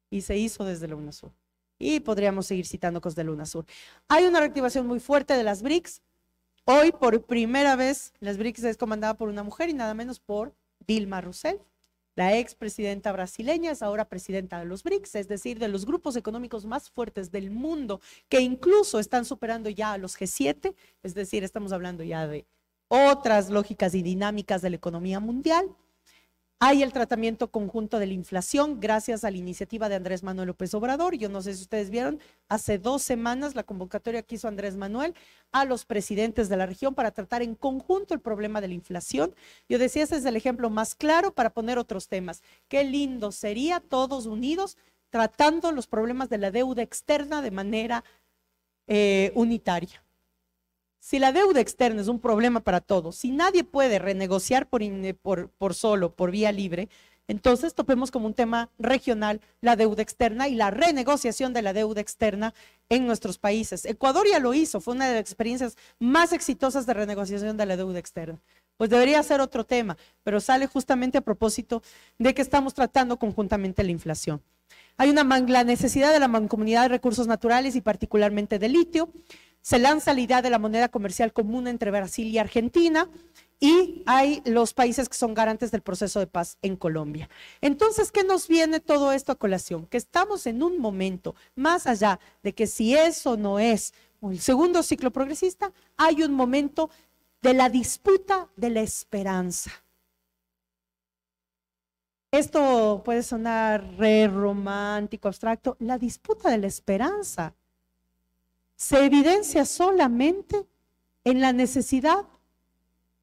y se hizo desde la UNASUR. Y podríamos seguir citando cosas de la UNASUR. Hay una reactivación muy fuerte de las BRICS. Hoy, por primera vez, las BRICS es comandada por una mujer y nada menos por Dilma Rousseff la expresidenta brasileña es ahora presidenta de los BRICS, es decir, de los grupos económicos más fuertes del mundo, que incluso están superando ya a los G7, es decir, estamos hablando ya de otras lógicas y dinámicas de la economía mundial. Hay el tratamiento conjunto de la inflación gracias a la iniciativa de Andrés Manuel López Obrador. Yo no sé si ustedes vieron, hace dos semanas la convocatoria que hizo Andrés Manuel a los presidentes de la región para tratar en conjunto el problema de la inflación. Yo decía, ese es el ejemplo más claro para poner otros temas. Qué lindo sería todos unidos tratando los problemas de la deuda externa de manera eh, unitaria. Si la deuda externa es un problema para todos, si nadie puede renegociar por, solo, por vía libre, entonces topemos como un tema regional la deuda externa y la renegociación de la deuda externa en nuestros países. Ecuador ya lo hizo, fue una de las experiencias más exitosas de renegociación de la deuda externa. Pues debería ser otro tema, pero sale justamente a propósito de que estamos tratando conjuntamente la inflación. Hay una la necesidad de la mancomunidad de recursos naturales y particularmente de litio se lanza la idea de la moneda comercial común entre Brasil y Argentina y hay los países que son garantes del proceso de paz en Colombia. Entonces, ¿qué nos viene todo esto a colación? Que estamos en un momento, más allá de que si es o no es el segundo ciclo progresista, hay un momento de la disputa de la esperanza. Esto puede sonar re romántico, abstracto, la disputa de la esperanza se evidencia solamente en la necesidad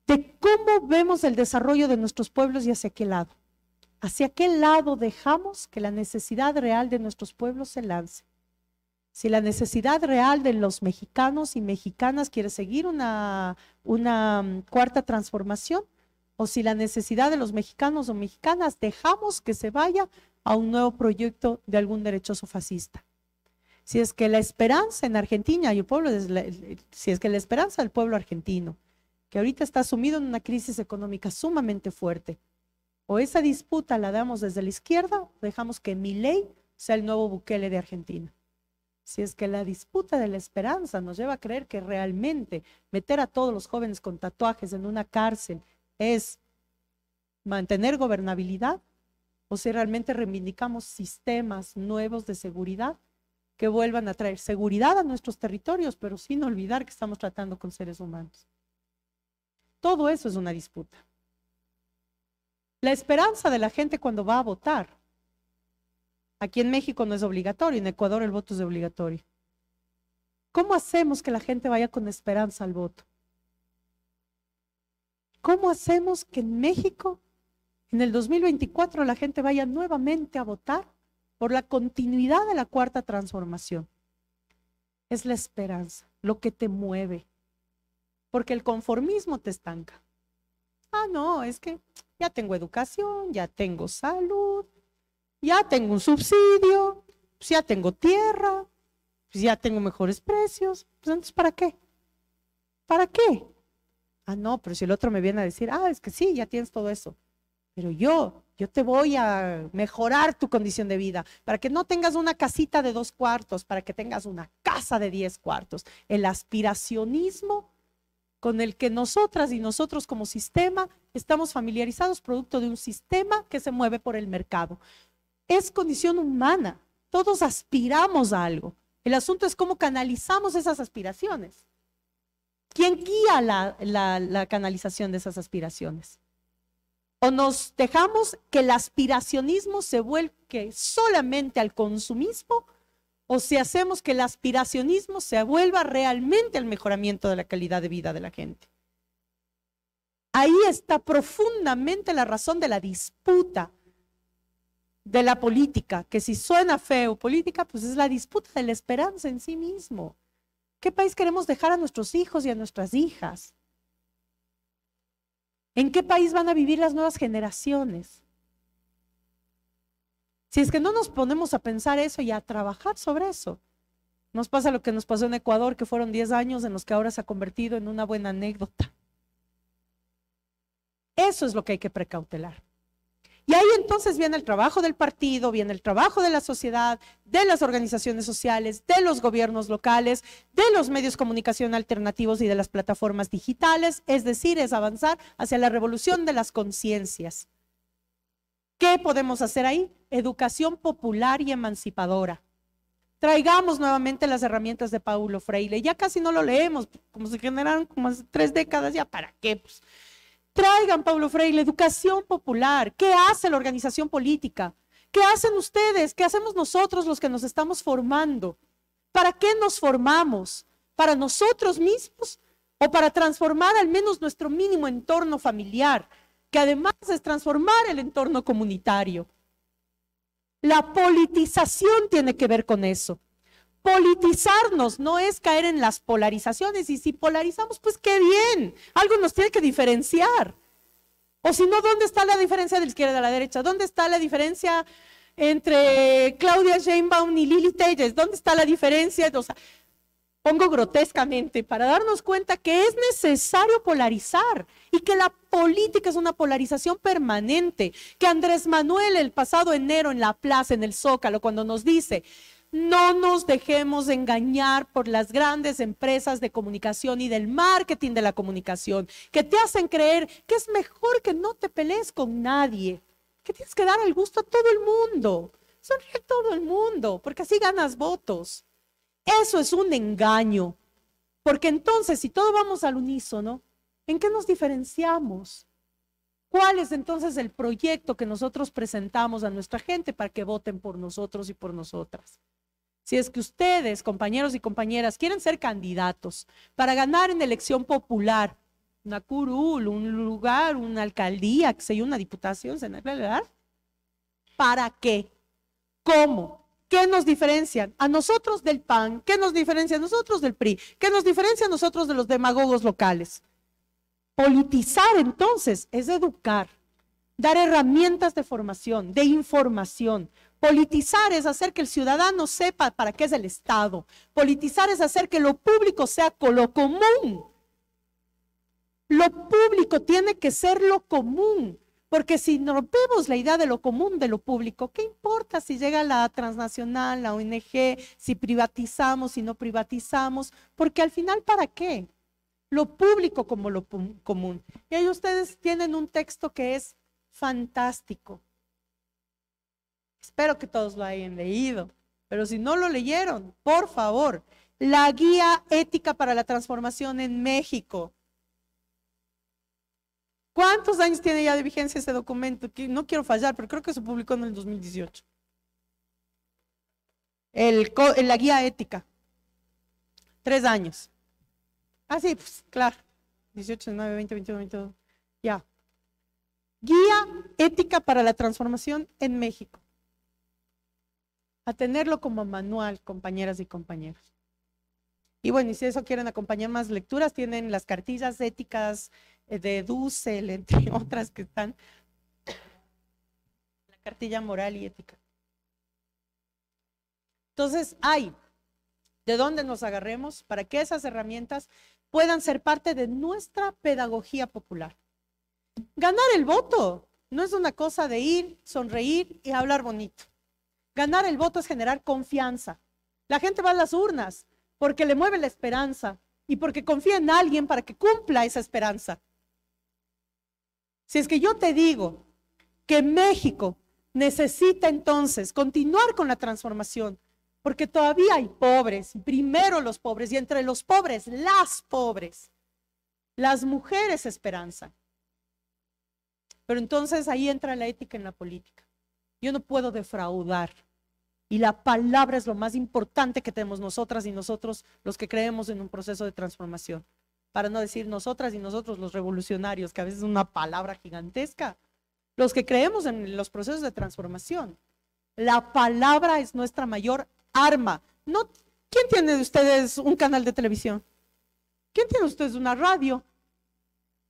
de cómo vemos el desarrollo de nuestros pueblos y hacia qué lado. Hacia qué lado dejamos que la necesidad real de nuestros pueblos se lance. Si la necesidad real de los mexicanos y mexicanas quiere seguir una, una mm, cuarta transformación, o si la necesidad de los mexicanos o mexicanas dejamos que se vaya a un nuevo proyecto de algún derechoso fascista. Si es que la esperanza en Argentina y el pueblo, si es que la esperanza del pueblo argentino, que ahorita está sumido en una crisis económica sumamente fuerte, o esa disputa la damos desde la izquierda, dejamos que mi ley sea el nuevo buquele de Argentina. Si es que la disputa de la esperanza nos lleva a creer que realmente meter a todos los jóvenes con tatuajes en una cárcel es mantener gobernabilidad, o si realmente reivindicamos sistemas nuevos de seguridad, que vuelvan a traer seguridad a nuestros territorios, pero sin olvidar que estamos tratando con seres humanos. Todo eso es una disputa. La esperanza de la gente cuando va a votar. Aquí en México no es obligatorio, en Ecuador el voto es obligatorio. ¿Cómo hacemos que la gente vaya con esperanza al voto? ¿Cómo hacemos que en México, en el 2024, la gente vaya nuevamente a votar por la continuidad de la cuarta transformación. Es la esperanza, lo que te mueve, porque el conformismo te estanca. Ah, no, es que ya tengo educación, ya tengo salud, ya tengo un subsidio, pues ya tengo tierra, pues ya tengo mejores precios, pues entonces ¿para qué? ¿Para qué? Ah, no, pero si el otro me viene a decir, ah, es que sí, ya tienes todo eso. Pero yo yo te voy a mejorar tu condición de vida para que no tengas una casita de dos cuartos, para que tengas una casa de diez cuartos. El aspiracionismo con el que nosotras y nosotros como sistema estamos familiarizados, producto de un sistema que se mueve por el mercado. Es condición humana. Todos aspiramos a algo. El asunto es cómo canalizamos esas aspiraciones. ¿Quién guía la, la canalización de esas aspiraciones? o nos dejamos que el aspiracionismo se vuelque solamente al consumismo, o si hacemos que el aspiracionismo se vuelva realmente al mejoramiento de la calidad de vida de la gente. Ahí está profundamente la razón de la disputa de la política, que si suena feo política, pues es la disputa de la esperanza en sí mismo. ¿Qué país queremos dejar a nuestros hijos y a nuestras hijas? ¿En qué país van a vivir las nuevas generaciones? Si es que no nos ponemos a pensar eso y a trabajar sobre eso. Nos pasa lo que nos pasó en Ecuador, que fueron 10 años en los que ahora se ha convertido en una buena anécdota. Eso es lo que hay que precautelar. Y ahí entonces viene el trabajo del partido, viene el trabajo de la sociedad, de las organizaciones sociales, de los gobiernos locales, de los medios de comunicación alternativos y de las plataformas digitales, es decir, es avanzar hacia la revolución de las conciencias. ¿Qué podemos hacer ahí? Educación popular y emancipadora. Traigamos nuevamente las herramientas de Paulo Freire. Ya casi no lo leemos, como se generaron como hace tres décadas, ya para qué. Pues? Traigan, Pablo Freire, educación popular. ¿Qué hace la organización política? ¿Qué hacen ustedes? ¿Qué hacemos nosotros los que nos estamos formando? ¿Para qué nos formamos? ¿Para nosotros mismos o para transformar al menos nuestro mínimo entorno familiar, que además es transformar el entorno comunitario? La politización tiene que ver con eso politizarnos, no es caer en las polarizaciones. Y si polarizamos, pues qué bien. Algo nos tiene que diferenciar. O si no, ¿dónde está la diferencia de la izquierda a la derecha? ¿Dónde está la diferencia entre Claudia Sheinbaum y Lili Telles? ¿Dónde está la diferencia? pongo grotescamente, para darnos cuenta que es necesario polarizar y que la política es una polarización permanente, que Andrés Manuel el pasado enero en la plaza, en el Zócalo, cuando nos dice no nos dejemos engañar por las grandes empresas de comunicación y del marketing de la comunicación, que te hacen creer que es mejor que no te pelees con nadie, que tienes que dar el gusto a todo el mundo, sonríe a todo el mundo, porque así ganas votos. Eso es un engaño, porque entonces si todos vamos al unísono, ¿en qué nos diferenciamos? ¿Cuál es entonces el proyecto que nosotros presentamos a nuestra gente para que voten por nosotros y por nosotras? Si es que ustedes, compañeros y compañeras, quieren ser candidatos para ganar en elección popular una curul, un lugar, una alcaldía, que sea una diputación, ¿Para qué? ¿Cómo? ¿Qué nos diferencia a nosotros del PAN? ¿Qué nos diferencia a nosotros del PRI? ¿Qué nos diferencia a nosotros de los demagogos locales? Politizar entonces es educar, dar herramientas de formación, de información, Politizar es hacer que el ciudadano sepa para qué es el Estado. Politizar es hacer que lo público sea con lo común. Lo público tiene que ser lo común, porque si vemos la idea de lo común, de lo público, ¿qué importa si llega la transnacional, la ONG, si privatizamos, si no privatizamos? Porque al final, ¿para qué? Lo público como lo común. Y ahí ustedes tienen un texto que es fantástico Espero que todos lo hayan leído, pero si no lo leyeron, por favor, la guía ética para la transformación en México. ¿Cuántos años tiene ya de vigencia ese documento? No quiero fallar, pero creo que se publicó en el 2018. El, la guía ética. Tres años. Ah, sí, pues claro. 18, 19, 20, 21, 22. Ya. Guía ética para la transformación en México a tenerlo como manual, compañeras y compañeros. Y bueno, y si eso quieren acompañar más lecturas, tienen las cartillas éticas eh, de Dussel, entre otras que están, la cartilla moral y ética. Entonces, hay de dónde nos agarremos para que esas herramientas puedan ser parte de nuestra pedagogía popular. Ganar el voto no es una cosa de ir, sonreír y hablar bonito. Ganar el voto es generar confianza. La gente va a las urnas porque le mueve la esperanza y porque confía en alguien para que cumpla esa esperanza. Si es que yo te digo que México necesita entonces continuar con la transformación, porque todavía hay pobres, primero los pobres y entre los pobres, las pobres, las mujeres esperanza. Pero entonces ahí entra la ética en la política. Yo no puedo defraudar. Y la palabra es lo más importante que tenemos nosotras y nosotros los que creemos en un proceso de transformación. Para no decir nosotras y nosotros los revolucionarios, que a veces es una palabra gigantesca. Los que creemos en los procesos de transformación. La palabra es nuestra mayor arma. No, ¿Quién tiene de ustedes un canal de televisión? ¿Quién tiene ustedes una radio?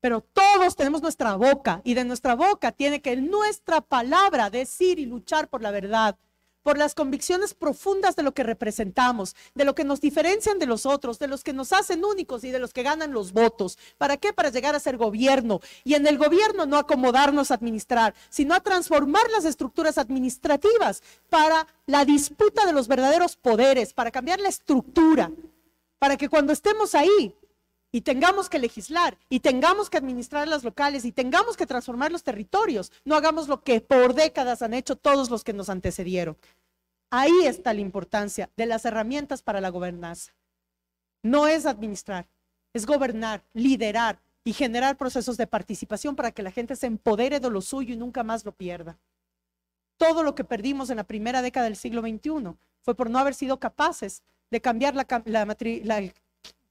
pero todos tenemos nuestra boca y de nuestra boca tiene que nuestra palabra decir y luchar por la verdad, por las convicciones profundas de lo que representamos, de lo que nos diferencian de los otros, de los que nos hacen únicos y de los que ganan los votos. ¿Para qué? Para llegar a ser gobierno y en el gobierno no acomodarnos a administrar, sino a transformar las estructuras administrativas para la disputa de los verdaderos poderes, para cambiar la estructura, para que cuando estemos ahí y tengamos que legislar y tengamos que administrar las locales y tengamos que transformar los territorios. No hagamos lo que por décadas han hecho todos los que nos antecedieron. Ahí está la importancia de las herramientas para la gobernanza. No es administrar, es gobernar, liderar y generar procesos de participación para que la gente se empodere de lo suyo y nunca más lo pierda. Todo lo que perdimos en la primera década del siglo XXI fue por no haber sido capaces de cambiar la, la,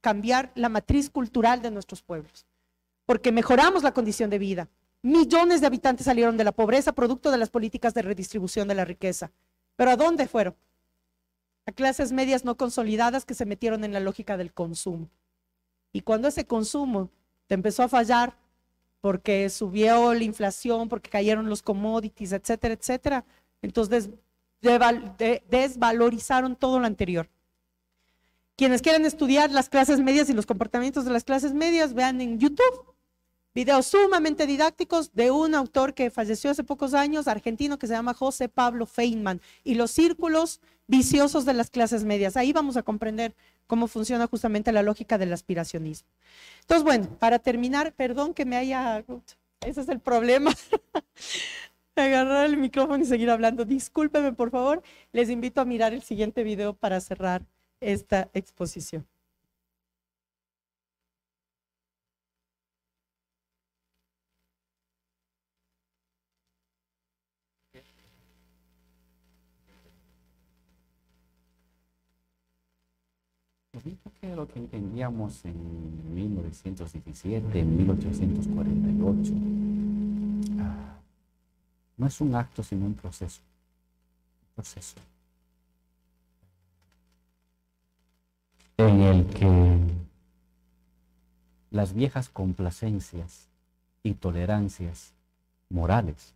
cambiar la matriz cultural de nuestros pueblos, porque mejoramos la condición de vida. Millones de habitantes salieron de la pobreza producto de las políticas de redistribución de la riqueza. Pero ¿a dónde fueron? A clases medias no consolidadas que se metieron en la lógica del consumo. Y cuando ese consumo empezó a fallar porque subió la inflación, porque cayeron los commodities, etcétera, etcétera, entonces desvalorizaron todo lo anterior. Quienes quieran estudiar las clases medias y los comportamientos de las clases medias, vean en YouTube videos sumamente didácticos de un autor que falleció hace pocos años, argentino, que se llama José Pablo Feynman, y los círculos viciosos de las clases medias. Ahí vamos a comprender cómo funciona justamente la lógica del aspiracionismo. Entonces, bueno, para terminar, perdón que me haya... Ese es el problema. Agarrar el micrófono y seguir hablando. Discúlpeme, por favor. Les invito a mirar el siguiente video para cerrar esta exposición. que lo que entendíamos en 1917, en 1848, ah, no es un acto sino un proceso. Un proceso. en el que las viejas complacencias y tolerancias morales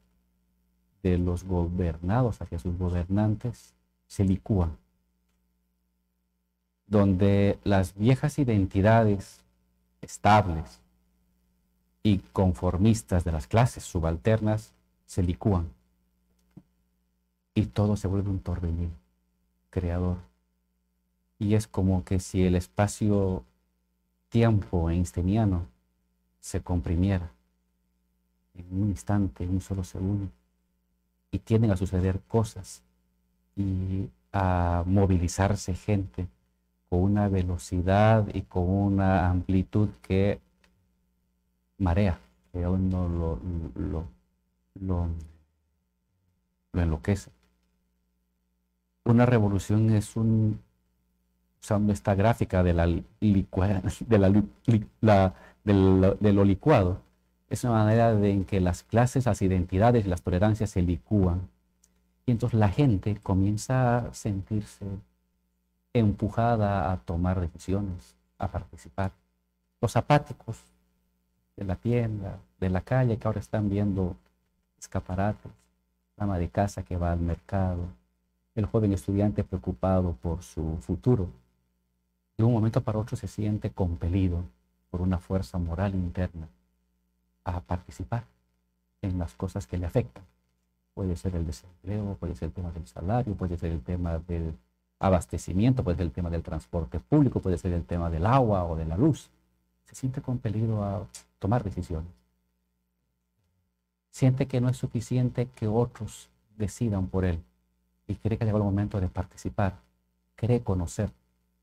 de los gobernados hacia sus gobernantes se licúan, donde las viejas identidades estables y conformistas de las clases subalternas se licúan y todo se vuelve un torbellino creador y es como que si el espacio-tiempo einsteiniano se comprimiera en un instante, en un solo segundo, y tienden a suceder cosas y a movilizarse gente con una velocidad y con una amplitud que marea, que a uno lo, lo, lo, lo enloquece. Una revolución es un usando esta gráfica de, la de, la, lo, licuado, es una manera en que las clases, las identidades y las tolerancias se licúan. Y entonces la gente comienza a sentirse empujada a tomar decisiones, a participar. Los apáticos de la tienda, de la calle, que ahora están viendo escaparates, la ama de casa que va al mercado, el joven estudiante preocupado por su futuro, de un momento para otro se siente compelido por una fuerza moral interna a participar en las cosas que le afectan. Puede ser el desempleo, puede ser el tema del salario, puede ser el tema del abastecimiento, puede ser el tema del transporte público, puede ser el tema del agua o de la luz. Se siente compelido a tomar decisiones. Siente que no es suficiente que otros decidan por él y cree que llegó el momento de participar, cree conocer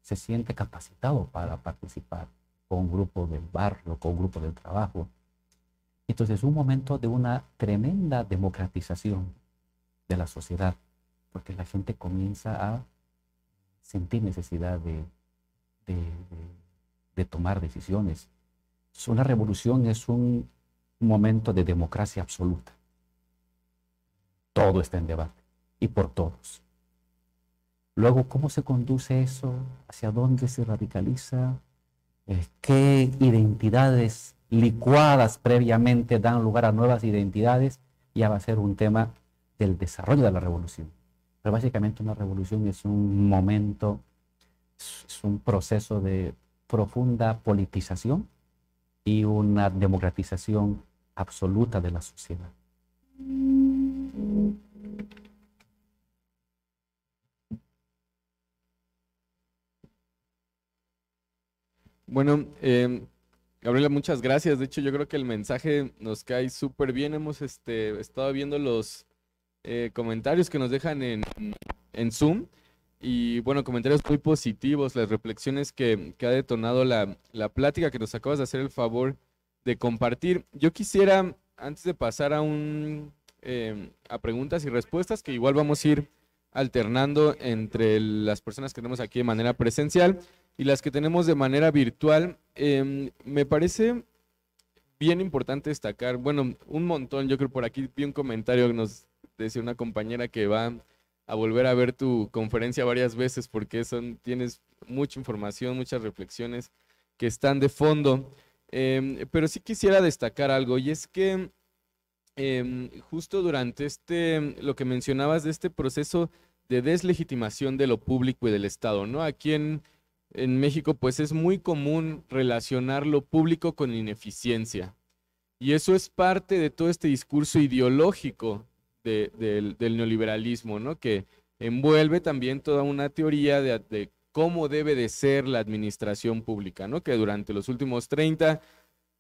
se siente capacitado para participar con un grupo del barrio, con un grupo del trabajo. Entonces, es un momento de una tremenda democratización de la sociedad, porque la gente comienza a sentir necesidad de, de, de tomar decisiones. Una revolución es un momento de democracia absoluta. Todo está en debate y por todos. Luego, ¿cómo se conduce eso? ¿Hacia dónde se radicaliza? Eh, ¿Qué identidades licuadas previamente dan lugar a nuevas identidades? Ya va a ser un tema del desarrollo de la revolución. Pero básicamente una revolución es un momento, es un proceso de profunda politización y una democratización absoluta de la sociedad. Bueno, em, Gabriela, muchas gracias. De hecho, yo creo que el mensaje nos cae súper bien. Hemos este, estado viendo los eh, comentarios que nos dejan en, Zoom y, bueno, comentarios muy positivos, las reflexiones que, ha detonado la, plática que nos acabas de hacer el favor de compartir. Yo quisiera, antes de pasar a, un, em, a preguntas y respuestas, que igual vamos a ir alternando entre las personas que tenemos aquí de manera presencial, y las que tenemos de manera virtual. Em, me parece bien importante destacar, bueno, un montón, yo creo por aquí vi un comentario que nos decía una compañera que va a volver a ver tu conferencia varias veces porque son, tienes mucha información, muchas reflexiones que están de fondo. Em, pero sí quisiera destacar algo y es que em, justo durante este, lo que mencionabas de este proceso de deslegitimación de lo público y del Estado, ¿no? Aquí en en México pues es muy común relacionar lo público con ineficiencia. Y eso es parte de todo este discurso ideológico del, neoliberalismo, ¿no? Que envuelve también toda una teoría de, cómo debe de ser la administración pública, ¿no? Que durante los últimos 30,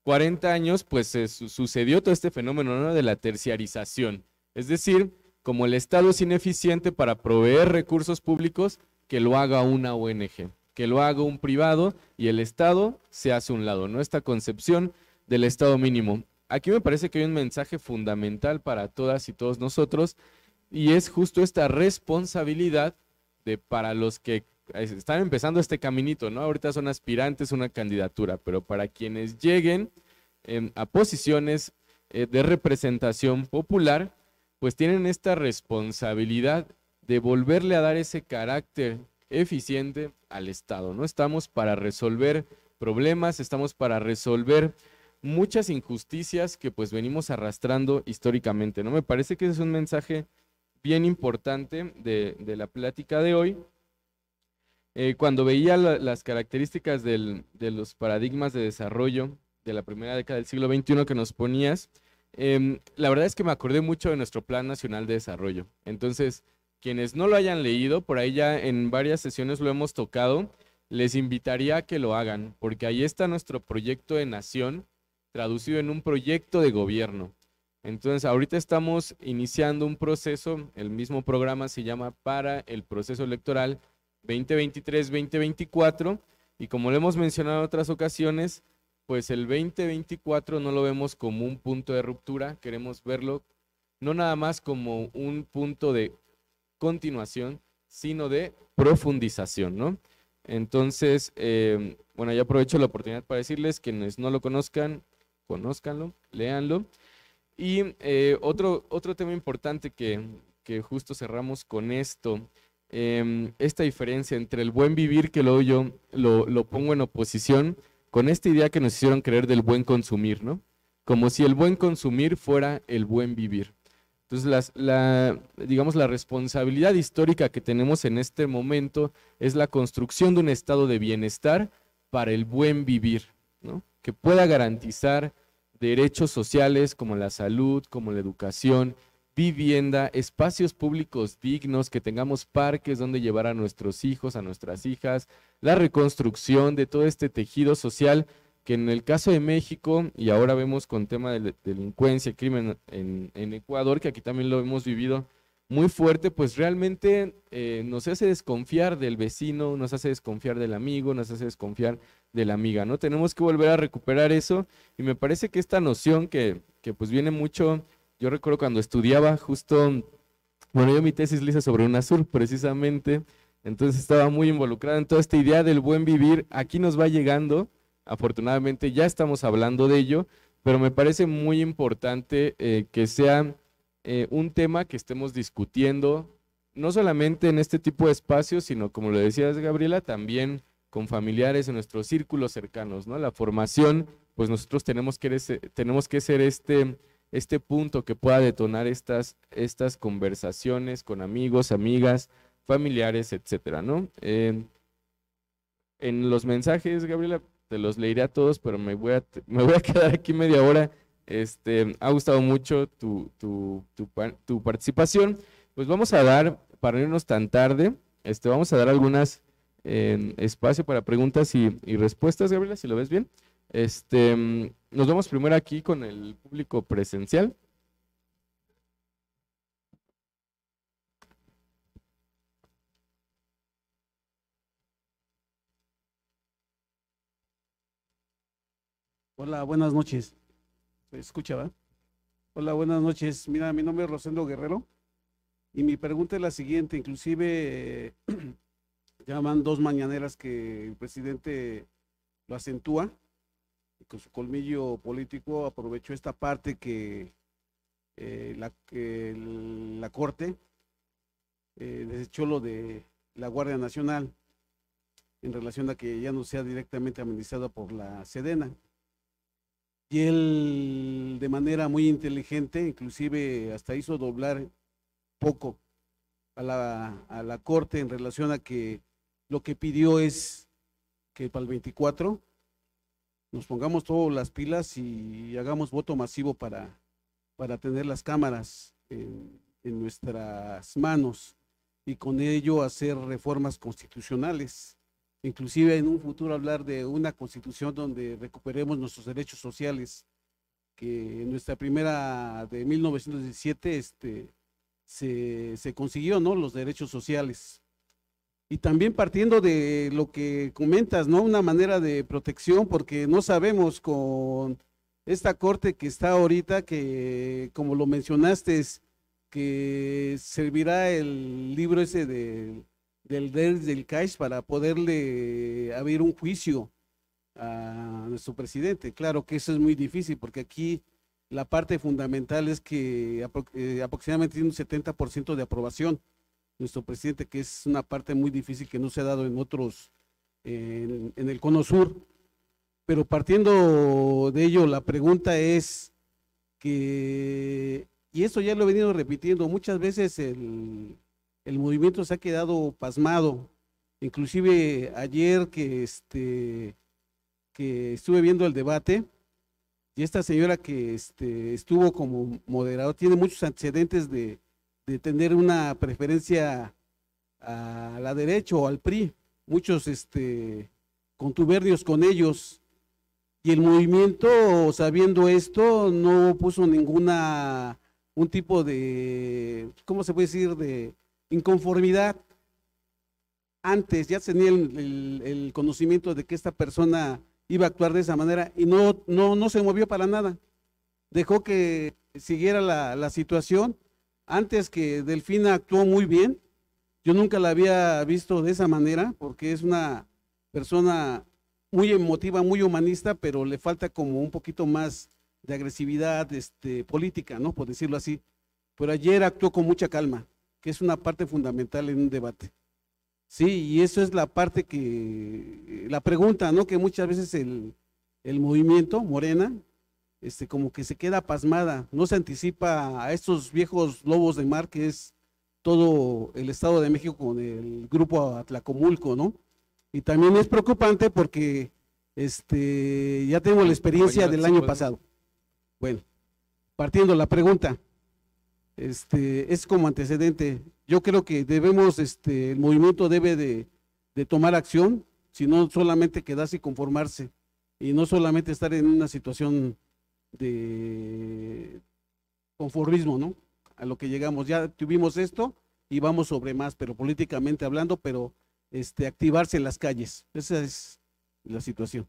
40 años, pues sucedió todo este fenómeno de la terciarización. Es decir, como el Estado es ineficiente para proveer recursos públicos, que lo haga una ONG que lo haga un privado y el Estado se hace un lado, ¿no? Esta concepción del Estado mínimo. Aquí me parece que hay un mensaje fundamental para todas y todos nosotros y es justo esta responsabilidad de para los que eh, están empezando este caminito, ¿no? Ahorita son aspirantes a una candidatura, pero para quienes lleguen em, a posiciones eh, de representación popular, pues tienen esta responsabilidad de volverle a dar ese carácter eficiente al Estado. No estamos para resolver problemas, estamos para resolver muchas injusticias que pues venimos arrastrando históricamente. ¿no? Me parece que es un mensaje bien importante de, la plática de hoy. Eh, cuando veía las características de los paradigmas de desarrollo de la primera década del siglo XXI que nos ponías, em, la verdad es que me acordé mucho de nuestro Plan Nacional de Desarrollo. Entonces, quienes no lo hayan leído, por ahí ya en varias sesiones lo hemos tocado, les invitaría a que lo hagan, porque ahí está nuestro proyecto de nación traducido en un proyecto de gobierno. Entonces, ahorita estamos iniciando un proceso, el mismo programa se llama para el proceso electoral 2023-2024, y como lo hemos mencionado en otras ocasiones, pues el 2024 no lo vemos como un punto de ruptura, queremos verlo no nada más como un punto de continuación, sino de profundización, ¿no? Entonces, eh, bueno, ya aprovecho la oportunidad para decirles quienes no lo conozcan, conózcanlo, léanlo. Y eh, otro, otro tema importante que, justo cerramos con esto, em, esta diferencia entre el buen vivir, que lo yo lo, lo, pongo en oposición, con esta idea que nos hicieron creer del buen consumir, ¿no? Como si el buen consumir fuera el buen vivir. Entonces, la, digamos, la responsabilidad histórica que tenemos en este momento es la construcción de un estado de bienestar para el buen vivir, que pueda garantizar derechos sociales como la salud, como la educación, vivienda, espacios públicos dignos, que tengamos parques donde llevar a nuestros hijos, a nuestras hijas, la reconstrucción de todo este tejido social que en el caso de México, y ahora vemos con tema de delincuencia, crimen en, Ecuador, que aquí también lo hemos vivido muy fuerte, pues realmente eh, nos hace desconfiar del vecino, nos hace desconfiar del amigo, nos hace desconfiar de la amiga, ¿no? Tenemos que volver a recuperar eso y me parece que esta noción que, pues viene mucho, yo recuerdo cuando estudiaba justo, bueno, yo mi tesis lisa sobre sobre azul precisamente, entonces estaba muy involucrada en toda esta idea del buen vivir, aquí nos va llegando, Afortunadamente ya estamos hablando de ello, pero me parece muy importante eh, que sea eh, un tema que estemos discutiendo, no solamente en este tipo de espacios, sino como lo decías Gabriela, también con familiares en nuestros círculos cercanos, ¿no? La formación, pues nosotros tenemos que, tenemos que ser este, este punto que pueda detonar estas, estas conversaciones con amigos, amigas, familiares, etcétera, ¿no? Eh, en los mensajes, Gabriela, los leeré a todos, pero me voy a, me voy a quedar aquí media hora. Este, ha gustado mucho tu, participación. Pues vamos a dar, para no irnos tan tarde, este, vamos a dar algunas em, espacio para preguntas y, y, respuestas, Gabriela, si lo ves bien. Este, mm, nos vemos primero aquí con el público presencial. Hola, buenas noches. ¿Se escucha, va? Hola, buenas noches. Mira, mi nombre es Rosendo Guerrero y mi pregunta es la siguiente. Inclusive eh, llaman dos mañaneras que el presidente lo acentúa y con su colmillo político aprovechó esta parte que eh, la, que la Corte eh, desechó lo de la Guardia Nacional en relación a que ya no sea directamente administrada por la Sedena y él de manera muy inteligente, inclusive hasta hizo doblar poco a la, a la corte en relación a que lo que pidió es que para el 24 nos pongamos todas las pilas y hagamos voto masivo para, para tener las cámaras en, en nuestras manos y con ello hacer reformas constitucionales inclusive en un futuro hablar de una constitución donde recuperemos nuestros derechos sociales, que en nuestra primera de 1917 este, se, consiguió, ¿no? Los derechos sociales. Y también partiendo de lo que comentas, ¿no? Una manera de protección, porque no sabemos con esta corte que está ahorita, que como lo mencionaste, es que servirá el libro ese de del del CAIS para poderle eh, abrir un juicio a nuestro presidente. Claro que eso es muy difícil porque aquí la parte fundamental es que eh, aproximadamente tiene un 70% de aprobación nuestro presidente, que es una parte muy difícil que no se ha dado en otros, en, el Cono Sur. Pero partiendo de ello, la pregunta es que, y eso ya lo he venido repitiendo, muchas veces el, el movimiento se ha quedado pasmado. Inclusive ayer que, este, que estuve viendo el debate, y esta señora que este, estuvo como moderador tiene muchos antecedentes de, tener una preferencia a la derecha o al PRI, muchos este, contubernios con ellos. Y el movimiento, sabiendo esto, no puso ninguna, un tipo de, ¿cómo se puede decir?, de, inconformidad. Antes ya tenía el, conocimiento de que esta persona iba a actuar de esa manera y no, no, no se movió para nada. Dejó que siguiera la, la situación. Antes que Delfina actuó muy bien, yo nunca la había visto de esa manera porque es una persona muy emotiva, muy humanista, pero le falta como un poquito más de agresividad este, política, ¿no? Por decirlo así. Pero ayer actuó con mucha calma que es una parte fundamental en un debate. Sí, y eso es la parte que, la pregunta, ¿no? Que muchas veces el, movimiento Morena, este, como que se queda pasmada, no se anticipa a estos viejos lobos de mar que es todo el Estado de México con el grupo Atlacomulco, ¿no? Y también es preocupante porque este, ya tengo la experiencia del año pasado. Bueno, partiendo la pregunta, este, es como antecedente. Yo creo que debemos, este, el movimiento debe de, tomar acción, sino solamente quedarse y conformarse, y no solamente estar en una situación de conformismo, ¿no? A lo que llegamos. Ya tuvimos esto y vamos sobre más, pero políticamente hablando, pero este, activarse en las calles. Esa es la situación.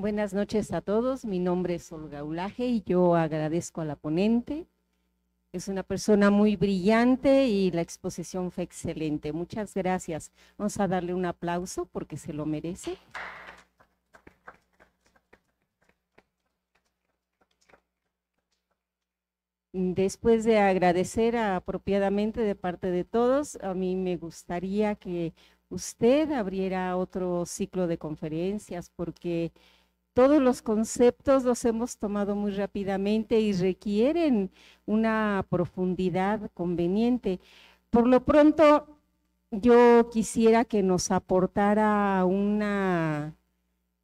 Buenas noches a todos. Mi nombre es Olga Ulaje y yo agradezco a la ponente. Es una persona muy brillante y la exposición fue excelente. Muchas gracias. Vamos a darle un aplauso porque se lo merece. Después de agradecer apropiadamente de parte de todos, a mí me gustaría que usted abriera otro ciclo de conferencias porque todos los conceptos los hemos tomado muy rápidamente y requieren una profundidad conveniente. Por lo pronto, yo quisiera que nos aportara una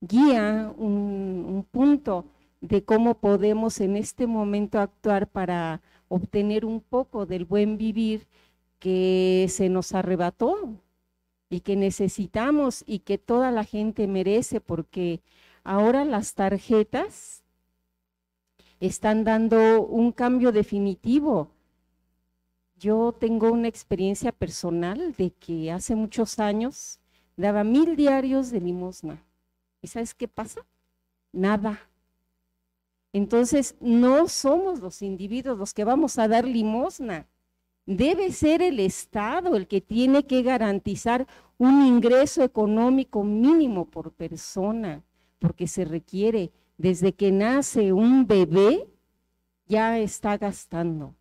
guía, un, punto de cómo podemos en este momento actuar para obtener un poco del buen vivir que se nos arrebató y que necesitamos y que toda la gente merece porque Ahora las tarjetas están dando un cambio definitivo. Yo tengo una experiencia personal de que hace muchos años daba mil diarios de limosna. ¿Y sabes qué pasa? Nada. Entonces, no somos los individuos los que vamos a dar limosna. Debe ser el Estado el que tiene que garantizar un ingreso económico mínimo por persona porque se requiere. Desde que nace un bebé, ya está gastando.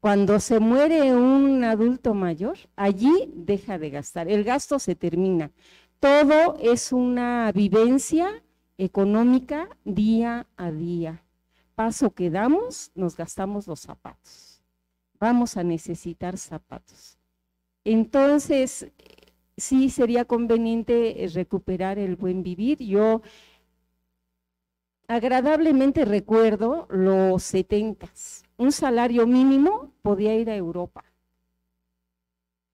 Cuando se muere un adulto mayor, allí deja de gastar. El gasto se termina. Todo es una vivencia económica día a día. Paso que damos, nos gastamos los zapatos. Vamos a necesitar zapatos. Entonces, sí sería conveniente eh, recuperar el buen vivir. Yo agradablemente recuerdo los setentas. Un salario mínimo podía ir a Europa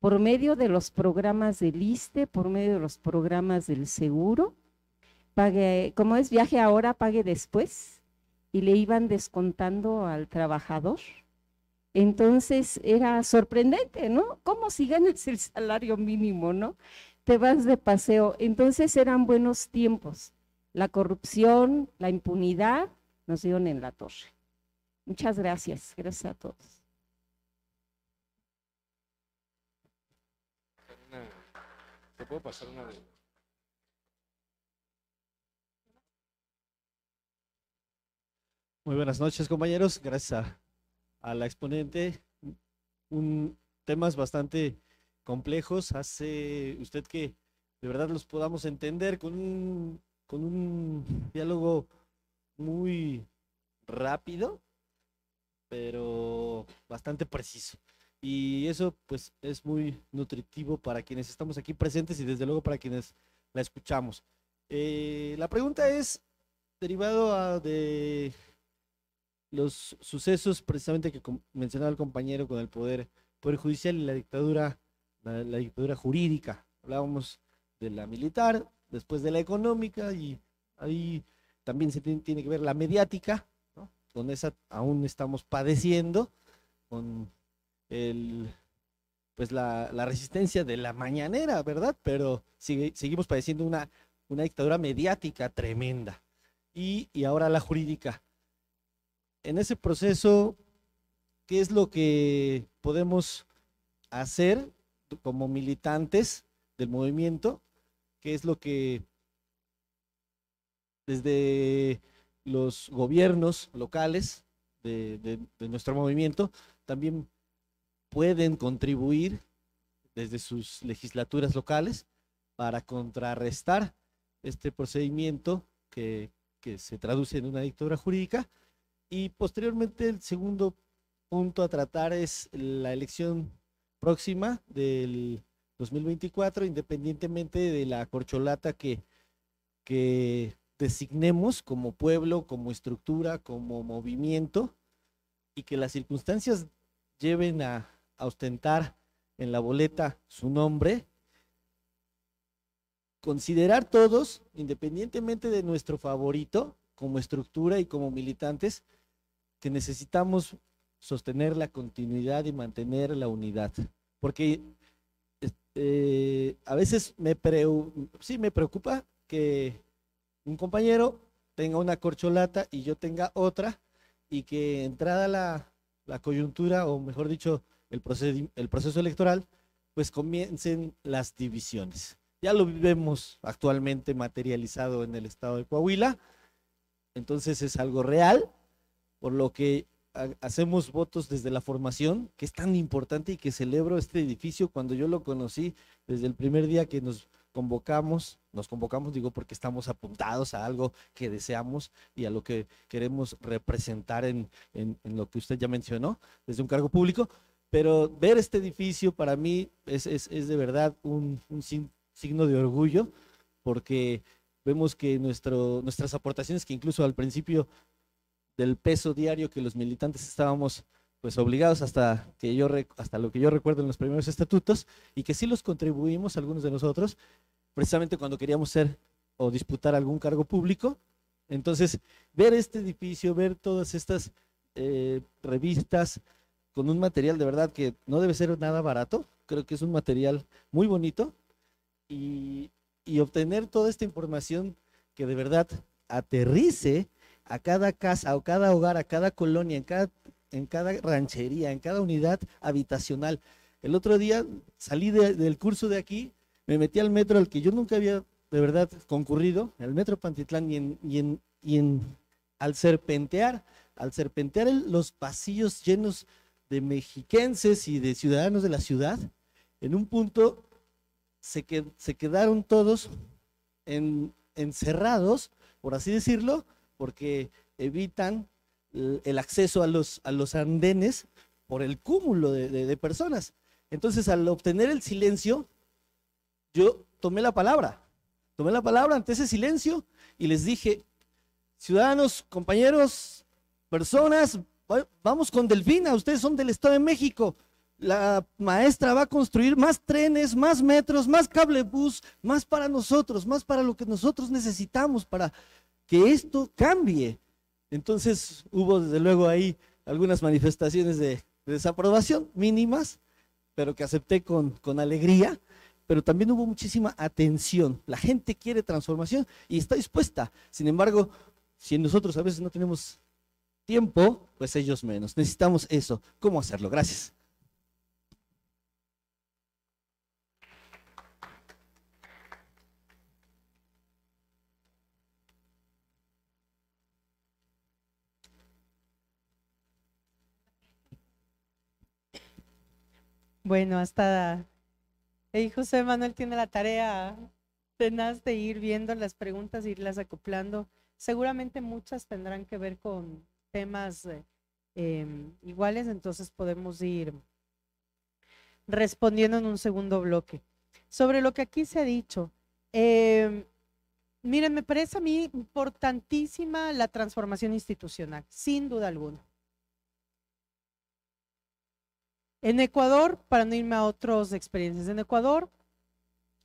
por medio de los programas del ISTE, por medio de los programas del seguro. como es viaje ahora, pague después. Y le iban descontando al trabajador entonces era sorprendente, ¿no? ¿Cómo si ganas el salario mínimo, ¿no? Te vas de paseo. Entonces eran buenos tiempos. La corrupción, la impunidad nos dieron en la torre. Muchas gracias. Gracias a todos. pasar Muy buenas noches, compañeros. Gracias a la exponente un, temas bastante complejos, hace usted que de verdad los podamos entender con un, con un diálogo muy rápido, pero bastante preciso. Y eso pues es muy nutritivo para quienes estamos aquí presentes y desde luego para quienes la escuchamos. Eh, la pregunta es, derivado de los sucesos precisamente que mencionaba el compañero con el poder, poder judicial y la dictadura, la, dictadura jurídica. Hablábamos de la militar, después de la económica y ahí también se tiene, que ver la mediática, con esa aún estamos padeciendo, con el pues la, resistencia de la mañanera, ¿verdad? Pero sigue, seguimos padeciendo una, una dictadura mediática tremenda. y ahora la jurídica, en ese proceso, ¿qué es lo que podemos hacer como militantes del movimiento? ¿Qué es lo que desde los gobiernos locales de, nuestro movimiento también pueden contribuir desde sus legislaturas locales para contrarrestar este procedimiento que, que se traduce en una dictadura jurídica y posteriormente el segundo punto a tratar es la elección próxima del 2024, independientemente de la corcholata que, que designemos como pueblo, como estructura, como movimiento, y que las circunstancias lleven a, a ostentar en la boleta su nombre, considerar todos, independientemente de nuestro favorito, como estructura y como militantes, que necesitamos sostener la continuidad y mantener la unidad. Porque eh, a veces me sí me preocupa que un compañero tenga una corcholata y yo tenga otra y que entrada la, coyuntura, o mejor dicho, el, el proceso electoral, pues comiencen las divisiones. Ya lo vemos actualmente materializado en el estado de Coahuila, entonces es algo real por lo que hacemos votos desde la formación, que es tan importante y que celebro este edificio cuando yo lo conocí desde el primer día que nos convocamos, nos convocamos, digo, porque estamos apuntados a algo que deseamos y a lo que queremos representar en, lo que usted ya mencionó, desde un cargo público, pero ver este edificio para mí es, de verdad un, signo de orgullo, porque vemos que nuestro, nuestras aportaciones, que incluso al principio del peso diario que los militantes estábamos pues obligados hasta que yo hasta lo que yo recuerdo en los primeros estatutos y que sí los contribuimos algunos de nosotros precisamente cuando queríamos ser o disputar algún cargo público entonces ver este edificio ver todas estas eh, revistas con un material de verdad que no debe ser nada barato creo que es un material muy bonito y, y obtener toda esta información que de verdad aterrice a cada casa, a cada hogar, a cada colonia, en cada, en cada ranchería, en cada unidad habitacional. El otro día salí del curso de aquí, me metí al metro al que yo nunca había de verdad concurrido, al metro Pantitlán, y en, al serpentear, al serpentear los pasillos llenos de mexiquenses y de ciudadanos de la ciudad, en un punto se, se quedaron todos en, encerrados, por así decirlo, porque evitan el acceso a los, a los andenes por el cúmulo de, personas. Entonces, al obtener el silencio, yo tomé la palabra, tomé la palabra ante ese silencio y les dije, ciudadanos, compañeros, personas, vamos con Delfina, ustedes son del Estado de México. La maestra va a construir más trenes, más metros, más cablebús, más para nosotros, más para lo que nosotros necesitamos para que esto cambie. Entonces hubo desde luego ahí algunas manifestaciones de, desaprobación mínimas, pero que acepté con, con alegría, pero también hubo muchísima atención. La gente quiere transformación y está dispuesta. Sin embargo, si nosotros a veces no tenemos tiempo, pues ellos menos. Necesitamos eso. ¿Cómo hacerlo? Gracias. Bueno, hasta hey, José Manuel tiene la tarea tenaz de ir viendo las preguntas, e irlas acoplando. Seguramente muchas tendrán que ver con temas eh, em, iguales, entonces podemos ir respondiendo en un segundo bloque. Sobre lo que aquí se ha dicho, em, miren, me parece a mí importantísima la transformación institucional, sin duda alguna. En Ecuador, para no irme a otras experiencias, en Ecuador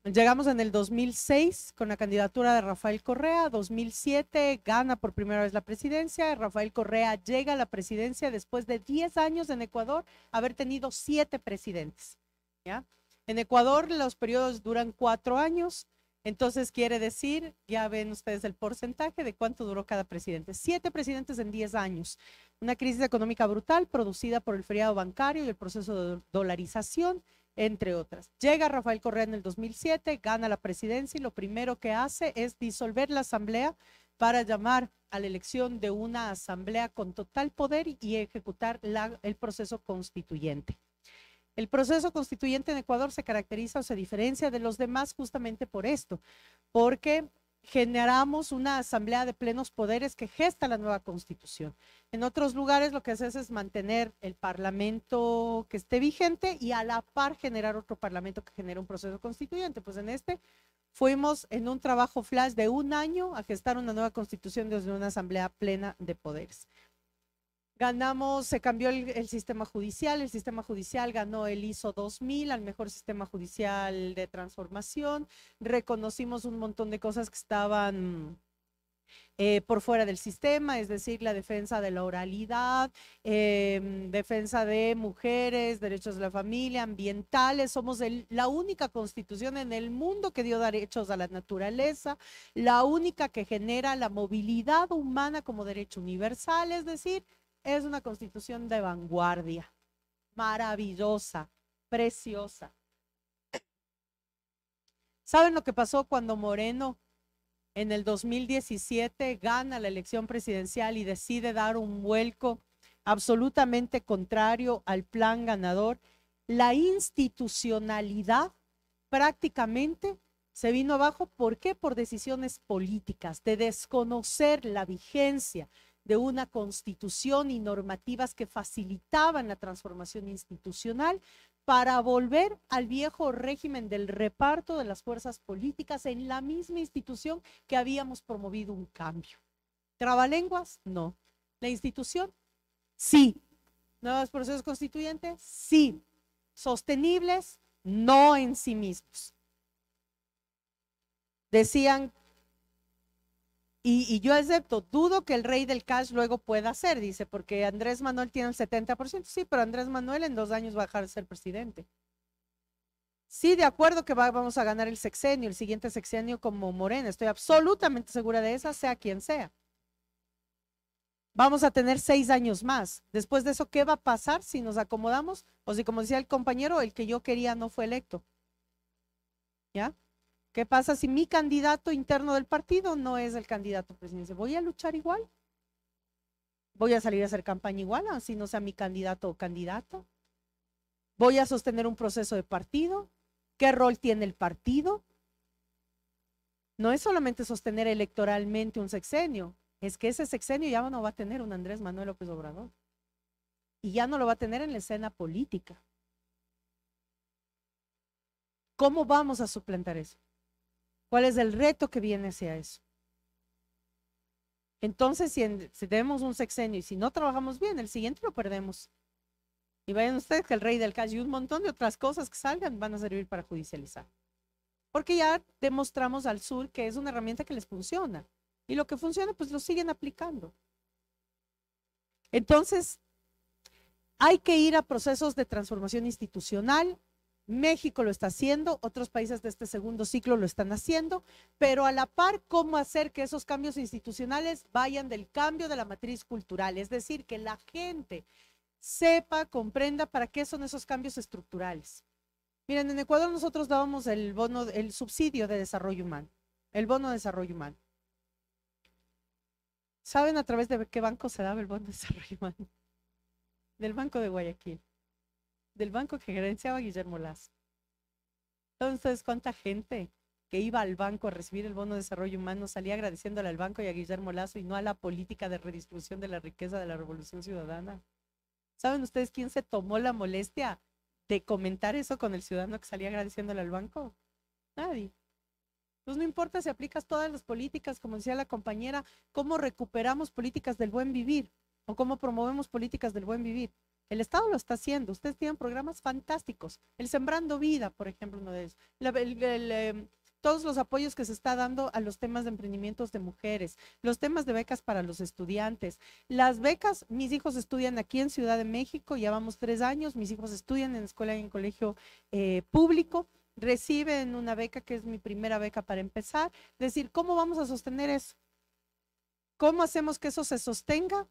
llegamos en el 2006 con la candidatura de Rafael Correa, 2007 gana por primera vez la presidencia, Rafael Correa llega a la presidencia después de 10 años en Ecuador, haber tenido 7 presidentes. ¿ya? En Ecuador los periodos duran 4 años, entonces quiere decir, ya ven ustedes el porcentaje de cuánto duró cada presidente. Siete presidentes en diez años. Una crisis económica brutal producida por el feriado bancario y el proceso de dolarización, entre otras. Llega Rafael Correa en el 2007, gana la presidencia y lo primero que hace es disolver la asamblea para llamar a la elección de una asamblea con total poder y ejecutar el proceso constituyente. El proceso constituyente en Ecuador se caracteriza o se diferencia de los demás justamente por esto, porque generamos una asamblea de plenos poderes que gesta la nueva constitución. En otros lugares lo que haces es mantener el parlamento que esté vigente y a la par generar otro parlamento que genere un proceso constituyente. Pues en este fuimos en un trabajo flash de un año a gestar una nueva constitución desde una asamblea plena de poderes. Ganamos, se cambió el, sistema judicial, el sistema judicial ganó el ISO 2000 al mejor sistema judicial de transformación, reconocimos un montón de cosas que estaban eh, por fuera del sistema, es decir, la defensa de la oralidad, em, defensa de mujeres, derechos de la familia, ambientales. Somos la única constitución en el mundo que dio derechos a la naturaleza, la única que genera la movilidad humana como derecho universal, es decir, es una constitución de vanguardia, maravillosa, preciosa. ¿Saben lo que pasó cuando Moreno en el 2017 gana la elección presidencial y decide dar un vuelco absolutamente contrario al plan ganador? La institucionalidad prácticamente se vino abajo. ¿Por qué? Por decisiones políticas, de desconocer la vigencia de una constitución y normativas que facilitaban la transformación institucional para volver al viejo régimen del reparto de las fuerzas políticas en la misma institución que habíamos promovido un cambio. ¿Trabalenguas? No. ¿La institución? Sí. ¿Nuevos procesos constituyentes? Sí. ¿Sostenibles? No en sí mismos. Decían y, yo acepto, dudo que el rey del cash luego pueda ser, dice, porque Andrés Manuel tiene el 70%, sí, pero Andrés Manuel en dos años va a dejar de ser presidente. Sí, de acuerdo que vamos a ganar el sexenio, el siguiente sexenio como Morena, estoy absolutamente segura de esa, sea quien sea. Vamos a tener seis años más. Después de eso, ¿qué va a pasar si nos acomodamos o pues, si, como decía el compañero, el que yo quería no fue electo? ¿Ya? ¿Qué pasa si mi candidato interno del partido no es el candidato presidencial? ¿Voy a luchar igual? ¿Voy a salir a hacer campaña igual, así no sea mi candidato o candidato, ¿Voy a sostener un proceso de partido? ¿Qué rol tiene el partido? No es solamente sostener electoralmente un sexenio, es que ese sexenio ya no va a tener un Andrés Manuel López Obrador. Y ya no lo va a tener en la escena política. ¿Cómo vamos a suplantar eso? ¿Cuál es el reto que viene hacia eso? Entonces, si, tenemos un sexenio y si no trabajamos bien, el siguiente lo perdemos. Y vayan ustedes que el rey del cash y un montón de otras cosas que salgan van a servir para judicializar. Porque ya demostramos al sur que es una herramienta que les funciona. Y lo que funciona, pues lo siguen aplicando. Entonces, hay que ir a procesos de transformación institucional, México lo está haciendo, otros países de este segundo ciclo lo están haciendo, pero a la par, ¿cómo hacer que esos cambios institucionales vayan del cambio de la matriz cultural? Es decir, que la gente sepa, comprenda para qué son esos cambios estructurales. Miren, en Ecuador nosotros dábamos el bono, el subsidio de desarrollo humano, el bono de desarrollo humano. ¿Saben a través de qué banco se daba el bono de desarrollo humano? Del Banco de Guayaquil del banco que gerenciaba Guillermo Lazo. Entonces, ¿cuánta gente que iba al banco a recibir el bono de desarrollo humano salía agradeciéndole al banco y a Guillermo Lazo y no a la política de redistribución de la riqueza de la Revolución Ciudadana? ¿Saben ustedes quién se tomó la molestia de comentar eso con el ciudadano que salía agradeciéndole al banco? Nadie. Pues no importa si aplicas todas las políticas, como decía la compañera, cómo recuperamos políticas del buen vivir o cómo promovemos políticas del buen vivir. El Estado lo está haciendo. Ustedes tienen programas fantásticos. El Sembrando Vida, por ejemplo, uno de ellos. Em, todos los apoyos que se está dando a los temas de emprendimientos de mujeres, los temas de becas para los estudiantes. Las becas, mis hijos estudian aquí en Ciudad de México, ya vamos tres años, mis hijos estudian en escuela y en colegio eh, público, reciben una beca que es mi primera beca para empezar. Decir, ¿cómo vamos a sostener eso? ¿Cómo hacemos que eso se sostenga?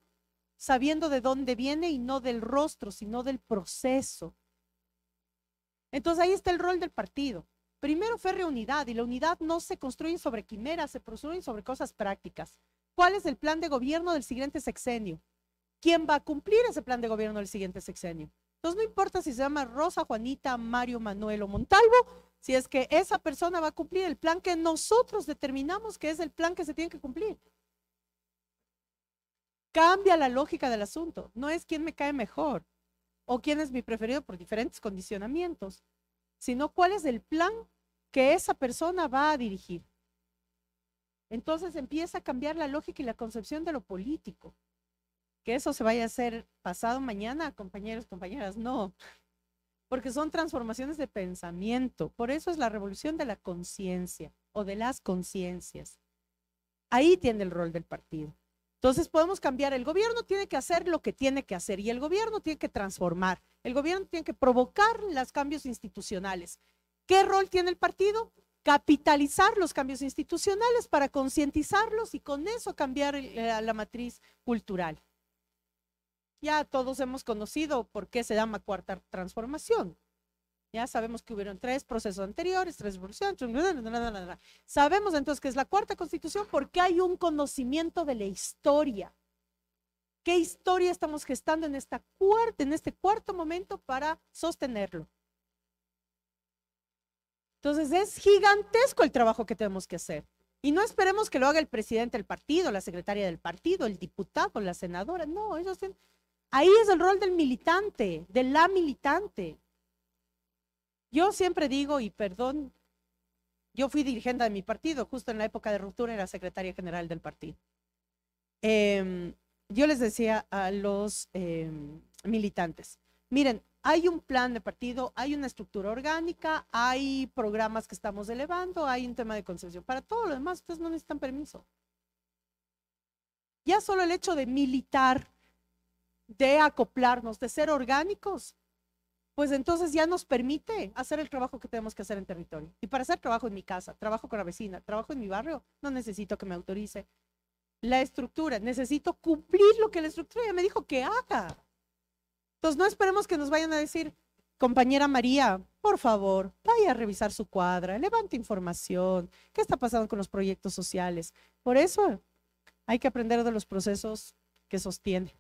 sabiendo de dónde viene y no del rostro, sino del proceso. Entonces ahí está el rol del partido. Primero ferre Unidad, y la unidad no se construye sobre quimeras, se construye sobre cosas prácticas. ¿Cuál es el plan de gobierno del siguiente sexenio? ¿Quién va a cumplir ese plan de gobierno del siguiente sexenio? Entonces no importa si se llama Rosa, Juanita, Mario, Manuel o Montalvo, si es que esa persona va a cumplir el plan que nosotros determinamos que es el plan que se tiene que cumplir. Cambia la lógica del asunto. No es quién me cae mejor o quién es mi preferido por diferentes condicionamientos, sino cuál es el plan que esa persona va a dirigir. Entonces empieza a cambiar la lógica y la concepción de lo político. Que eso se vaya a hacer pasado mañana, compañeros, compañeras, no. Porque son transformaciones de pensamiento. Por eso es la revolución de la conciencia o de las conciencias. Ahí tiene el rol del partido. Entonces podemos cambiar. El gobierno tiene que hacer lo que tiene que hacer y el gobierno tiene que transformar. El gobierno tiene que provocar los cambios institucionales. ¿Qué rol tiene el partido? Capitalizar los cambios institucionales para concientizarlos y con eso cambiar eh, la, matriz cultural. Ya todos hemos conocido por qué se llama cuarta transformación. Ya sabemos que hubieron tres procesos anteriores, tres revoluciones. Sabemos entonces que es la cuarta constitución porque hay un conocimiento de la historia. ¿Qué historia estamos gestando en, esta cuarta, en este cuarto momento para sostenerlo? Entonces es gigantesco el trabajo que tenemos que hacer. Y no esperemos que lo haga el presidente del partido, la secretaria del partido, el diputado, la senadora. No, ellos ahí es el rol del militante, de la militante. Yo siempre digo, y perdón, yo fui dirigente de mi partido, justo en la época de ruptura era secretaria general del partido. Em, yo les decía a los em, militantes, miren, hay un plan de partido, hay una estructura orgánica, hay programas que estamos elevando, hay un tema de concepción. Para todo lo demás, ustedes no necesitan permiso. Ya solo el hecho de militar, de acoplarnos, de ser orgánicos, pues entonces ya nos permite hacer el trabajo que tenemos que hacer en territorio. Y para hacer trabajo en mi casa, trabajo con la vecina, trabajo en mi barrio, no necesito que me autorice la estructura, necesito cumplir lo que la estructura ya me dijo que haga. Entonces no esperemos que nos vayan a decir, compañera María, por favor, vaya a revisar su cuadra, levante información, qué está pasando con los proyectos sociales. Por eso hay que aprender de los procesos que sostiene.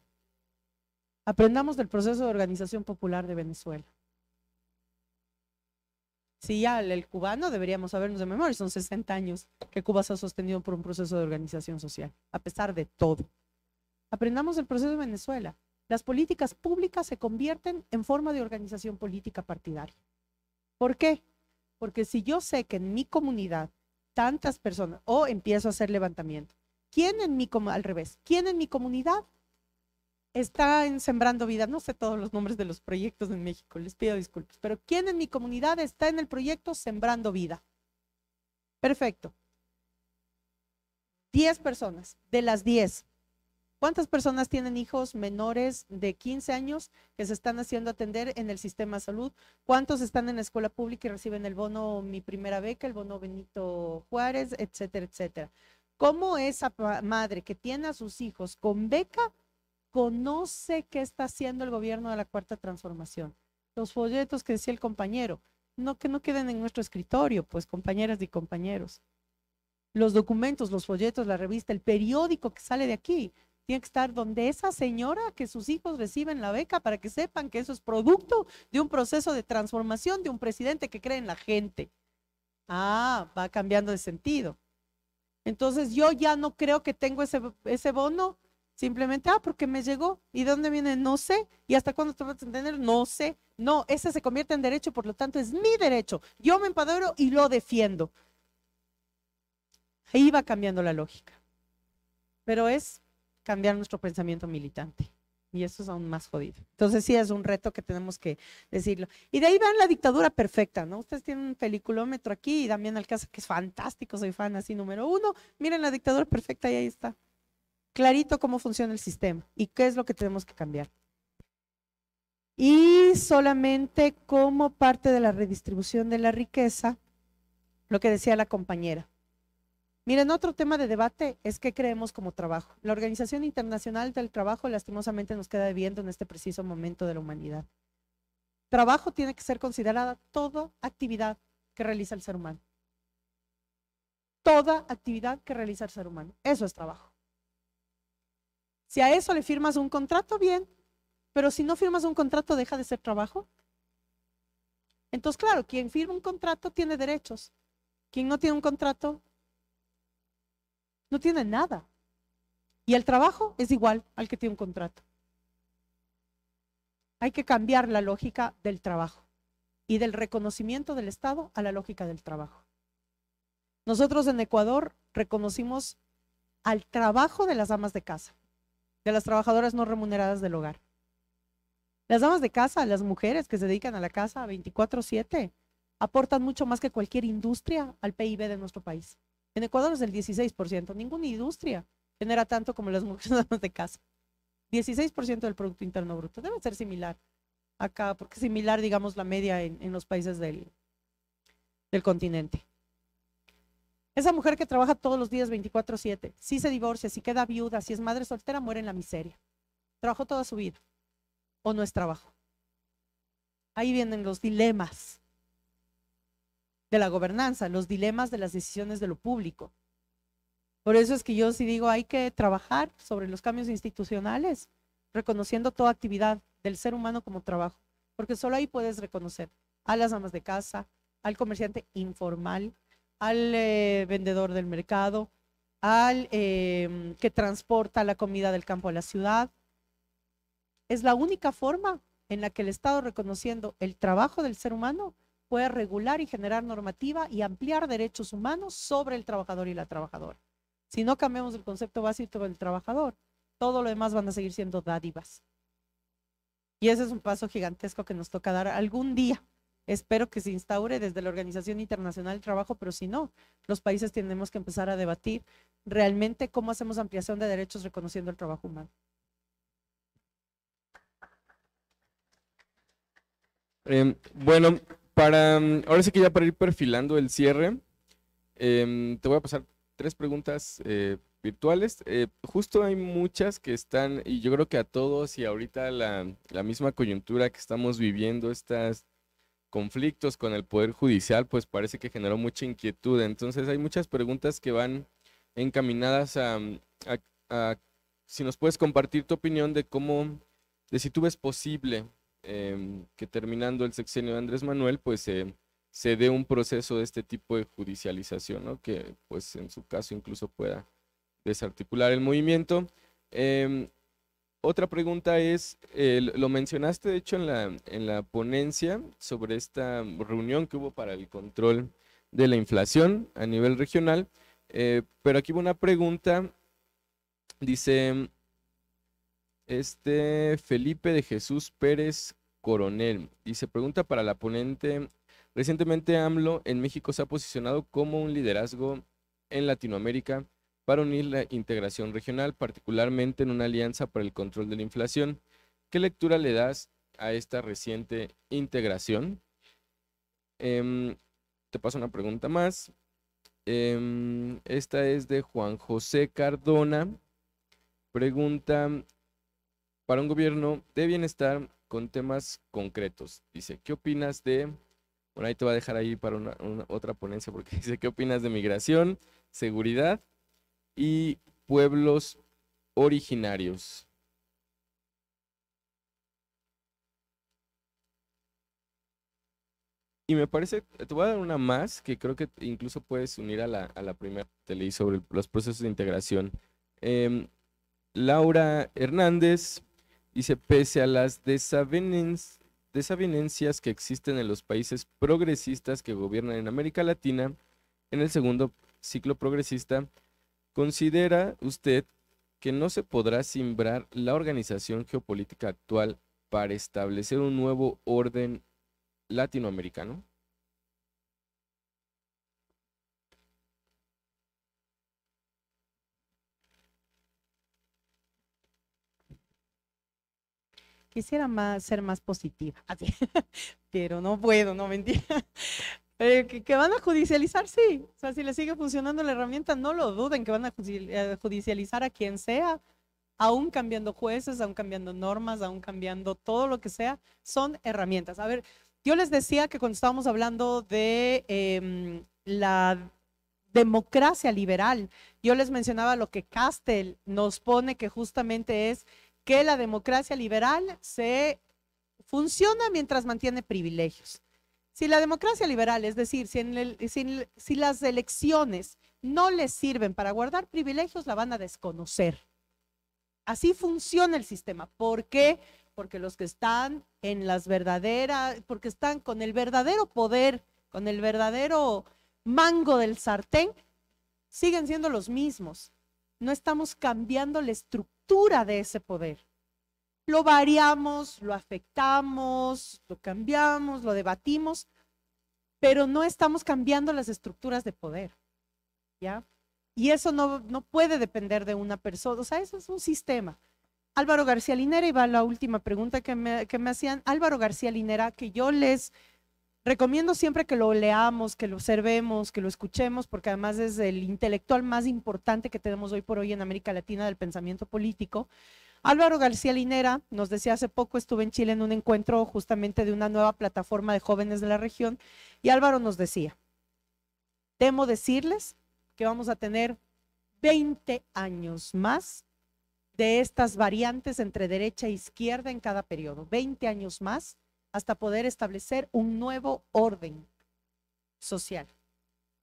Aprendamos del proceso de organización popular de Venezuela. Si ya el cubano deberíamos sabernos de memoria, son 60 años que Cuba se ha sostenido por un proceso de organización social, a pesar de todo. Aprendamos del proceso de Venezuela. Las políticas públicas se convierten en forma de organización política partidaria. ¿Por qué? Porque si yo sé que en mi comunidad tantas personas, o empiezo a hacer levantamiento, ¿quién en mi, al revés, quién en mi comunidad está en Sembrando Vida, no sé todos los nombres de los proyectos en México, les pido disculpas, pero ¿quién en mi comunidad está en el proyecto Sembrando Vida? Perfecto. 10 personas, de las 10. ¿Cuántas personas tienen hijos menores de 15 años que se están haciendo atender en el sistema de salud? ¿Cuántos están en la escuela pública y reciben el bono Mi Primera Beca, el bono Benito Juárez, etcétera, etcétera? ¿Cómo esa madre que tiene a sus hijos con beca conoce qué está haciendo el gobierno de la Cuarta Transformación. Los folletos que decía el compañero, no que no queden en nuestro escritorio, pues compañeras y compañeros. Los documentos, los folletos, la revista, el periódico que sale de aquí, tiene que estar donde esa señora que sus hijos reciben la beca para que sepan que eso es producto de un proceso de transformación de un presidente que cree en la gente. Ah, va cambiando de sentido. Entonces yo ya no creo que tengo ese, ese bono Simplemente, ah, porque me llegó. ¿Y de dónde viene? No sé. ¿Y hasta cuándo te vas a entender? No sé. No, ese se convierte en derecho, por lo tanto es mi derecho. Yo me empadoro y lo defiendo. Ahí va cambiando la lógica. Pero es cambiar nuestro pensamiento militante. Y eso es aún más jodido. Entonces sí es un reto que tenemos que decirlo. Y de ahí van la dictadura perfecta, ¿no? Ustedes tienen un peliculómetro aquí y también caso que es fantástico, soy fan así número uno. Miren la dictadura perfecta y ahí está clarito cómo funciona el sistema y qué es lo que tenemos que cambiar. Y solamente como parte de la redistribución de la riqueza, lo que decía la compañera. Miren, otro tema de debate es qué creemos como trabajo. La Organización Internacional del Trabajo lastimosamente nos queda viviendo en este preciso momento de la humanidad. Trabajo tiene que ser considerada toda actividad que realiza el ser humano. Toda actividad que realiza el ser humano. Eso es trabajo. Si a eso le firmas un contrato, bien, pero si no firmas un contrato, deja de ser trabajo. Entonces, claro, quien firma un contrato tiene derechos. Quien no tiene un contrato, no tiene nada. Y el trabajo es igual al que tiene un contrato. Hay que cambiar la lógica del trabajo y del reconocimiento del Estado a la lógica del trabajo. Nosotros en Ecuador reconocimos al trabajo de las amas de casa de las trabajadoras no remuneradas del hogar. Las damas de casa, las mujeres que se dedican a la casa 24/7, aportan mucho más que cualquier industria al PIB de nuestro país. En Ecuador es el 16%, ninguna industria genera tanto como las mujeres damas de casa. 16% del Producto Interno Bruto. Debe ser similar acá, porque es similar, digamos, la media en, los países del, del continente. Esa mujer que trabaja todos los días 24/7, si se divorcia, si queda viuda, si es madre soltera, muere en la miseria. Trabajó toda su vida o no es trabajo. Ahí vienen los dilemas de la gobernanza, los dilemas de las decisiones de lo público. Por eso es que yo sí digo, hay que trabajar sobre los cambios institucionales, reconociendo toda actividad del ser humano como trabajo, porque solo ahí puedes reconocer a las amas de casa, al comerciante informal, al eh, vendedor del mercado, al em, que transporta la comida del campo a la ciudad. Es la única forma en la que el Estado, reconociendo el trabajo del ser humano, puede regular y generar normativa y ampliar derechos humanos sobre el trabajador y la trabajadora. Si no cambiamos el concepto básico del trabajador, todo lo demás van a seguir siendo dádivas. Y ese es un paso gigantesco que nos toca dar algún día. Espero que se instaure desde la Organización Internacional del Trabajo, pero si no, los países tenemos que empezar a debatir realmente cómo hacemos ampliación de derechos reconociendo el trabajo humano. Em, bueno, para em, ahora sí que ya para ir perfilando el cierre, em, te voy a pasar tres preguntas eh, virtuales. Eh, justo hay muchas que están, y yo creo que a todos y ahorita la, la misma coyuntura que estamos viviendo, estas conflictos con el Poder Judicial, pues parece que generó mucha inquietud. Entonces hay muchas preguntas que van encaminadas a, si nos puedes compartir tu opinión de cómo, de si tú ves posible em, que terminando el sexenio de Andrés Manuel, pues se dé un proceso de este tipo de judicialización, ¿no? que pues en su caso incluso pueda desarticular el movimiento. Em, otra pregunta es, eh, lo mencionaste de hecho en la, en la ponencia sobre esta reunión que hubo para el control de la inflación a nivel regional, eh, pero aquí hubo una pregunta, dice este Felipe de Jesús Pérez Coronel, dice, pregunta para la ponente, recientemente AMLO en México se ha posicionado como un liderazgo en Latinoamérica para unir la integración regional, particularmente en una alianza para el control de la inflación. ¿Qué lectura le das a esta reciente integración? Em, te paso una pregunta más. Em, esta es de Juan José Cardona. Pregunta para un gobierno de bienestar con temas concretos. Dice, ¿qué opinas de... Bueno, ahí te voy a dejar ahí para una, otra ponencia porque dice, ¿qué opinas de migración, seguridad y pueblos originarios. Y me parece, te voy a dar una más que creo que incluso puedes unir a la, primera que te leí sobre los procesos de integración. Em, Laura Hernández dice, pese a las desavenencias desavenencias que existen en los países progresistas que gobiernan en América Latina, en el segundo ciclo progresista ¿Considera usted que no se podrá simbrar la organización geopolítica actual para establecer un nuevo orden latinoamericano? Quisiera ser más positiva, pero no puedo, no mentira. Eh, que, van a judicializar, sí. O sea, si le sigue funcionando la herramienta, no lo duden que van a eh, judicializar a quien sea, aún cambiando jueces, aún cambiando normas, aún cambiando todo lo que sea, son herramientas. A ver, yo les decía que cuando estábamos hablando de em, la democracia liberal, yo les mencionaba lo que Castell nos pone, que justamente es que la democracia liberal se funciona mientras mantiene privilegios. Si la democracia liberal, es decir, si, en las elecciones no les sirven para guardar privilegios, la van a desconocer. Así funciona el sistema. ¿Por qué? Porque los que están en las verdaderas, porque están con el verdadero poder, con el verdadero mango del sartén, siguen siendo los mismos. No estamos cambiando la estructura de ese poder lo variamos, lo afectamos, lo cambiamos, lo debatimos, pero no estamos cambiando las estructuras de poder. ¿Ya? Y eso no, puede depender de una persona, o sea, eso es un sistema. Álvaro García Linera, y va la última pregunta que me, que me hacían, Álvaro García Linera, que yo les Recomiendo siempre que lo leamos, que lo observemos, que lo escuchemos, porque además es el intelectual más importante que tenemos hoy por hoy en América Latina del pensamiento político. Álvaro García Linera nos decía hace poco, estuve en Chile en un encuentro justamente de una nueva plataforma de jóvenes de la región, y Álvaro nos decía, temo decirles que vamos a tener 20 años más de estas variantes entre derecha e izquierda en cada periodo, 20 años más hasta poder establecer un nuevo orden social.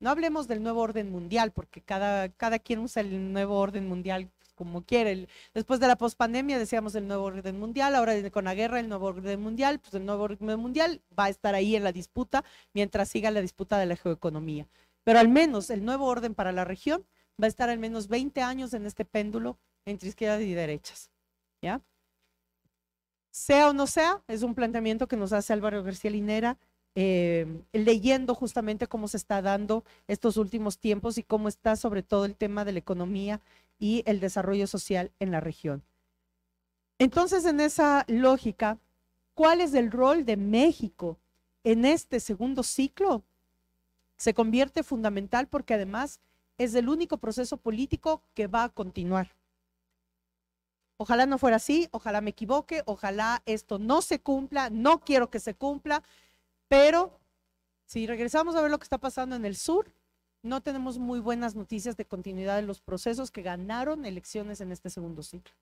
No hablemos del nuevo orden mundial, porque cada, cada quien usa el nuevo orden mundial como quiere. Después de la pospandemia decíamos el nuevo orden mundial, ahora con la guerra el nuevo orden mundial, pues el nuevo orden mundial va a estar ahí en la disputa mientras siga la disputa de la geoeconomía. Pero al menos el nuevo orden para la región va a estar al menos 20 años en este péndulo entre izquierdas y derechas. ¿Ya? sea o no sea, es un planteamiento que nos hace Álvaro García Linera, eh, leyendo justamente cómo se está dando estos últimos tiempos y cómo está sobre todo el tema de la economía y el desarrollo social en la región. Entonces, en esa lógica, ¿cuál es el rol de México en este segundo ciclo? Se convierte fundamental porque además es el único proceso político que va a continuar. Ojalá no fuera así, ojalá me equivoque, ojalá esto no se cumpla, no quiero que se cumpla, pero si regresamos a ver lo que está pasando en el sur, no tenemos muy buenas noticias de continuidad de los procesos que ganaron elecciones en este segundo ciclo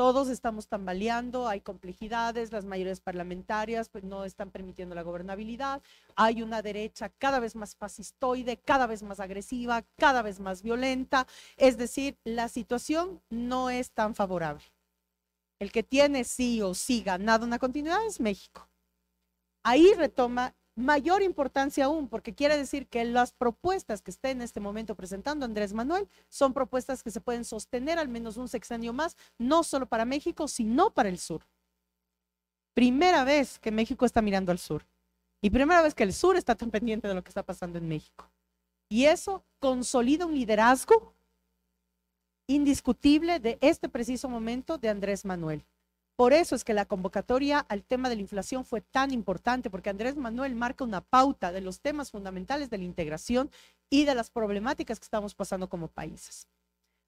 todos estamos tambaleando, hay complejidades, las mayores parlamentarias pues, no están permitiendo la gobernabilidad, hay una derecha cada vez más fascistoide, cada vez más agresiva, cada vez más violenta, es decir, la situación no es tan favorable. El que tiene sí o sí ganado una continuidad es México. Ahí retoma mayor importancia aún, porque quiere decir que las propuestas que está en este momento presentando Andrés Manuel son propuestas que se pueden sostener al menos un sexenio más, no solo para México, sino para el sur. Primera vez que México está mirando al sur y primera vez que el sur está tan pendiente de lo que está pasando en México. Y eso consolida un liderazgo indiscutible de este preciso momento de Andrés Manuel. Por eso es que la convocatoria al tema de la inflación fue tan importante, porque Andrés Manuel marca una pauta de los temas fundamentales de la integración y de las problemáticas que estamos pasando como países.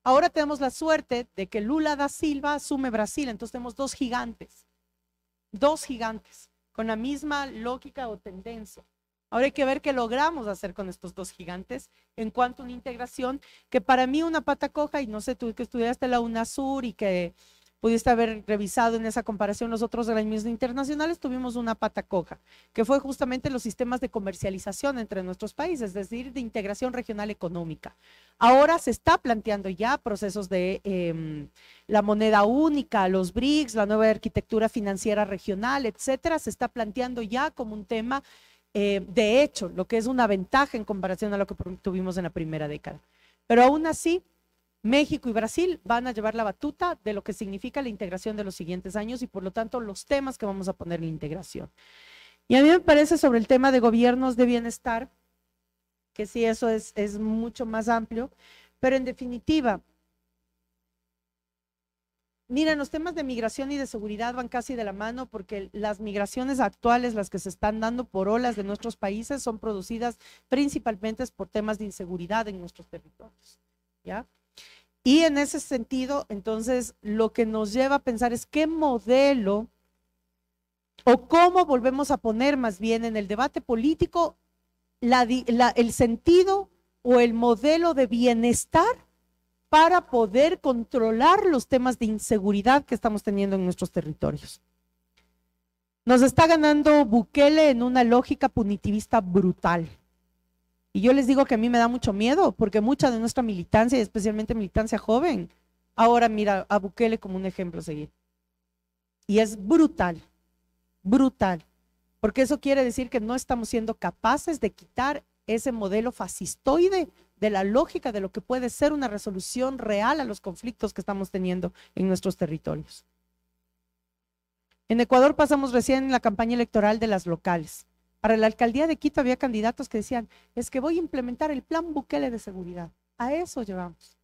Ahora tenemos la suerte de que Lula da Silva asume Brasil, entonces tenemos dos gigantes, dos gigantes, con la misma lógica o tendencia. Ahora hay que ver qué logramos hacer con estos dos gigantes en cuanto a una integración que para mí una pata coja, y no sé, tú que estudiaste la UNASUR y que pudiste haber revisado en esa comparación los otros organismos internacionales, tuvimos una pata coja, que fue justamente los sistemas de comercialización entre nuestros países, es decir, de integración regional económica. Ahora se está planteando ya procesos de em, la moneda única, los BRICS, la nueva arquitectura financiera regional, etcétera, se está planteando ya como un tema, eh, de hecho, lo que es una ventaja en comparación a lo que tuvimos en la primera década. Pero aún así, México y Brasil van a llevar la batuta de lo que significa la integración de los siguientes años y por lo tanto los temas que vamos a poner en la integración. Y a mí me parece sobre el tema de gobiernos de bienestar, que sí, eso es, mucho más amplio, pero en definitiva, Miren, los temas de migración y de seguridad van casi de la mano porque las migraciones actuales, las que se están dando por olas de nuestros países, son producidas principalmente por temas de inseguridad en nuestros territorios. ¿Ya? Y en ese sentido, entonces, lo que nos lleva a pensar es qué modelo o cómo volvemos a poner más bien en el debate político el sentido o el modelo de bienestar para poder controlar los temas de inseguridad que estamos teniendo en nuestros territorios. Nos está ganando Bukele en una lógica punitivista brutal. Y yo les digo que a mí me da mucho miedo, porque mucha de nuestra militancia, y especialmente militancia joven, ahora mira a Bukele como un ejemplo a seguir. Y es brutal, brutal, porque eso quiere decir que no estamos siendo capaces de quitar ese modelo fascistoide de la lógica de lo que puede ser una resolución real a los conflictos que estamos teniendo en nuestros territorios. En Ecuador pasamos recién la campaña electoral de las locales. Para la alcaldía de Quito había candidatos que decían, es que voy a implementar el plan Bukele de seguridad. A eso llevamos.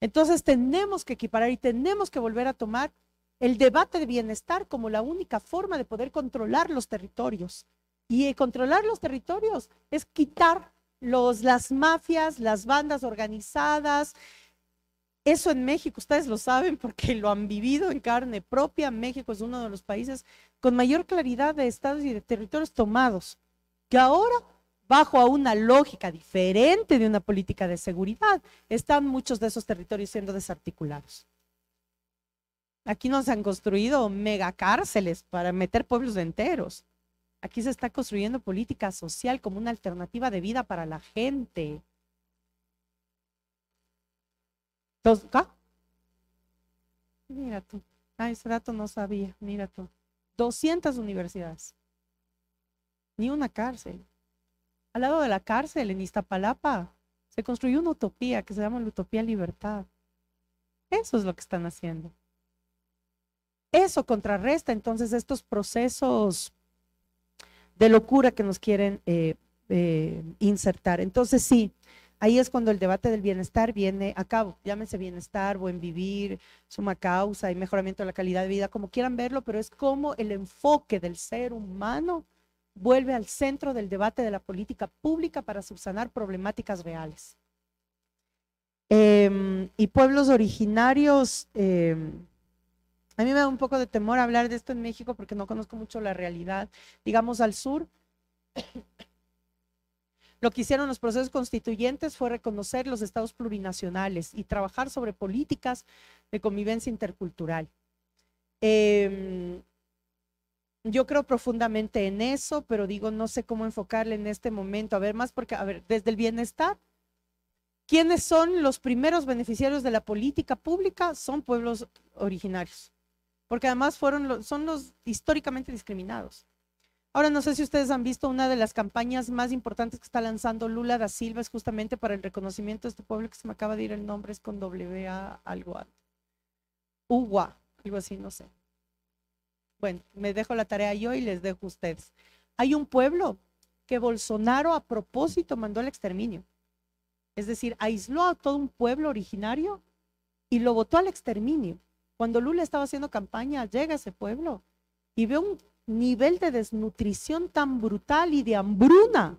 Entonces tenemos que equiparar y tenemos que volver a tomar el debate de bienestar como la única forma de poder controlar los territorios. Y eh, controlar los territorios es quitar los, las mafias, las bandas organizadas. Eso en México, ustedes lo saben porque lo han vivido en carne propia. México es uno de los países con mayor claridad de estados y de territorios tomados, que ahora, bajo a una lógica diferente de una política de seguridad, están muchos de esos territorios siendo desarticulados. Aquí no se han construido megacárceles para meter pueblos enteros. Aquí se está construyendo política social como una alternativa de vida para la gente. Entonces, Mira tú. Ah, ese dato no sabía. Mira tú. 200 universidades, ni una cárcel. Al lado de la cárcel, en Iztapalapa, se construyó una utopía que se llama la utopía libertad. Eso es lo que están haciendo. Eso contrarresta entonces estos procesos de locura que nos quieren eh, eh, insertar. Entonces sí, ahí es cuando el debate del bienestar viene a cabo. Llámese bienestar, buen vivir, suma causa y mejoramiento de la calidad de vida, como quieran verlo, pero es como el enfoque del ser humano vuelve al centro del debate de la política pública para subsanar problemáticas reales. Em, y pueblos originarios, em, a mí me da un poco de temor hablar de esto en México porque no conozco mucho la realidad. Digamos al sur, lo que hicieron los procesos constituyentes fue reconocer los estados plurinacionales y trabajar sobre políticas de convivencia intercultural. Em, yo creo profundamente en eso, pero digo, no sé cómo enfocarle en este momento. A ver, más porque, a ver, desde el bienestar, ¿quiénes son los primeros beneficiarios de la política pública? Son pueblos originarios, porque además fueron son los históricamente discriminados. Ahora no sé si ustedes han visto una de las campañas más importantes que está lanzando Lula da Silva, es justamente para el reconocimiento de este pueblo que se me acaba de ir el nombre, es con WA algo UWA, algo así, no sé. Bueno, me dejo la tarea yo y les dejo a ustedes. Hay un pueblo que Bolsonaro a propósito mandó al exterminio. Es decir, aisló a todo un pueblo originario y lo votó al exterminio. Cuando Lula estaba haciendo campaña, llega a ese pueblo y ve un nivel de desnutrición tan brutal y de hambruna,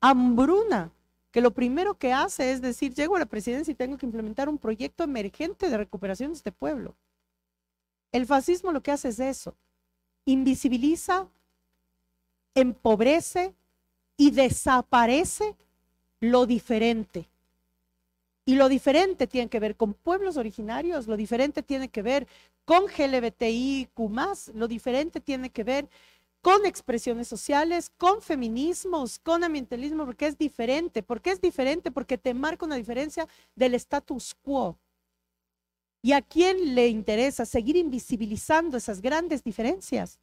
hambruna, que lo primero que hace es decir, llego a la presidencia y tengo que implementar un proyecto emergente de recuperación de este pueblo. El fascismo lo que hace es eso, invisibiliza, empobrece y desaparece lo diferente. Y lo diferente tiene que ver con pueblos originarios, lo diferente tiene que ver con GLBTIQ, lo diferente tiene que ver con expresiones sociales, con feminismos, con ambientalismo, porque es diferente. ¿Por es diferente? Porque te marca una diferencia del status quo. ¿Y a quién le interesa seguir invisibilizando esas grandes diferencias?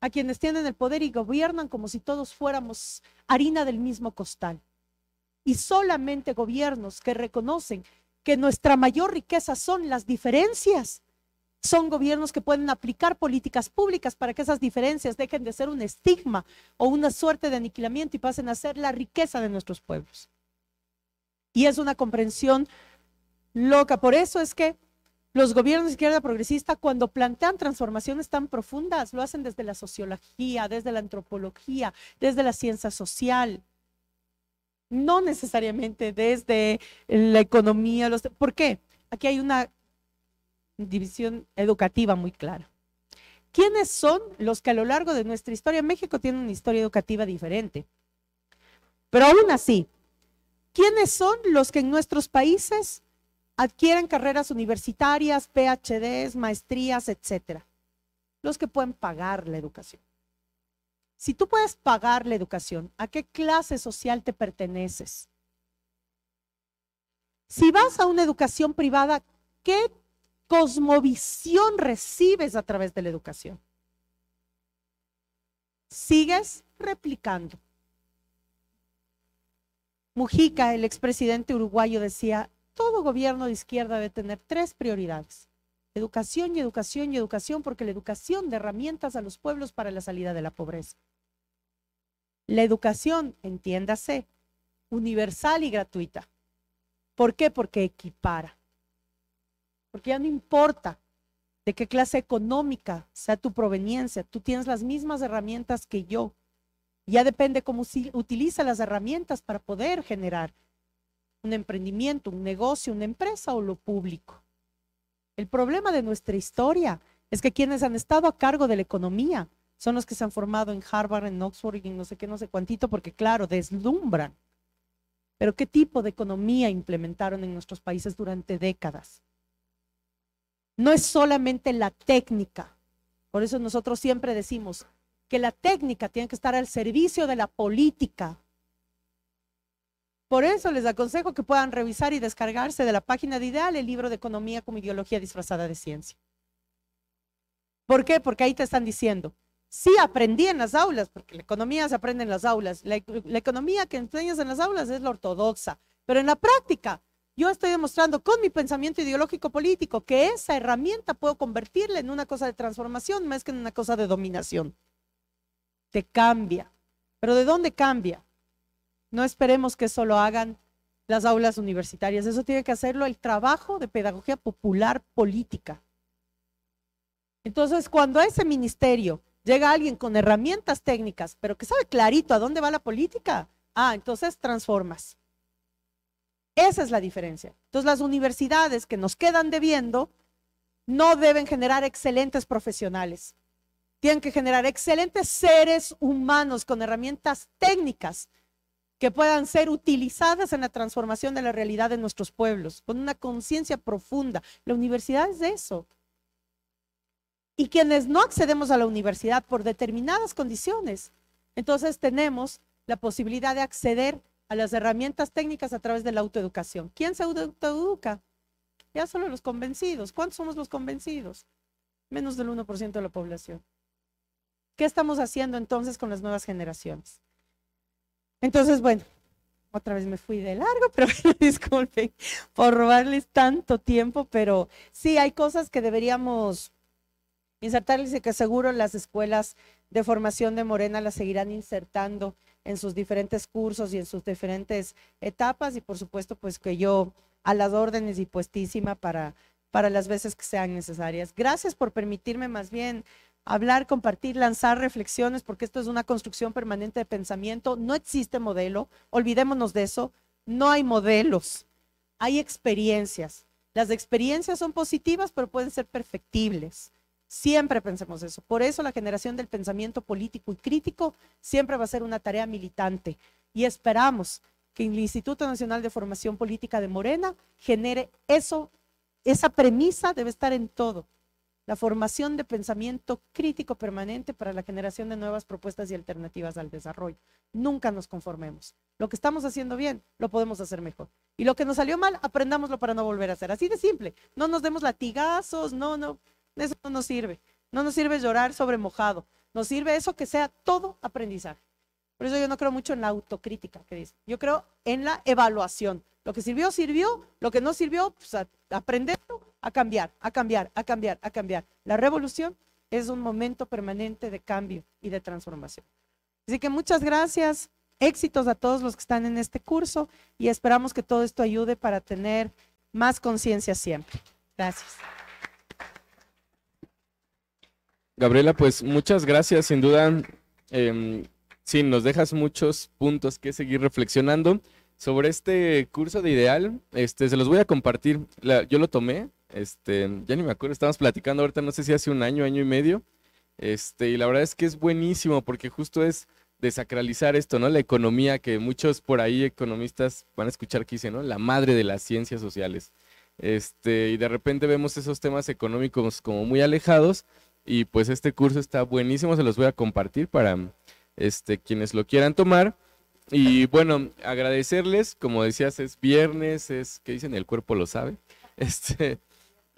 A quienes tienen el poder y gobiernan como si todos fuéramos harina del mismo costal. Y solamente gobiernos que reconocen que nuestra mayor riqueza son las diferencias son gobiernos que pueden aplicar políticas públicas para que esas diferencias dejen de ser un estigma o una suerte de aniquilamiento y pasen a ser la riqueza de nuestros pueblos. Y es una comprensión loca. Por eso es que los gobiernos de izquierda progresista, cuando plantean transformaciones tan profundas, lo hacen desde la sociología, desde la antropología, desde la ciencia social no necesariamente desde la economía. ¿Por qué? Aquí hay una división educativa muy clara. ¿Quiénes son los que a lo largo de nuestra historia, México tiene una historia educativa diferente? Pero aún así, ¿quiénes son los que en nuestros países adquieren carreras universitarias, PhDs, maestrías, etcétera? Los que pueden pagar la educación. Si tú puedes pagar la educación, ¿a qué clase social te perteneces? Si vas a una educación privada, ¿qué cosmovisión recibes a través de la educación. Sigues replicando. Mujica, el expresidente uruguayo, decía, todo gobierno de izquierda debe tener tres prioridades. Educación y educación y educación, porque la educación da herramientas a los pueblos para la salida de la pobreza. La educación, entiéndase, universal y gratuita. ¿Por qué? Porque equipara porque ya no importa de qué clase económica sea tu proveniencia, tú tienes las mismas herramientas que yo. Ya depende cómo si utiliza las herramientas para poder generar un emprendimiento, un negocio, una empresa o lo público. El problema de nuestra historia es que quienes han estado a cargo de la economía son los que se han formado en Harvard, en Oxford y en no sé qué, no sé cuántito, porque claro, deslumbran. Pero ¿qué tipo de economía implementaron en nuestros países durante décadas? No es solamente la técnica. Por eso nosotros siempre decimos que la técnica tiene que estar al servicio de la política. Por eso les aconsejo que puedan revisar y descargarse de la página de Ideal el libro de Economía como Ideología disfrazada de ciencia. ¿Por qué? Porque ahí te están diciendo, sí aprendí en las aulas, porque la economía se aprende en las aulas. La, economía que enseñas en las aulas es la ortodoxa, pero en la práctica yo estoy demostrando con mi pensamiento ideológico político que esa herramienta puedo convertirla en una cosa de transformación más que en una cosa de dominación. Te cambia. Pero ¿de dónde cambia? No esperemos que eso lo hagan las aulas universitarias. Eso tiene que hacerlo el trabajo de pedagogía popular política. Entonces, cuando a ese ministerio llega alguien con herramientas técnicas, pero que sabe clarito a dónde va la política, ah, entonces transformas. Esa es la diferencia. Entonces las universidades que nos quedan debiendo no deben generar excelentes profesionales. Tienen que generar excelentes seres humanos con herramientas técnicas que puedan ser utilizadas en la transformación de la realidad de nuestros pueblos, con una conciencia profunda. La universidad es eso. Y quienes no accedemos a la universidad por determinadas condiciones, entonces tenemos la posibilidad de acceder a las herramientas técnicas a través de la autoeducación. ¿Quién se autoeduca? Ya solo los convencidos. ¿Cuántos somos los convencidos? Menos del 1% de la población. ¿Qué estamos haciendo entonces con las nuevas generaciones? Entonces, bueno, otra vez me fui de largo, pero disculpen por robarles tanto tiempo, pero sí hay cosas que deberíamos insertarles y que seguro las escuelas de formación de Morena las seguirán insertando en sus diferentes cursos y en sus diferentes etapas y por supuesto pues que yo a las órdenes y puestísima para, para las veces que sean necesarias. Gracias por permitirme más bien hablar, compartir, lanzar reflexiones, porque esto es una construcción permanente de pensamiento. No existe modelo, olvidémonos de eso. No hay modelos, hay experiencias. Las experiencias son positivas, pero pueden ser perfectibles. Siempre pensemos eso. Por eso la generación del pensamiento político y crítico siempre va a ser una tarea militante. Y esperamos que el Instituto Nacional de Formación Política de Morena genere eso, esa premisa debe estar en todo. La formación de pensamiento crítico permanente para la generación de nuevas propuestas y alternativas al desarrollo. Nunca nos conformemos. Lo que estamos haciendo bien, lo podemos hacer mejor. Y lo que nos salió mal, aprendámoslo para no volver a hacer. Así de simple. No nos demos latigazos, no, no. Eso no nos sirve. No nos sirve llorar sobre mojado. Nos sirve eso que sea todo aprendizaje. Por eso yo no creo mucho en la autocrítica que dice. Yo creo en la evaluación. Lo que sirvió, sirvió. Lo que no sirvió, pues a cambiar, a cambiar, a cambiar, a cambiar. La revolución es un momento permanente de cambio y de transformación. Así que muchas gracias. Éxitos a todos los que están en este curso y esperamos que todo esto ayude para tener más conciencia siempre. Gracias. Gabriela, pues muchas gracias, sin duda. Em, sí, nos dejas muchos puntos que seguir reflexionando sobre este curso de ideal. Este, se los voy a compartir. yo lo tomé, este, ya ni me acuerdo, estábamos platicando ahorita, no sé si hace un año, año y medio. Este, y la verdad es que es buenísimo porque justo es desacralizar esto, ¿no? La economía que muchos por ahí economistas van a escuchar que dicen, ¿no? La madre de las ciencias sociales. Este, y de repente vemos esos temas económicos como muy alejados, y pues este curso está buenísimo, se los voy a compartir para este, quienes lo quieran tomar. Y bueno, agradecerles, como decías, es viernes, es, ¿qué dicen? El cuerpo lo sabe. Este,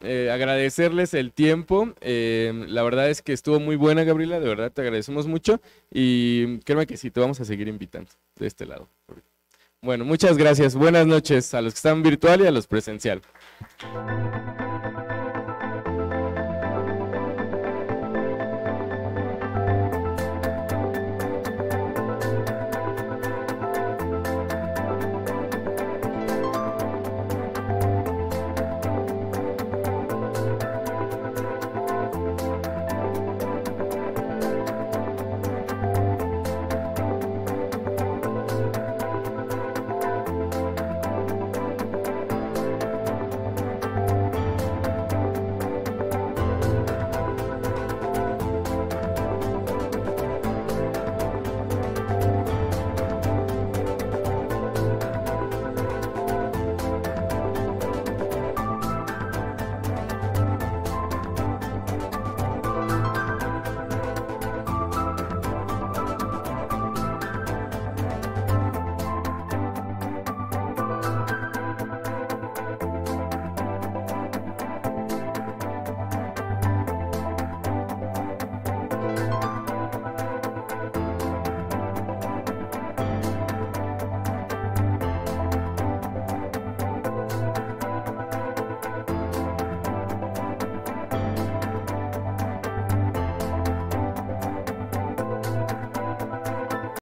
eh, agradecerles el tiempo. Eh, la verdad es que estuvo muy buena, Gabriela, de verdad te agradecemos mucho. Y créeme que sí, te vamos a seguir invitando de este lado. Bueno, muchas gracias. Buenas noches a los que están virtual y a los presencial.